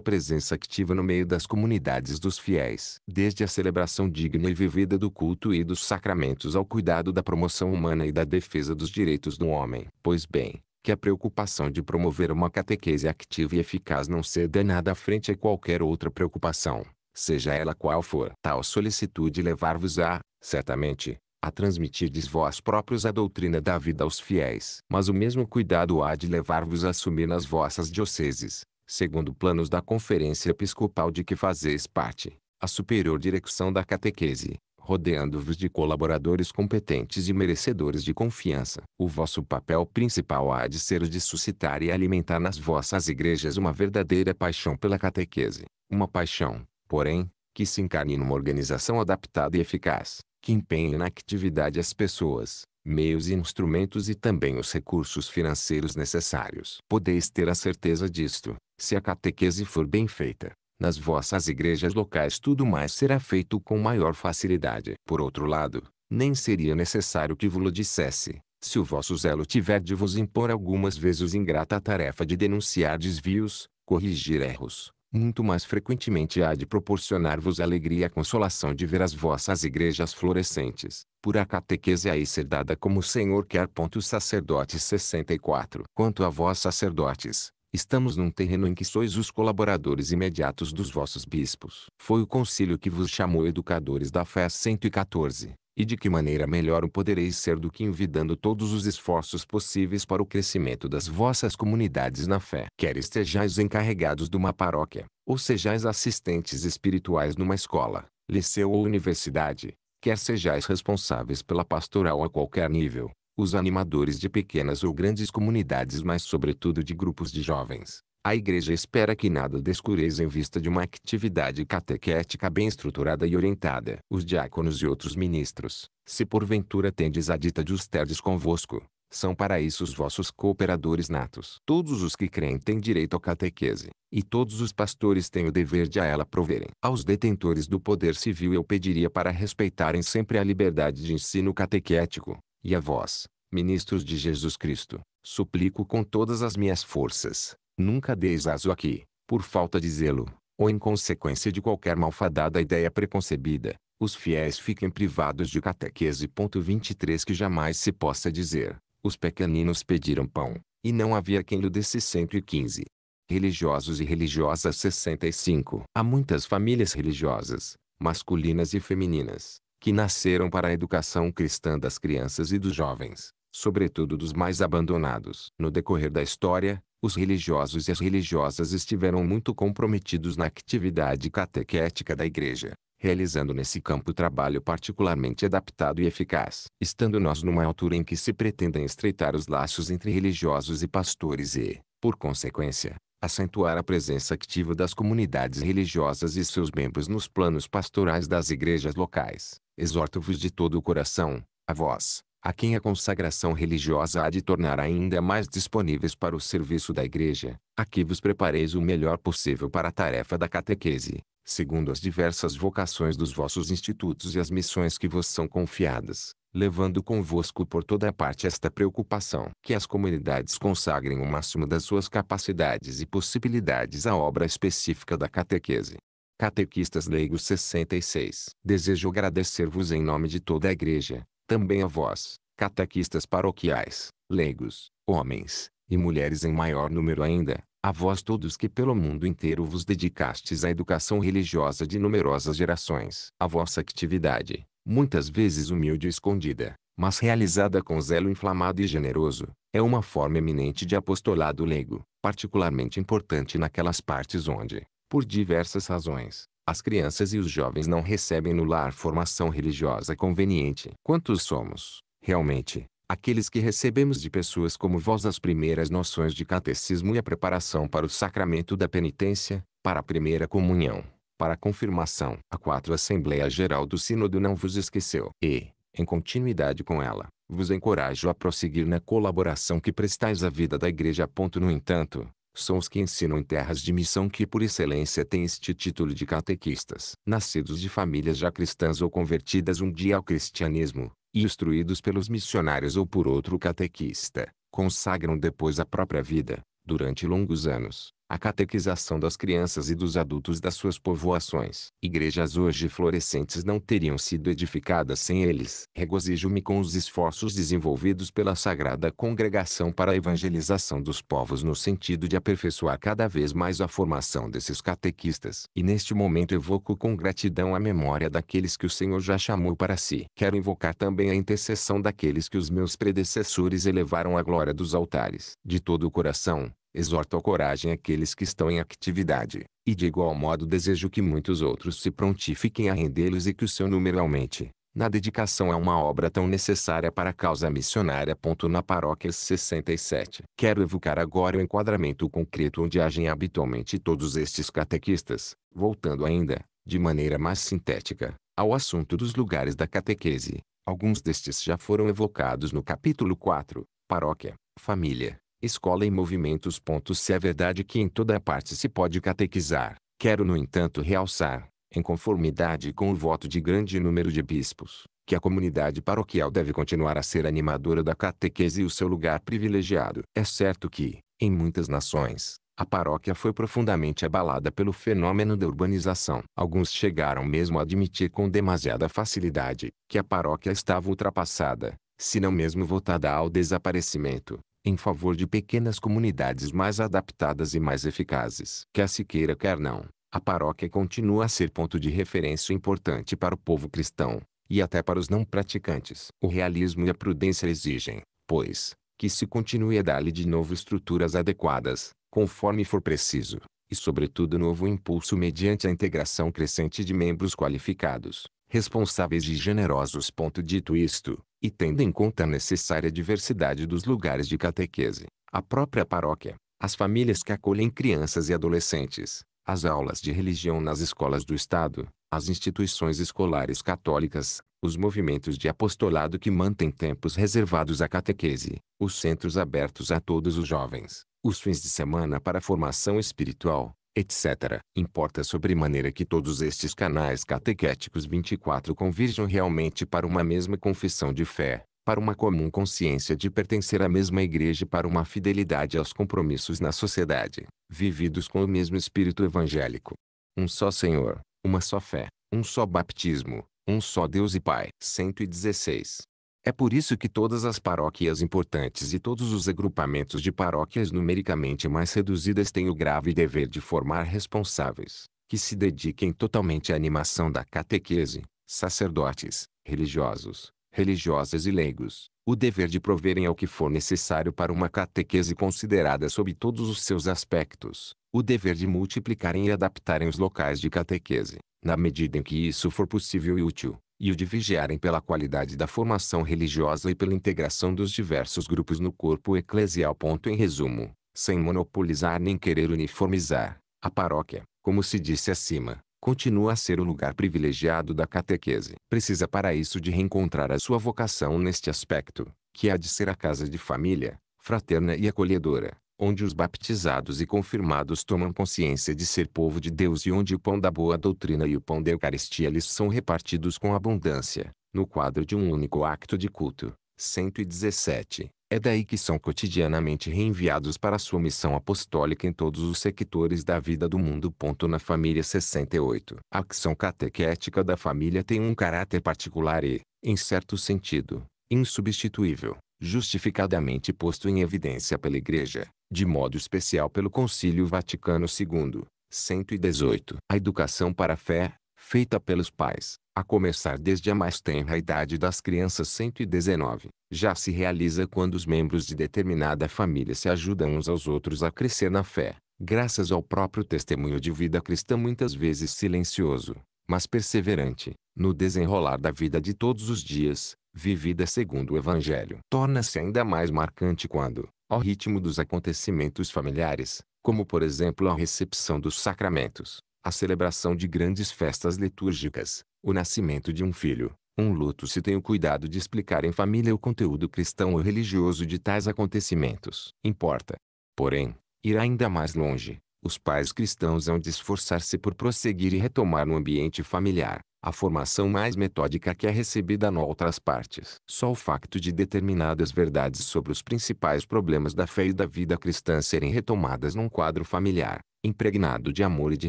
presença ativa no meio das comunidades dos fiéis, desde a celebração digna e vivida do culto e dos sacramentos ao cuidado da promoção humana e da defesa dos direitos do homem. Pois bem, que a preocupação de promover uma catequese ativa e eficaz não ceda nada à frente a qualquer outra preocupação seja ela qual for. Tal solicitude levar-vos-á, certamente, a transmitirdes vós próprios a doutrina da vida aos fiéis. Mas o mesmo cuidado há de levar-vos a assumir nas vossas dioceses, segundo planos da Conferência Episcopal de que fazeis parte, a superior direção da catequese, rodeando-vos de colaboradores competentes e merecedores de confiança. O vosso papel principal há de ser o de suscitar e alimentar nas vossas igrejas uma verdadeira paixão pela catequese, uma paixão porém, que se encarne numa organização adaptada e eficaz, que empenhe na atividade as pessoas, meios e instrumentos e também os recursos financeiros necessários. Podeis ter a certeza disto, se a catequese for bem feita. Nas vossas igrejas locais tudo mais será feito com maior facilidade. Por outro lado, nem seria necessário que vos dissesse, se o vosso zelo tiver de vos impor algumas vezes ingrata tarefa de denunciar desvios, corrigir erros, muito mais frequentemente há de proporcionar-vos alegria e consolação de ver as vossas igrejas florescentes, por a catequese aí ser dada como o Senhor quer. Sacerdotes 64 Quanto a vós sacerdotes, Estamos num terreno em que sois os colaboradores imediatos dos vossos bispos. Foi o concílio que vos chamou educadores da fé 114. E de que maneira melhor o podereis ser do que envidando todos os esforços possíveis para o crescimento das vossas comunidades na fé. Quer estejais encarregados de uma paróquia, ou sejais assistentes espirituais numa escola, liceu ou universidade, quer sejais responsáveis pela pastoral a qualquer nível, os animadores de pequenas ou grandes comunidades, mas sobretudo de grupos de jovens, a igreja espera que nada descureis em vista de uma atividade catequética bem estruturada e orientada. Os diáconos e outros ministros, se porventura tendes a dita justerdes convosco, são para isso os vossos cooperadores natos. Todos os que creem têm direito à catequese, e todos os pastores têm o dever de a ela proverem. Aos detentores do poder civil eu pediria para respeitarem sempre a liberdade de ensino catequético, e a vós, ministros de Jesus Cristo, suplico com todas as minhas forças, Nunca deis aso aqui, por falta de zelo, ou em consequência de qualquer malfadada ideia preconcebida, os fiéis fiquem privados de catequese. 23 Que jamais se possa dizer, os pequeninos pediram pão, e não havia quem lhe desse 115. Religiosos e religiosas 65 Há muitas famílias religiosas, masculinas e femininas, que nasceram para a educação cristã das crianças e dos jovens, sobretudo dos mais abandonados. No decorrer da história, os religiosos e as religiosas estiveram muito comprometidos na atividade catequética da Igreja, realizando nesse campo trabalho particularmente adaptado e eficaz. Estando nós numa altura em que se pretendem estreitar os laços entre religiosos e pastores e, por consequência, acentuar a presença ativa das comunidades religiosas e seus membros nos planos pastorais das igrejas locais, exorto-vos de todo o coração, a vós, a quem a consagração religiosa há de tornar ainda mais disponíveis para o serviço da Igreja, aqui vos prepareis o melhor possível para a tarefa da catequese, segundo as diversas vocações dos vossos institutos e as missões que vos são confiadas, levando convosco por toda a parte esta preocupação, que as comunidades consagrem o máximo das suas capacidades e possibilidades à obra específica da catequese. Catequistas Leigos 66. Desejo agradecer-vos em nome de toda a Igreja, também a vós, catequistas paroquiais, leigos, homens e mulheres em maior número ainda, a vós todos que pelo mundo inteiro vos dedicastes à educação religiosa de numerosas gerações. A vossa atividade, muitas vezes humilde e escondida, mas realizada com zelo inflamado e generoso, é uma forma eminente de apostolado leigo, particularmente importante naquelas partes onde, por diversas razões, as crianças e os jovens não recebem no lar formação religiosa conveniente. Quantos somos, realmente, aqueles que recebemos de pessoas como vós as primeiras noções de catecismo e a preparação para o sacramento da penitência, para a primeira comunhão, para a confirmação. A quatro Assembleia Geral do Sínodo não vos esqueceu e, em continuidade com ela, vos encorajo a prosseguir na colaboração que prestais à vida da Igreja. No entanto, são os que ensinam em terras de missão que por excelência têm este título de catequistas. Nascidos de famílias já cristãs ou convertidas um dia ao cristianismo, e instruídos pelos missionários ou por outro catequista, consagram depois a própria vida, durante longos anos, a catequização das crianças e dos adultos das suas povoações. Igrejas hoje florescentes não teriam sido edificadas sem eles. Regozijo-me com os esforços desenvolvidos pela Sagrada Congregação para a Evangelização dos Povos no sentido de aperfeiçoar cada vez mais a formação desses catequistas. E neste momento evoco com gratidão a memória daqueles que o Senhor já chamou para si. Quero invocar também a intercessão daqueles que os meus predecessores elevaram à glória dos altares. De todo o coração, exorto a coragem aqueles que estão em atividade, e de igual modo desejo que muitos outros se prontifiquem a rendê-los e que o seu número aumente, na dedicação a uma obra tão necessária para a causa missionária. Na paróquia 67. Quero evocar agora o enquadramento concreto onde agem habitualmente todos estes catequistas, voltando ainda, de maneira mais sintética, ao assunto dos lugares da catequese. Alguns destes já foram evocados no capítulo 4, Paróquia, Família, escola em movimentos. Se é verdade que em toda parte se pode catequizar, quero no entanto realçar, em conformidade com o voto de grande número de bispos, que a comunidade paroquial deve continuar a ser animadora da catequese e o seu lugar privilegiado. É certo que, em muitas nações, a paróquia foi profundamente abalada pelo fenômeno da urbanização. Alguns chegaram mesmo a admitir com demasiada facilidade que a paróquia estava ultrapassada, se não mesmo votada ao desaparecimento em favor de pequenas comunidades mais adaptadas e mais eficazes. Quer se queira quer não, a paróquia continua a ser ponto de referência importante para o povo cristão, e até para os não praticantes. O realismo e a prudência exigem, pois, que se continue a dar-lhe de novo estruturas adequadas, conforme for preciso, e sobretudo novo impulso mediante a integração crescente de membros qualificados responsáveis e generosos. Dito isto, e tendo em conta a necessária diversidade dos lugares de catequese, a própria paróquia, as famílias que acolhem crianças e adolescentes, as aulas de religião nas escolas do Estado, as instituições escolares católicas, os movimentos de apostolado que mantêm tempos reservados à catequese, os centros abertos a todos os jovens, os fins de semana para a formação espiritual, etc., importa sobremaneira que todos estes canais catequéticos 24 convirjam realmente para uma mesma confissão de fé, para uma comum consciência de pertencer à mesma igreja e para uma fidelidade aos compromissos na sociedade, vividos com o mesmo espírito evangélico. Um só Senhor, uma só fé, um só baptismo, um só Deus e Pai. 116. É por isso que todas as paróquias importantes e todos os agrupamentos de paróquias numericamente mais reduzidas têm o grave dever de formar responsáveis, que se dediquem totalmente à animação da catequese, sacerdotes, religiosos, religiosas e leigos, o dever de proverem ao é que for necessário para uma catequese considerada sob todos os seus aspectos, o dever de multiplicarem e adaptarem os locais de catequese, na medida em que isso for possível e útil, e o de vigiarem pela qualidade da formação religiosa e pela integração dos diversos grupos no corpo eclesial. Em resumo, sem monopolizar nem querer uniformizar, a paróquia, como se disse acima, continua a ser o lugar privilegiado da catequese. Precisa para isso de reencontrar a sua vocação neste aspecto, que é a de ser a casa de família, fraterna e acolhedora, onde os baptizados e confirmados tomam consciência de ser povo de Deus e onde o pão da boa doutrina e o pão da Eucaristia lhes são repartidos com abundância, no quadro de um único acto de culto. 117. É daí que são cotidianamente reenviados para sua missão apostólica em todos os sectores da vida do mundo. Na família 68. A ação catequética da família tem um caráter particular e, em certo sentido, insubstituível, justificadamente posto em evidência pela Igreja de modo especial pelo Concílio Vaticano II, 118. A educação para a fé, feita pelos pais, a começar desde a mais tenra idade das crianças 119, já se realiza quando os membros de determinada família se ajudam uns aos outros a crescer na fé, graças ao próprio testemunho de vida cristã muitas vezes silencioso, mas perseverante, no desenrolar da vida de todos os dias, vivida segundo o Evangelho. Torna-se ainda mais marcante quando, ao ritmo dos acontecimentos familiares, como por exemplo a recepção dos sacramentos, a celebração de grandes festas litúrgicas, o nascimento de um filho, um luto se tem o cuidado de explicar em família o conteúdo cristão ou religioso de tais acontecimentos. Importa, porém, ir ainda mais longe. Os pais cristãos hão de esforçar-se por prosseguir e retomar no ambiente familiar, a formação mais metódica que é recebida em outras partes. Só o facto de determinadas verdades sobre os principais problemas da fé e da vida cristã serem retomadas num quadro familiar, impregnado de amor e de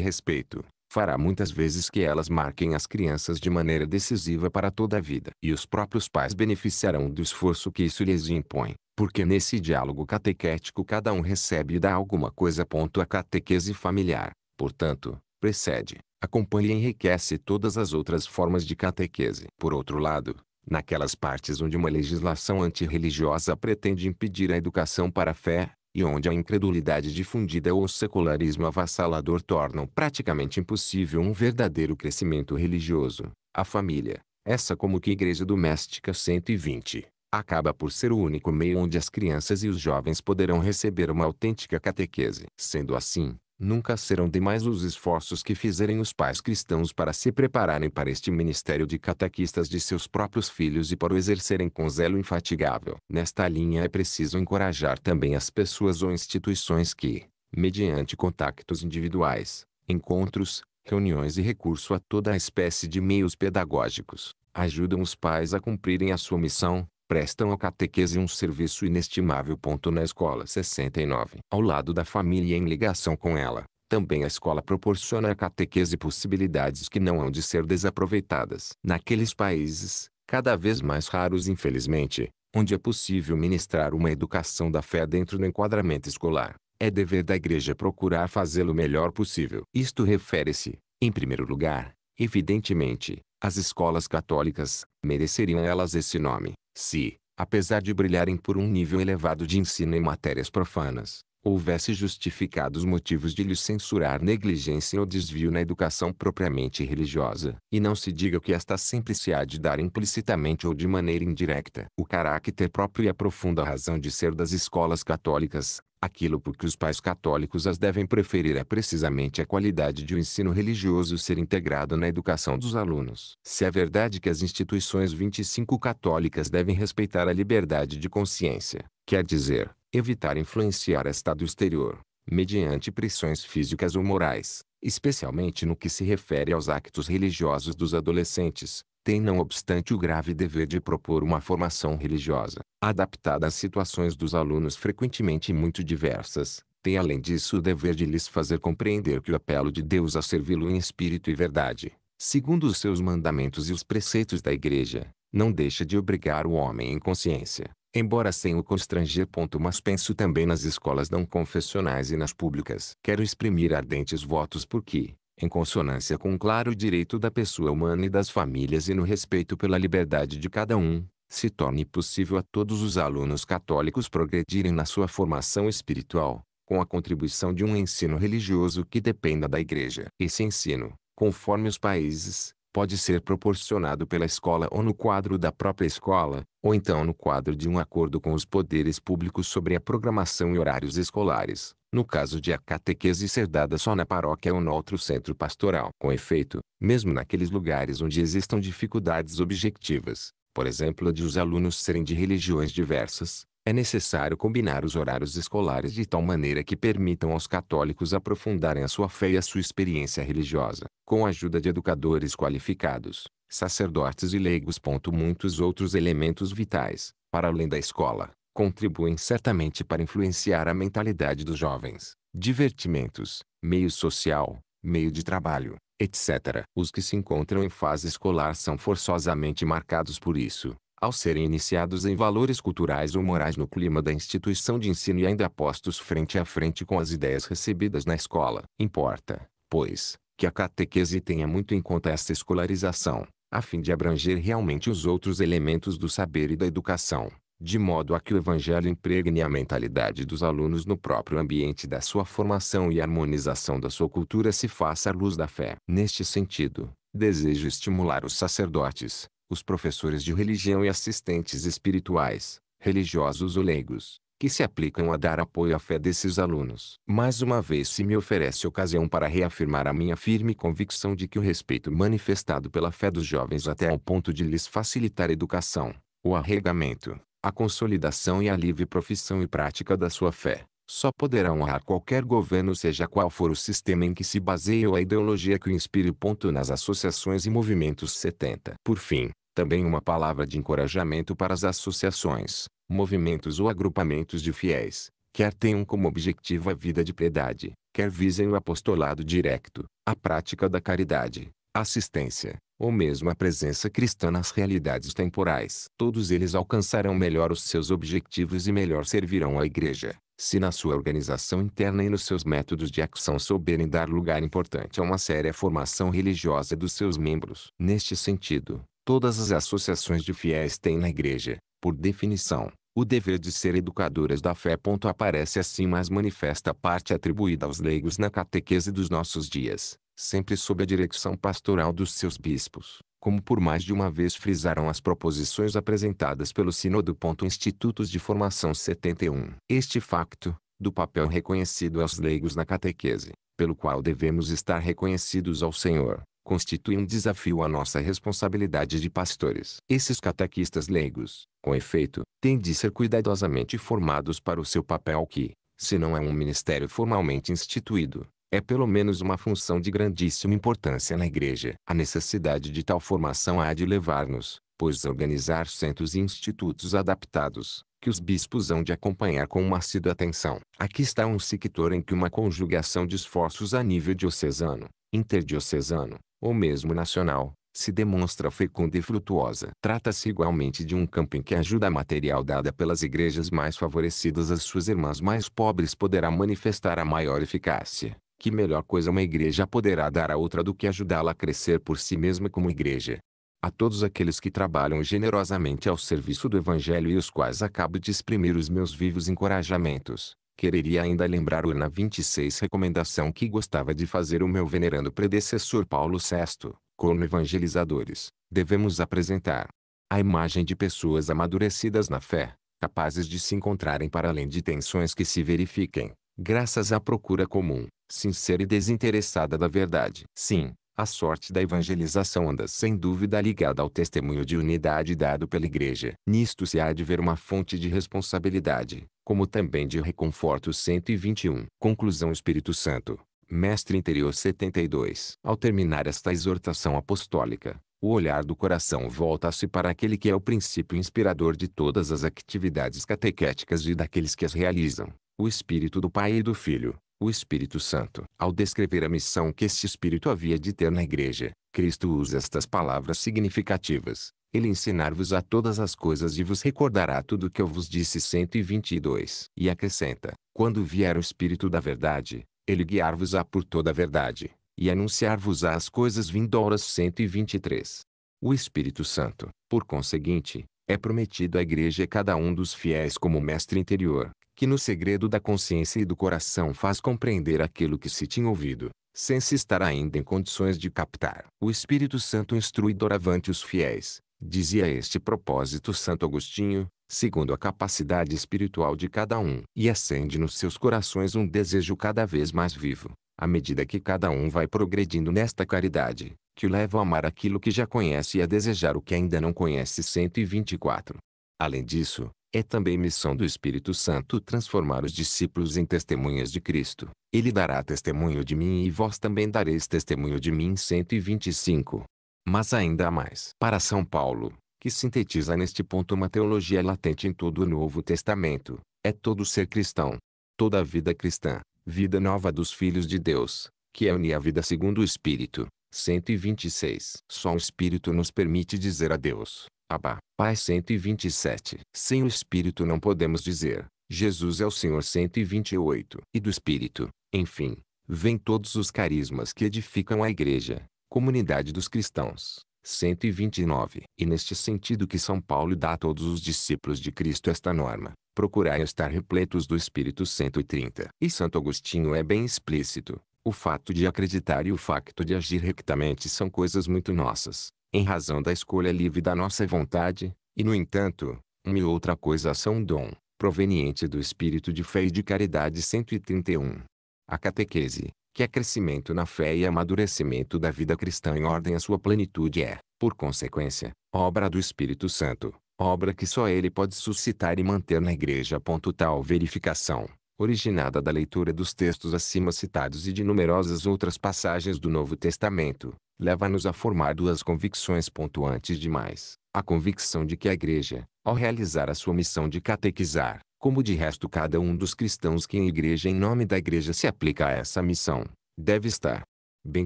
respeito, fará muitas vezes que elas marquem as crianças de maneira decisiva para toda a vida. E os próprios pais beneficiarão do esforço que isso lhes impõe, porque nesse diálogo catequético cada um recebe e dá alguma coisa. A catequese familiar, portanto, precede acompanha e enriquece todas as outras formas de catequese. Por outro lado, naquelas partes onde uma legislação antirreligiosa pretende impedir a educação para a fé, e onde a incredulidade difundida ou o secularismo avassalador tornam praticamente impossível um verdadeiro crescimento religioso, a família, essa como que Igreja Doméstica 120, acaba por ser o único meio onde as crianças e os jovens poderão receber uma autêntica catequese. Sendo assim, Nunca serão demais os esforços que fizerem os pais cristãos para se prepararem para este ministério de catequistas de seus próprios filhos e para o exercerem com zelo infatigável. Nesta linha é preciso encorajar também as pessoas ou instituições que, mediante contactos individuais, encontros, reuniões e recurso a toda a espécie de meios pedagógicos, ajudam os pais a cumprirem a sua missão, prestam a catequese um serviço inestimável. Na escola 69, ao lado da família e em ligação com ela, também a escola proporciona a catequese possibilidades que não hão de ser desaproveitadas. Naqueles países, cada vez mais raros infelizmente, onde é possível ministrar uma educação da fé dentro do enquadramento escolar, é dever da igreja procurar fazê-lo o melhor possível. Isto refere-se, em primeiro lugar, evidentemente, às escolas católicas, mereceriam elas esse nome, se, apesar de brilharem por um nível elevado de ensino em matérias profanas, houvesse justificados motivos de lhes censurar negligência ou desvio na educação propriamente religiosa. E não se diga que esta sempre se há de dar implicitamente ou de maneira indireta. O caráter próprio e a profunda razão de ser das escolas católicas, Aquilo por que os pais católicos as devem preferir é precisamente a qualidade de o um ensino religioso ser integrado na educação dos alunos. Se é verdade que as instituições 25 católicas devem respeitar a liberdade de consciência, quer dizer, evitar influenciar Estado exterior, mediante pressões físicas ou morais, especialmente no que se refere aos actos religiosos dos adolescentes, tem não obstante o grave dever de propor uma formação religiosa, adaptada às situações dos alunos frequentemente muito diversas, tem além disso o dever de lhes fazer compreender que o apelo de Deus a servi-lo em espírito e verdade, segundo os seus mandamentos e os preceitos da Igreja, não deixa de obrigar o homem em consciência, embora sem o constranger. Ponto, mas penso também nas escolas não confessionais e nas públicas. Quero exprimir ardentes votos porque em consonância com o claro direito da pessoa humana e das famílias e no respeito pela liberdade de cada um, se torne possível a todos os alunos católicos progredirem na sua formação espiritual, com a contribuição de um ensino religioso que dependa da Igreja. Esse ensino, conforme os países, pode ser proporcionado pela escola ou no quadro da própria escola, ou então no quadro de um acordo com os poderes públicos sobre a programação e horários escolares no caso de a catequese ser dada só na paróquia ou no outro centro pastoral. Com efeito, mesmo naqueles lugares onde existam dificuldades objetivas, por exemplo a de os alunos serem de religiões diversas, é necessário combinar os horários escolares de tal maneira que permitam aos católicos aprofundarem a sua fé e a sua experiência religiosa, com a ajuda de educadores qualificados, sacerdotes e leigos. Muitos outros elementos vitais, para além da escola, contribuem certamente para influenciar a mentalidade dos jovens. Divertimentos, meio social, meio de trabalho, etc. Os que se encontram em fase escolar são forçosamente marcados por isso, ao serem iniciados em valores culturais ou morais no clima da instituição de ensino e ainda postos frente a frente com as ideias recebidas na escola. Importa, pois, que a catequese tenha muito em conta esta escolarização, a fim de abranger realmente os outros elementos do saber e da educação de modo a que o Evangelho impregne a mentalidade dos alunos no próprio ambiente da sua formação e harmonização da sua cultura se faça à luz da fé. Neste sentido, desejo estimular os sacerdotes, os professores de religião e assistentes espirituais, religiosos ou leigos, que se aplicam a dar apoio à fé desses alunos. Mais uma vez se me oferece ocasião para reafirmar a minha firme convicção de que o respeito manifestado pela fé dos jovens até ao ponto de lhes facilitar a educação, o arregamento, a consolidação e a livre profissão e prática da sua fé. Só poderá honrar qualquer governo seja qual for o sistema em que se baseie ou a ideologia que o inspire. Ponto nas associações e movimentos 70. Por fim, também uma palavra de encorajamento para as associações, movimentos ou agrupamentos de fiéis, quer tenham como objetivo a vida de piedade, quer visem o apostolado direto, a prática da caridade, assistência, ou mesmo a presença cristã nas realidades temporais. Todos eles alcançarão melhor os seus objetivos e melhor servirão à Igreja, se na sua organização interna e nos seus métodos de ação souberem dar lugar importante a uma séria formação religiosa dos seus membros. Neste sentido, todas as associações de fiéis têm na Igreja, por definição, o dever de ser educadoras da fé. Aparece assim mais manifesta a parte atribuída aos leigos na catequese dos nossos dias sempre sob a direção pastoral dos seus bispos, como por mais de uma vez frisaram as proposições apresentadas pelo Sínodo. Institutos de Formação 71. Este facto, do papel reconhecido aos leigos na catequese, pelo qual devemos estar reconhecidos ao Senhor, constitui um desafio à nossa responsabilidade de pastores. Esses catequistas leigos, com efeito, têm de ser cuidadosamente formados para o seu papel que, se não é um ministério formalmente instituído, é pelo menos uma função de grandíssima importância na Igreja. A necessidade de tal formação há de levar-nos, pois organizar centros e institutos adaptados, que os bispos hão de acompanhar com uma assídua atenção. Aqui está um sector em que uma conjugação de esforços a nível diocesano, interdiocesano, ou mesmo nacional, se demonstra fecunda e frutuosa. Trata-se igualmente de um campo em que a ajuda material dada pelas igrejas mais favorecidas às suas irmãs mais pobres poderá manifestar a maior eficácia. Que melhor coisa uma igreja poderá dar a outra do que ajudá-la a crescer por si mesma como igreja. A todos aqueles que trabalham generosamente ao serviço do Evangelho e os quais acabo de exprimir os meus vivos encorajamentos, quereria ainda lembrar o na 26 recomendação que gostava de fazer o meu venerando predecessor Paulo VI, como evangelizadores, devemos apresentar a imagem de pessoas amadurecidas na fé, capazes de se encontrarem para além de tensões que se verifiquem, graças à procura comum sincera e desinteressada da verdade. Sim, a sorte da evangelização anda sem dúvida ligada ao testemunho de unidade dado pela Igreja. Nisto se há de ver uma fonte de responsabilidade, como também de reconforto. 121. Conclusão Espírito Santo. Mestre Interior 72. Ao terminar esta exortação apostólica, o olhar do coração volta-se para aquele que é o princípio inspirador de todas as atividades catequéticas e daqueles que as realizam, o Espírito do Pai e do Filho, o Espírito Santo. Ao descrever a missão que este Espírito havia de ter na igreja, Cristo usa estas palavras significativas. Ele ensinar-vos a todas as coisas e vos recordará tudo o que eu vos disse 122. E acrescenta, quando vier o Espírito da verdade, ele guiar-vos-á por toda a verdade, e anunciar-vos-á as coisas vindouras 123. O Espírito Santo, por conseguinte, é prometido à igreja e cada um dos fiéis como mestre interior, que no segredo da consciência e do coração faz compreender aquilo que se tinha ouvido, sem se estar ainda em condições de captar. O Espírito Santo instrui doravante os fiéis, dizia a este propósito Santo Agostinho, segundo a capacidade espiritual de cada um, e acende nos seus corações um desejo cada vez mais vivo, à medida que cada um vai progredindo nesta caridade, que o leva a amar aquilo que já conhece e a desejar o que ainda não conhece. 124. Além disso, é também missão do Espírito Santo transformar os discípulos em testemunhas de Cristo. Ele dará testemunho de mim e vós também dareis testemunho de mim. 125. Mas ainda mais para São Paulo, que sintetiza neste ponto uma teologia latente em todo o Novo Testamento, é todo ser cristão. Toda a vida cristã, vida nova dos filhos de Deus, que é unir a vida segundo o Espírito. 126. Só o Espírito nos permite dizer a Deus, Abá, Pai 127. Sem o Espírito não podemos dizer, Jesus é o Senhor 128. E do Espírito, enfim, vêm todos os carismas que edificam a Igreja, comunidade dos cristãos. 129. E neste sentido que São Paulo dá a todos os discípulos de Cristo esta norma, procurai estar repletos do Espírito 130. E Santo Agostinho é bem explícito. O fato de acreditar e o facto de agir rectamente são coisas muito nossas em razão da escolha livre da nossa vontade, e no entanto, uma e outra coisa são dom, proveniente do espírito de fé e de caridade 131. A catequese, que é crescimento na fé e amadurecimento da vida cristã em ordem à sua plenitude é, por consequência, obra do Espírito Santo, obra que só ele pode suscitar e manter na igreja. Tal verificação, originada da leitura dos textos acima citados e de numerosas outras passagens do Novo Testamento, leva-nos a formar duas convicções antes de mais, A convicção de que a igreja, ao realizar a sua missão de catequizar, como de resto cada um dos cristãos que em igreja em nome da igreja se aplica a essa missão, deve estar bem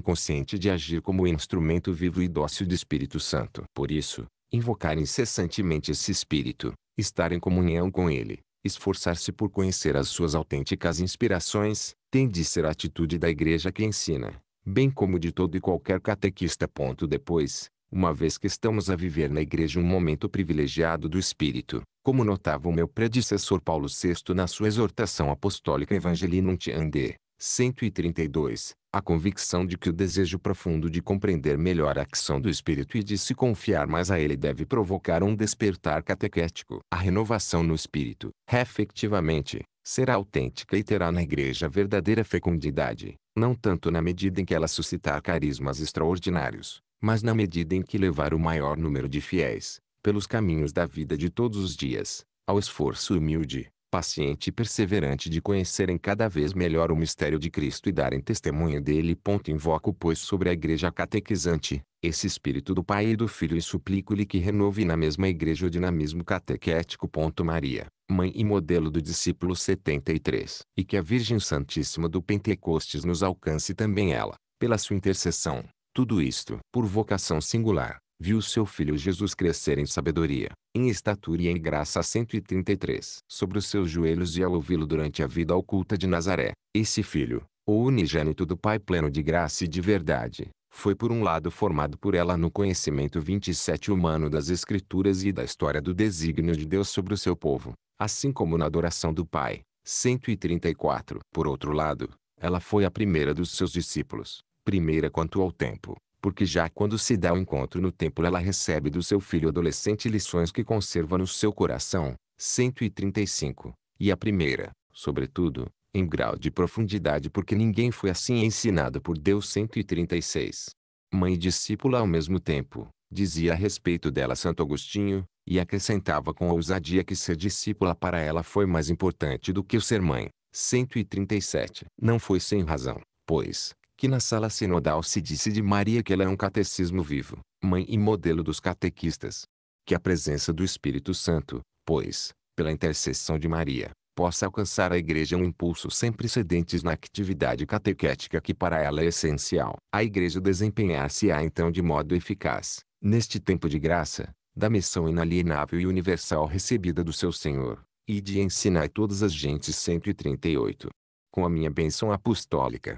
consciente de agir como instrumento vivo e dócil do Espírito Santo. Por isso, invocar incessantemente esse Espírito, estar em comunhão com ele, esforçar-se por conhecer as suas autênticas inspirações, tem de ser a atitude da igreja que ensina, bem como de todo e qualquer catequista. Depois, uma vez que estamos a viver na igreja um momento privilegiado do Espírito, como notava o meu predecessor Paulo VI na sua exortação apostólica Evangelinum Tiande, 132, a convicção de que o desejo profundo de compreender melhor a ação do Espírito e de se confiar mais a ele deve provocar um despertar catequético. A renovação no Espírito, efetivamente, será autêntica e terá na igreja verdadeira fecundidade, não tanto na medida em que ela suscitar carismas extraordinários, mas na medida em que levar o maior número de fiéis, pelos caminhos da vida de todos os dias, ao esforço humilde, paciente e perseverante de conhecerem cada vez melhor o mistério de Cristo e darem testemunho dele. Ponto invoco, pois, sobre a igreja catequizante, esse espírito do Pai e do Filho e suplico-lhe que renove na mesma igreja o dinamismo catequético. Ponto Maria, mãe e modelo do discípulo 73, e que a Virgem Santíssima do Pentecostes nos alcance também ela, pela sua intercessão, tudo isto por vocação singular viu seu filho Jesus crescer em sabedoria, em estatura e em graça 133. Sobre os seus joelhos e ao ouvi-lo durante a vida oculta de Nazaré, esse filho, o unigênito do Pai pleno de graça e de verdade, foi por um lado formado por ela no conhecimento 27 humano das Escrituras e da história do desígnio de Deus sobre o seu povo, assim como na adoração do Pai. 134. Por outro lado, ela foi a primeira dos seus discípulos, primeira quanto ao tempo, porque já quando se dá o um encontro no templo ela recebe do seu filho adolescente lições que conserva no seu coração. 135. E a primeira, sobretudo, em grau de profundidade porque ninguém foi assim ensinado por Deus 136. Mãe e discípula ao mesmo tempo, dizia a respeito dela Santo Agostinho, e acrescentava com ousadia que ser discípula para ela foi mais importante do que ser mãe. 137. Não foi sem razão, pois, que na sala sinodal se disse de Maria que ela é um catecismo vivo, mãe e modelo dos catequistas. Que a presença do Espírito Santo, pois, pela intercessão de Maria, possa alcançar a Igreja um impulso sem precedentes na atividade catequética que para ela é essencial. A Igreja desempenhar-se-á então de modo eficaz, neste tempo de graça, da missão inalienável e universal recebida do seu Senhor, e de ensinar todas as gentes 138. Com a minha bênção apostólica,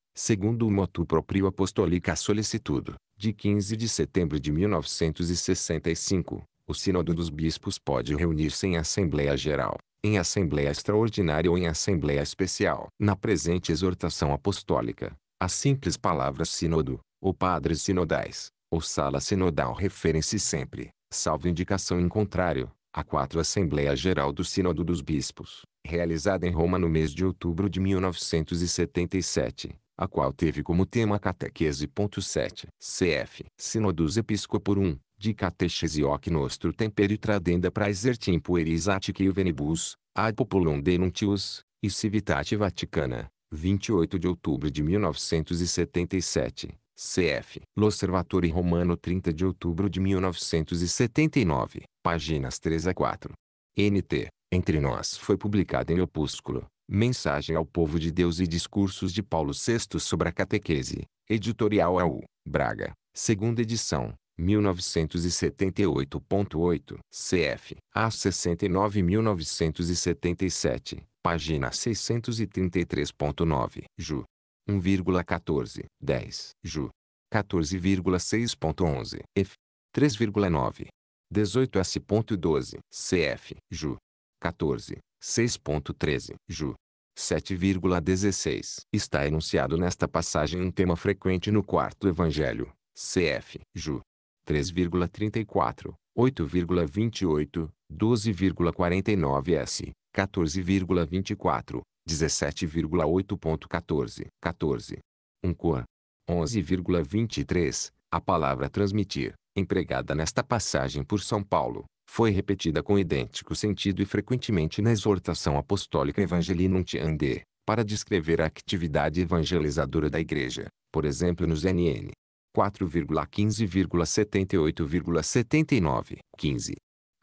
segundo o motu proprio apostolica solicitudo, de 15 de setembro de 1965, o Sínodo dos Bispos pode reunir-se em Assembleia Geral, em Assembleia Extraordinária ou em Assembleia Especial. Na presente exortação apostólica, a simples palavra Sínodo, ou Padres Sinodais, ou Sala Sinodal referem-se sempre, salvo indicação em contrário, a quatro Assembleia Geral do Sínodo dos Bispos, realizada em Roma no mês de outubro de 1977 a qual teve como tema Catequese. 7. Cf. Sinodus Episcoporum, de Catechesioc Nostro Temperi Tradenda Praesertim Pueris Atque Venibus, ad Populum Denuntius, e Civitate Vaticana, 28 de outubro de 1977. CF. L'Osservatore Romano 30 de outubro de 1979, páginas 3 a 4. NT. Entre nós foi publicado em opúsculo, Mensagem ao Povo de Deus e Discursos de Paulo VI sobre a Catequese. Editorial AU. Braga. Segunda edição. 1978.8. CF. A 69.977. Página 633.9. Ju. 1,14. 10. Ju. 14,6.11. F. 3,9. 18S.12. CF. Ju. 14. 6.13, Ju. 7,16. Está enunciado nesta passagem um tema frequente no quarto evangelho, cf. Ju. 3,34, 8,28, 12,49 S, 14,24, 17,8.14, 14. 1 Coa. 11,23, a palavra transmitir, empregada nesta passagem por São Paulo, foi repetida com idêntico sentido e frequentemente na exortação apostólica Evangelii Nuntium de, para descrever a atividade evangelizadora da Igreja, por exemplo nos NN 4,15,78,79, 15.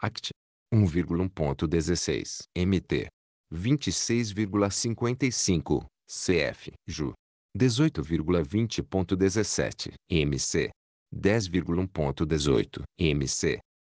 Act. 1,1.16 MT 26,55 CF Ju 18,20.17 MC 10,1.18 MC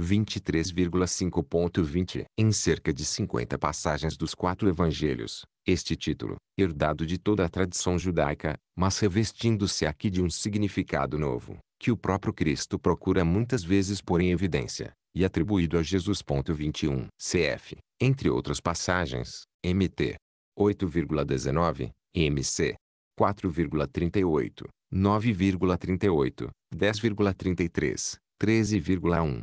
23,5.20. Em cerca de 50 passagens dos quatro evangelhos, este título, herdado de toda a tradição judaica, mas revestindo-se aqui de um significado novo, que o próprio Cristo procura muitas vezes pôr em evidência, e atribuído a Jesus. 21 cf. Entre outras passagens, MT 8,19, MC 4,38, 9,38, 10,33, 13,1,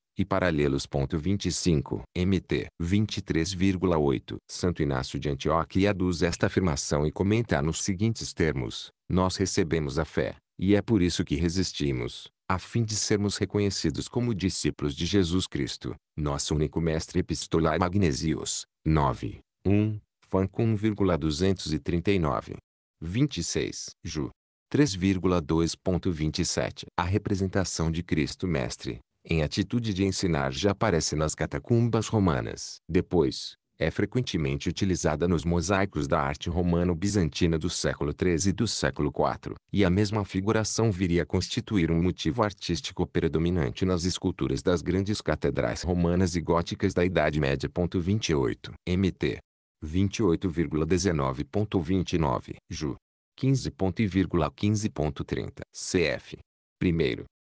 e paralelos. 25, MT 23,8. Santo Inácio de Antioquia aduz esta afirmação e comenta nos seguintes termos: Nós recebemos a fé, e é por isso que resistimos, a fim de sermos reconhecidos como discípulos de Jesus Cristo, nosso único mestre epistolar Magnesius. 9. 1. Fanco 1,239. 26. Ju. 3,2.27 A representação de Cristo Mestre, em atitude de ensinar já aparece nas catacumbas romanas. Depois, é frequentemente utilizada nos mosaicos da arte romano-bizantina do século XIII e do século IV, e a mesma figuração viria a constituir um motivo artístico predominante nas esculturas das grandes catedrais romanas e góticas da Idade Média. 28. MT 28,19.29, Ju 15.15.30, CF 1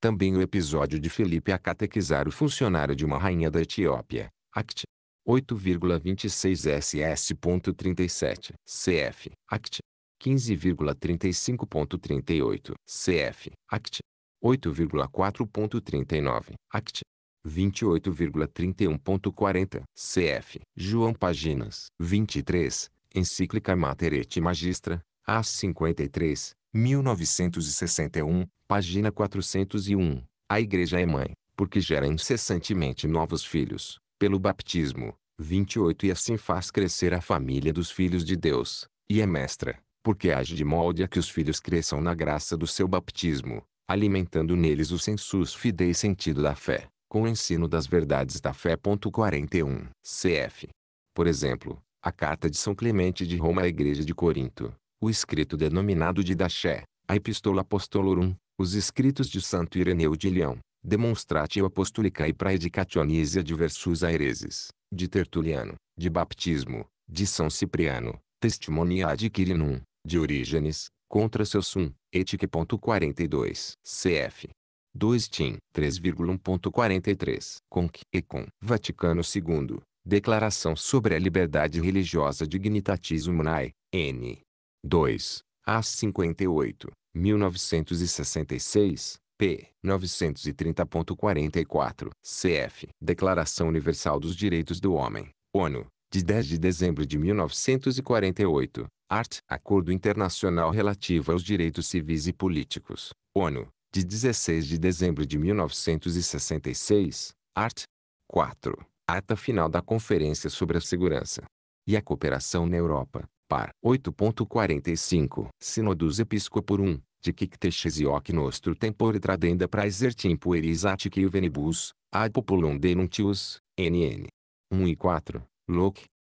Também o episódio de Felipe a catequizar o funcionário de uma rainha da Etiópia, Act. 8,26 SS.37 CF Act 15,35.38 CF Act 8,4.39 Act 28,31.40 CF João Paginas 23 Encíclica Mater et Magistra A53 1961, página 401. A Igreja é mãe, porque gera incessantemente novos filhos, pelo baptismo. 28 E assim faz crescer a família dos filhos de Deus, e é mestra, porque age de molde a que os filhos cresçam na graça do seu baptismo, alimentando neles o sensus fidei sentido da fé, com o ensino das verdades da fé. 41 cf. Por exemplo, a carta de São Clemente de Roma à Igreja de Corinto, o escrito denominado de Daché, a Epistola Apostolorum, os escritos de Santo Ireneu de Leão, Demonstratio Apostolica e Praedicationisia Versus aereses, de Tertuliano, de Baptismo, de São Cipriano, Testimonia ad Quirinum, de Orígenes, contra seu sum, etique.42, cf. 2 Tim 3,1.43 Conc. Econ. Vaticano II. Declaração sobre a liberdade religiosa Dignitatis Humanae, N. 2, A 58, 1966, p. 930.44, cf. Declaração Universal dos Direitos do Homem, ONU, de 10 de dezembro de 1948, art. Acordo Internacional Relativo aos Direitos Civis e Políticos, ONU, de 16 de dezembro de 1966, art. 4. Ata final da Conferência sobre a Segurança e a Cooperação na Europa, par 8.45. Sinodus Episcoporum, dictexesiok nostro tempore tradenda praesertim pueris atque venibus, ad populum denuntius, nn. 1 e 4, loc.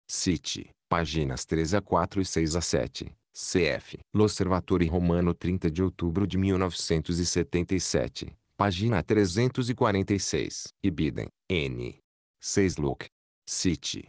Cite, páginas 3 a 4 e 6 a 7. CF. L'Osservatore Romano 30 de outubro de 1977. Página 346. Ibidem. N. 6 Luc. Cite.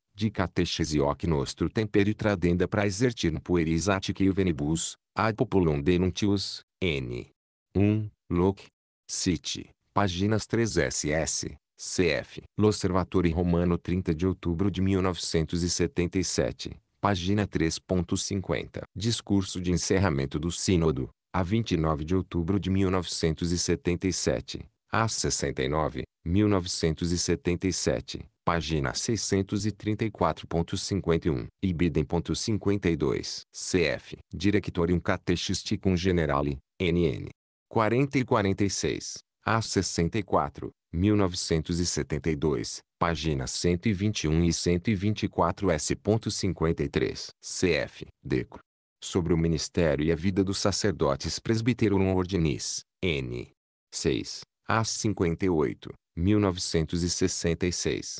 de dicatechesiok nostro temperi tradenda exertir pueris atque venibus, ad populum denuntius, n. 1, loc. City, páginas 3SS, cf. L'Osservatore Romano 30 de outubro de 1977, página 3.50. Discurso de encerramento do Sínodo, a 29 de outubro de 1977, a 69, 1977 página 634.51, ibidem.52, cf. Directorium Catechist cum Generale, NN. 40 e 46, a 64, 1972, páginas 121 e 124 S.53, cf. Decro. Sobre o ministério e a vida dos sacerdotes presbiterum ordinis, N. 6, a 58, 1966,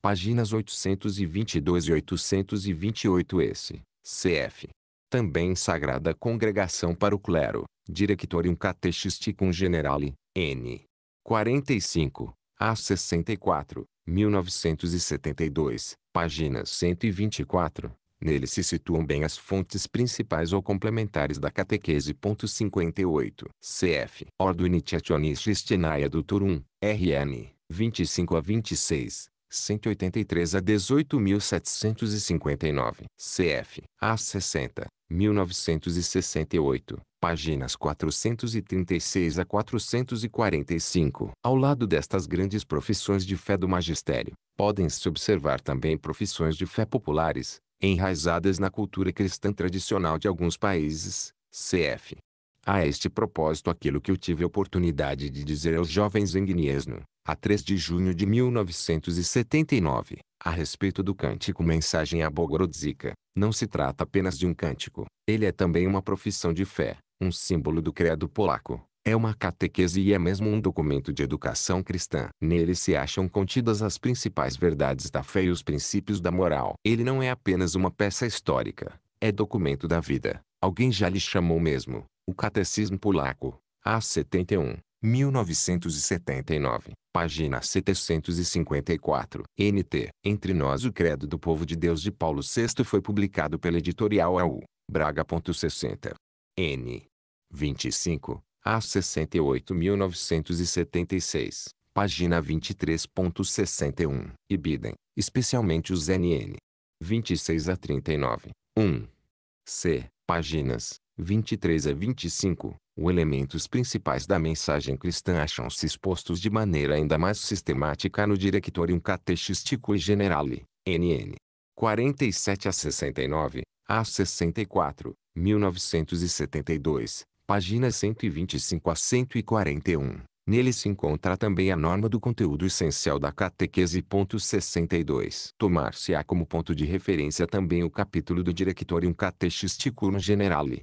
páginas 822 e 828 esse, cf. Também Sagrada Congregação para o Clero, Directorium Catechisticum Generale, N. 45 a 64, 1972, páginas 124. Nele se situam bem as fontes principais ou complementares da catequese. 58. Cf. Ordunicationis Christianae Adultorum, RN, 25 a 26, 183 a 18.759. Cf. A 60, 1968, páginas 436 a 445. Ao lado destas grandes profissões de fé do magistério, podem-se observar também profissões de fé populares, enraizadas na cultura cristã tradicional de alguns países. Cf. A este propósito aquilo que eu tive oportunidade de dizer aos jovens em Guinesno, a 3 de junho de 1979, a respeito do cântico Mensagem a Bogorodzica. Não se trata apenas de um cântico, ele é também uma profissão de fé, um símbolo do credo polaco. É uma catequese e é mesmo um documento de educação cristã. Nele se acham contidas as principais verdades da fé e os princípios da moral. Ele não é apenas uma peça histórica, é documento da vida. Alguém já lhe chamou mesmo, o Catecismo Polaco, A71. 1979, página 754. NT. Entre nós o Credo do Povo de Deus de Paulo VI foi publicado pela editorial AU. Braga.60. N. 25 a 68 1976. Página 23.61. Ibidem, especialmente os NN. 26 a 39. 1. C. Páginas 23 a 25, os elementos principais da mensagem cristã acham-se expostos de maneira ainda mais sistemática no Directorium Catechístico e Generale, NN. 47 a 69, a 64, 1972, páginas 125 a 141. Nele se encontra também a norma do conteúdo essencial da catequese. 62. Tomar-se-á como ponto de referência também o capítulo do Directorium Catechístico no Generale,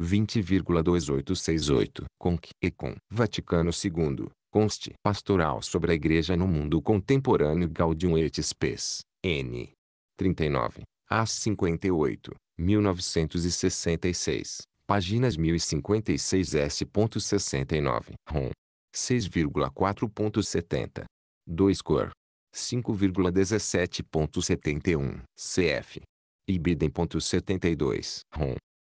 20,2868, Conc. e com Vaticano II, conste Pastoral sobre a Igreja no Mundo Contemporâneo Gaudium et Spes, N. 39, a 58, 1966, páginas 1056 s. 69 ROM. 6,4.70. 2 Cor. 5,17.71, CF. Ibidem.72, ROM.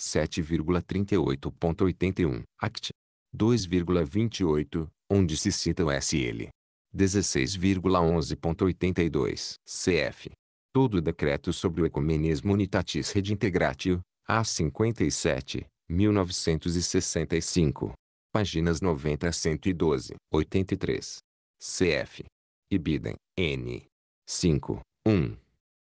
7,38.81, act. 2,28, onde se cita o SL. 16,11.82, cf. Todo o decreto sobre o ecumenismo unitatis redintegratio, a 57, 1965. Páginas 90 a 112, 83. Cf. Ibidem, N. 5, 1.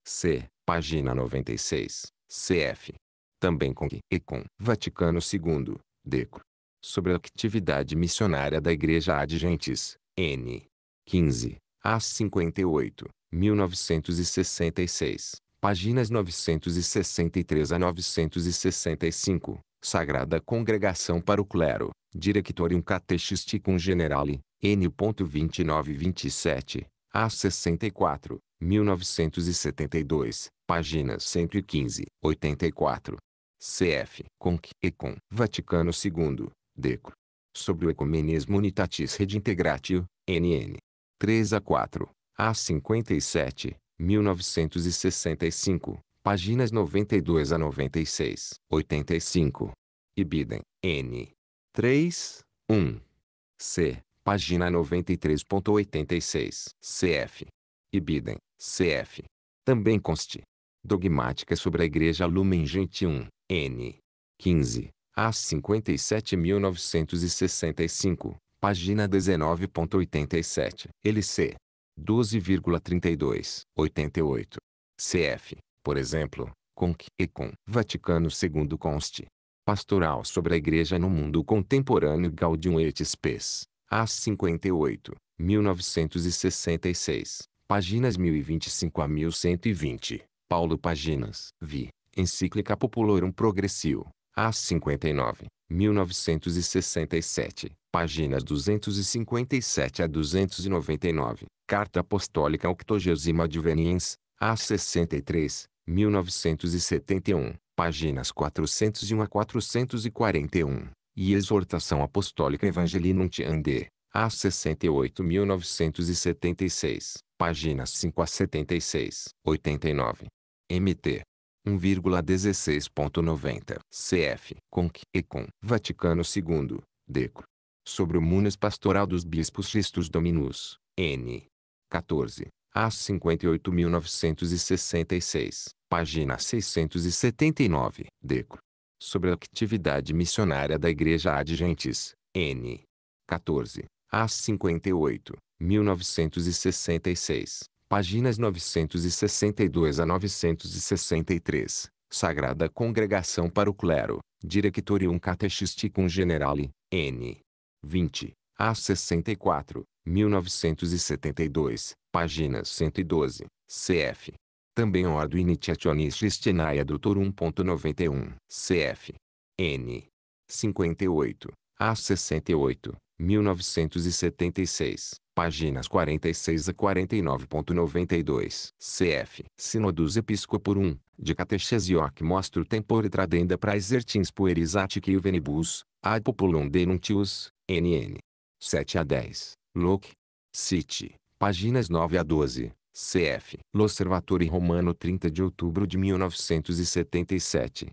C. Página 96, cf também com e com Vaticano II, Deco. Sobre a atividade missionária da Igreja Adjentes, N. 15 a 58, 1966, páginas 963 a 965, Sagrada Congregação para o Clero, Directorium Catechisticum Generale, n. 2927 a 64, 1972, páginas 115, 84, cf. Conc. Econ. Vaticano II. Deco. Sobre o Ecumenismo Unitatis Redintegratio, NN. 3 a 4, a 57, 1965, páginas 92 a 96, 85. Ibidem, N. 3, 1. C. Página 93.86, cf. Ibidem, cf. Também conste. Dogmática sobre a Igreja Lumen Gentium, N. 15 a 57.965, página 19.87, LC 12,32, 88. CF, por exemplo, Conc e com Vaticano II conste. Pastoral sobre a Igreja no Mundo Contemporâneo Gaudium et Spes, a 58, 1966, páginas 1025 a 1120, Paulo Páginas, vi. Encíclica Populorum Progressio, A 59, 1967, páginas 257 a 299. Carta Apostólica Octogésima Adveniens, A 63, 1971, páginas 401 a 441. E Exortação Apostólica Evangelii Tiande, A 68 1976, páginas 5 a 76, 89. MT 1,16.90 cf. Conc. e com Vaticano II, Deco. Sobre o Munes Pastoral dos Bispos Christus Dominus, N. 14, a 58.966, página 679, Deco. Sobre a atividade missionária da Igreja gentes N. 14, a 58, 1966, páginas 962 a 963. Sagrada Congregação para o Clero, Directorium Catechisticum Generale, N. 20 a 64, 1972, páginas 112, cf. Também Ordo Initiationis Christianae Doutor 1.91, cf. N. 58 a 68, 1976, páginas 46 a 49.92. Cf. Sinodus Episcoporum, de Catechesioc mostra o tempore tradenda praesertins pueris que venibus, ad populum denuntius, nn. 7 a 10. Locke. City, páginas 9 a 12. Cf. L'Osservatore Romano 30 de outubro de 1977.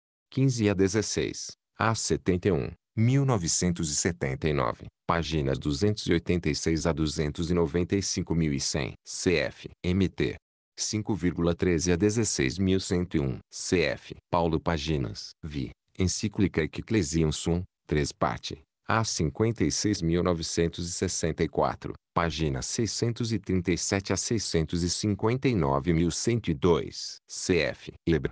15 a 16, a 71, 1979, páginas 286 a 295.100, cf. MT. 5,13 a 16.101, cf. Paulo Páginas, vi, Encíclica Ecclesiam Sum, 3 parte, a 56.964, páginas 637 a 659.102, cf. Lebre.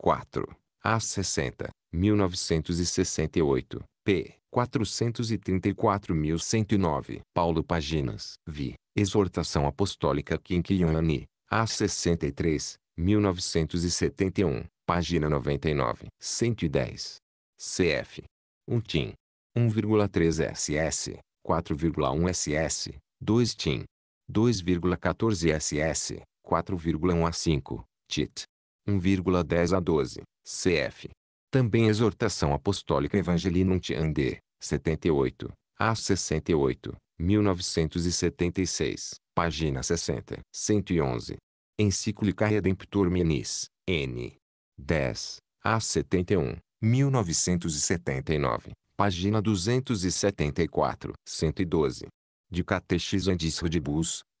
4. A 60, 1968, p. 434.109. Paulo Páginas. Vi. Exortação Apostólica Quinquilliani. A 63, 1971. Página 99. 110. CF. 1 TIM. 1,3 SS. 4,1 SS. 2 TIM. 2,14 SS. 4,1 a 5. TIT. 1,10 a 12, cf. Também Exortação Apostólica Evangelii Nuntium D, 78, a 68, 1976, página 60. 111. Encíclica Redemptor Menis, N. 10, a 71, 1979, página 274. 112. De Catechismo de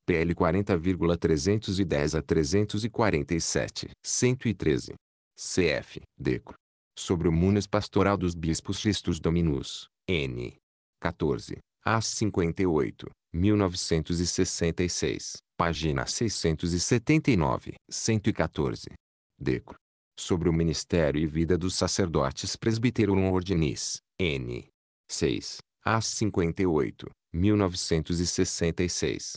PL 40,310 a 347. 113. CF, Deco. Sobre o Munes Pastoral dos Bispos Xistos Dominus, N. 14, a 58, 1966, página 679, 114. Deco. Sobre o Ministério e Vida dos Sacerdotes Presbiterum Ordinis, N. 6, a 58, 1966,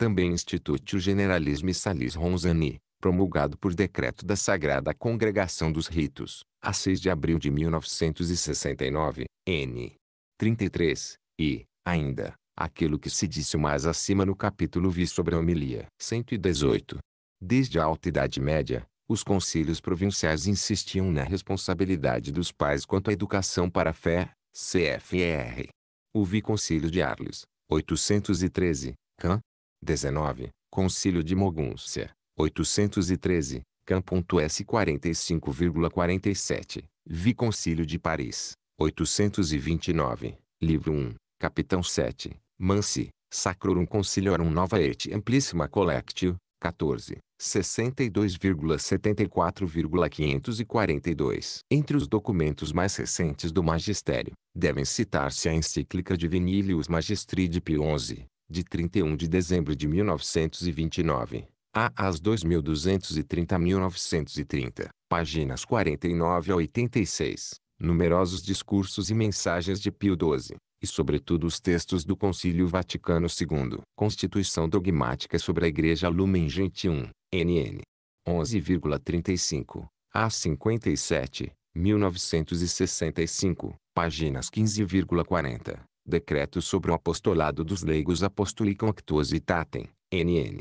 também Institutio generalismo Salis Ronzani, promulgado por decreto da Sagrada Congregação dos Ritos, a 6 de abril de 1969, n. 33, e, ainda, aquilo que se disse mais acima no capítulo vi sobre a homilia. 118. Desde a Alta Idade Média, os concílios provinciais insistiam na responsabilidade dos pais quanto à educação para a fé, CFR. O Viconcílio de Arles, 813, Can, 19, Concílio de Moguncia, 813, Cam.S 45,47, Vi Concílio de Paris, 829, Livro 1, Capitão 7, Mansi, Sacrorum Conciliorum Nova et Amplissima Collectio, 14, 62,74,542. Entre os documentos mais recentes do magistério, devem citar-se a encíclica de Divinilius Magistri de Pio XI, de 31 de dezembro de 1929 a as 2230-1930, páginas 49 a 86, numerosos discursos e mensagens de Pio XII, e sobretudo os textos do Concílio Vaticano II, Constituição Dogmática sobre a Igreja Lumen Gentium, NN 11,35 a 57, 1965, páginas 15,40. Decreto sobre o apostolado dos leigos apostolicam actuositatem, NN.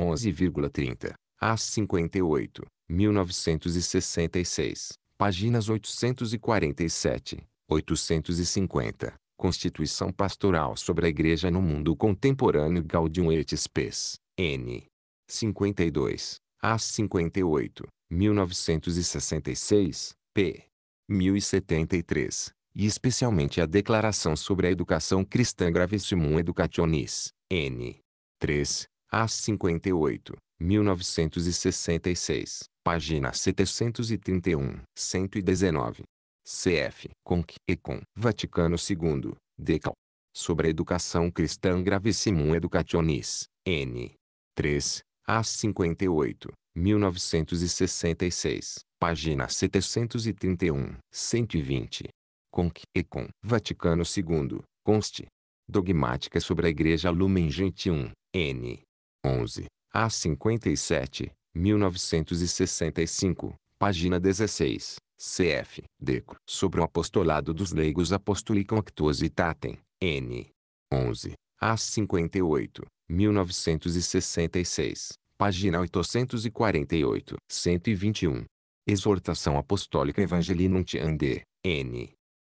11,30 a 58, 1966, páginas 847, 850. Constituição Pastoral sobre a Igreja no Mundo Contemporâneo Gaudium et Spes, N. 52, a 58, 1966, p. 1073 e especialmente a Declaração sobre a Educação Cristã Gravissimum Educationis, N. 3, a 58, 1966, página 731, 119. CF, Conc, com Vaticano II, Decal. Sobre a Educação Cristã Gravissimum Educationis, N. 3, a 58, 1966, página 731, 120. Conc e com Vaticano II, conste. Dogmática sobre a Igreja Lumen Gentium, N. 11 a 57, 1965, página 16, cf. Deco, sobre o apostolado dos leigos apostolicum actuositatem, N. 11 a 58, 1966, página 848, 121. Exortação Apostólica Evangelii Nuntiandi, N.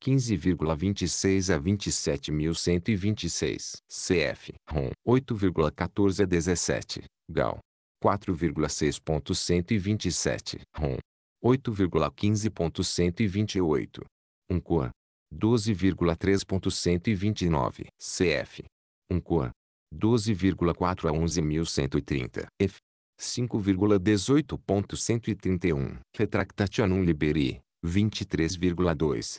15,26 a 27.126. CF. ROM 8,14 a 17. GAL 4,6.127. ROM 8,15.128. UNCOA 12,3.129. CF. UNCOA 12,4 a 11.130. F 5,18.131. Retractation liberi 23,2.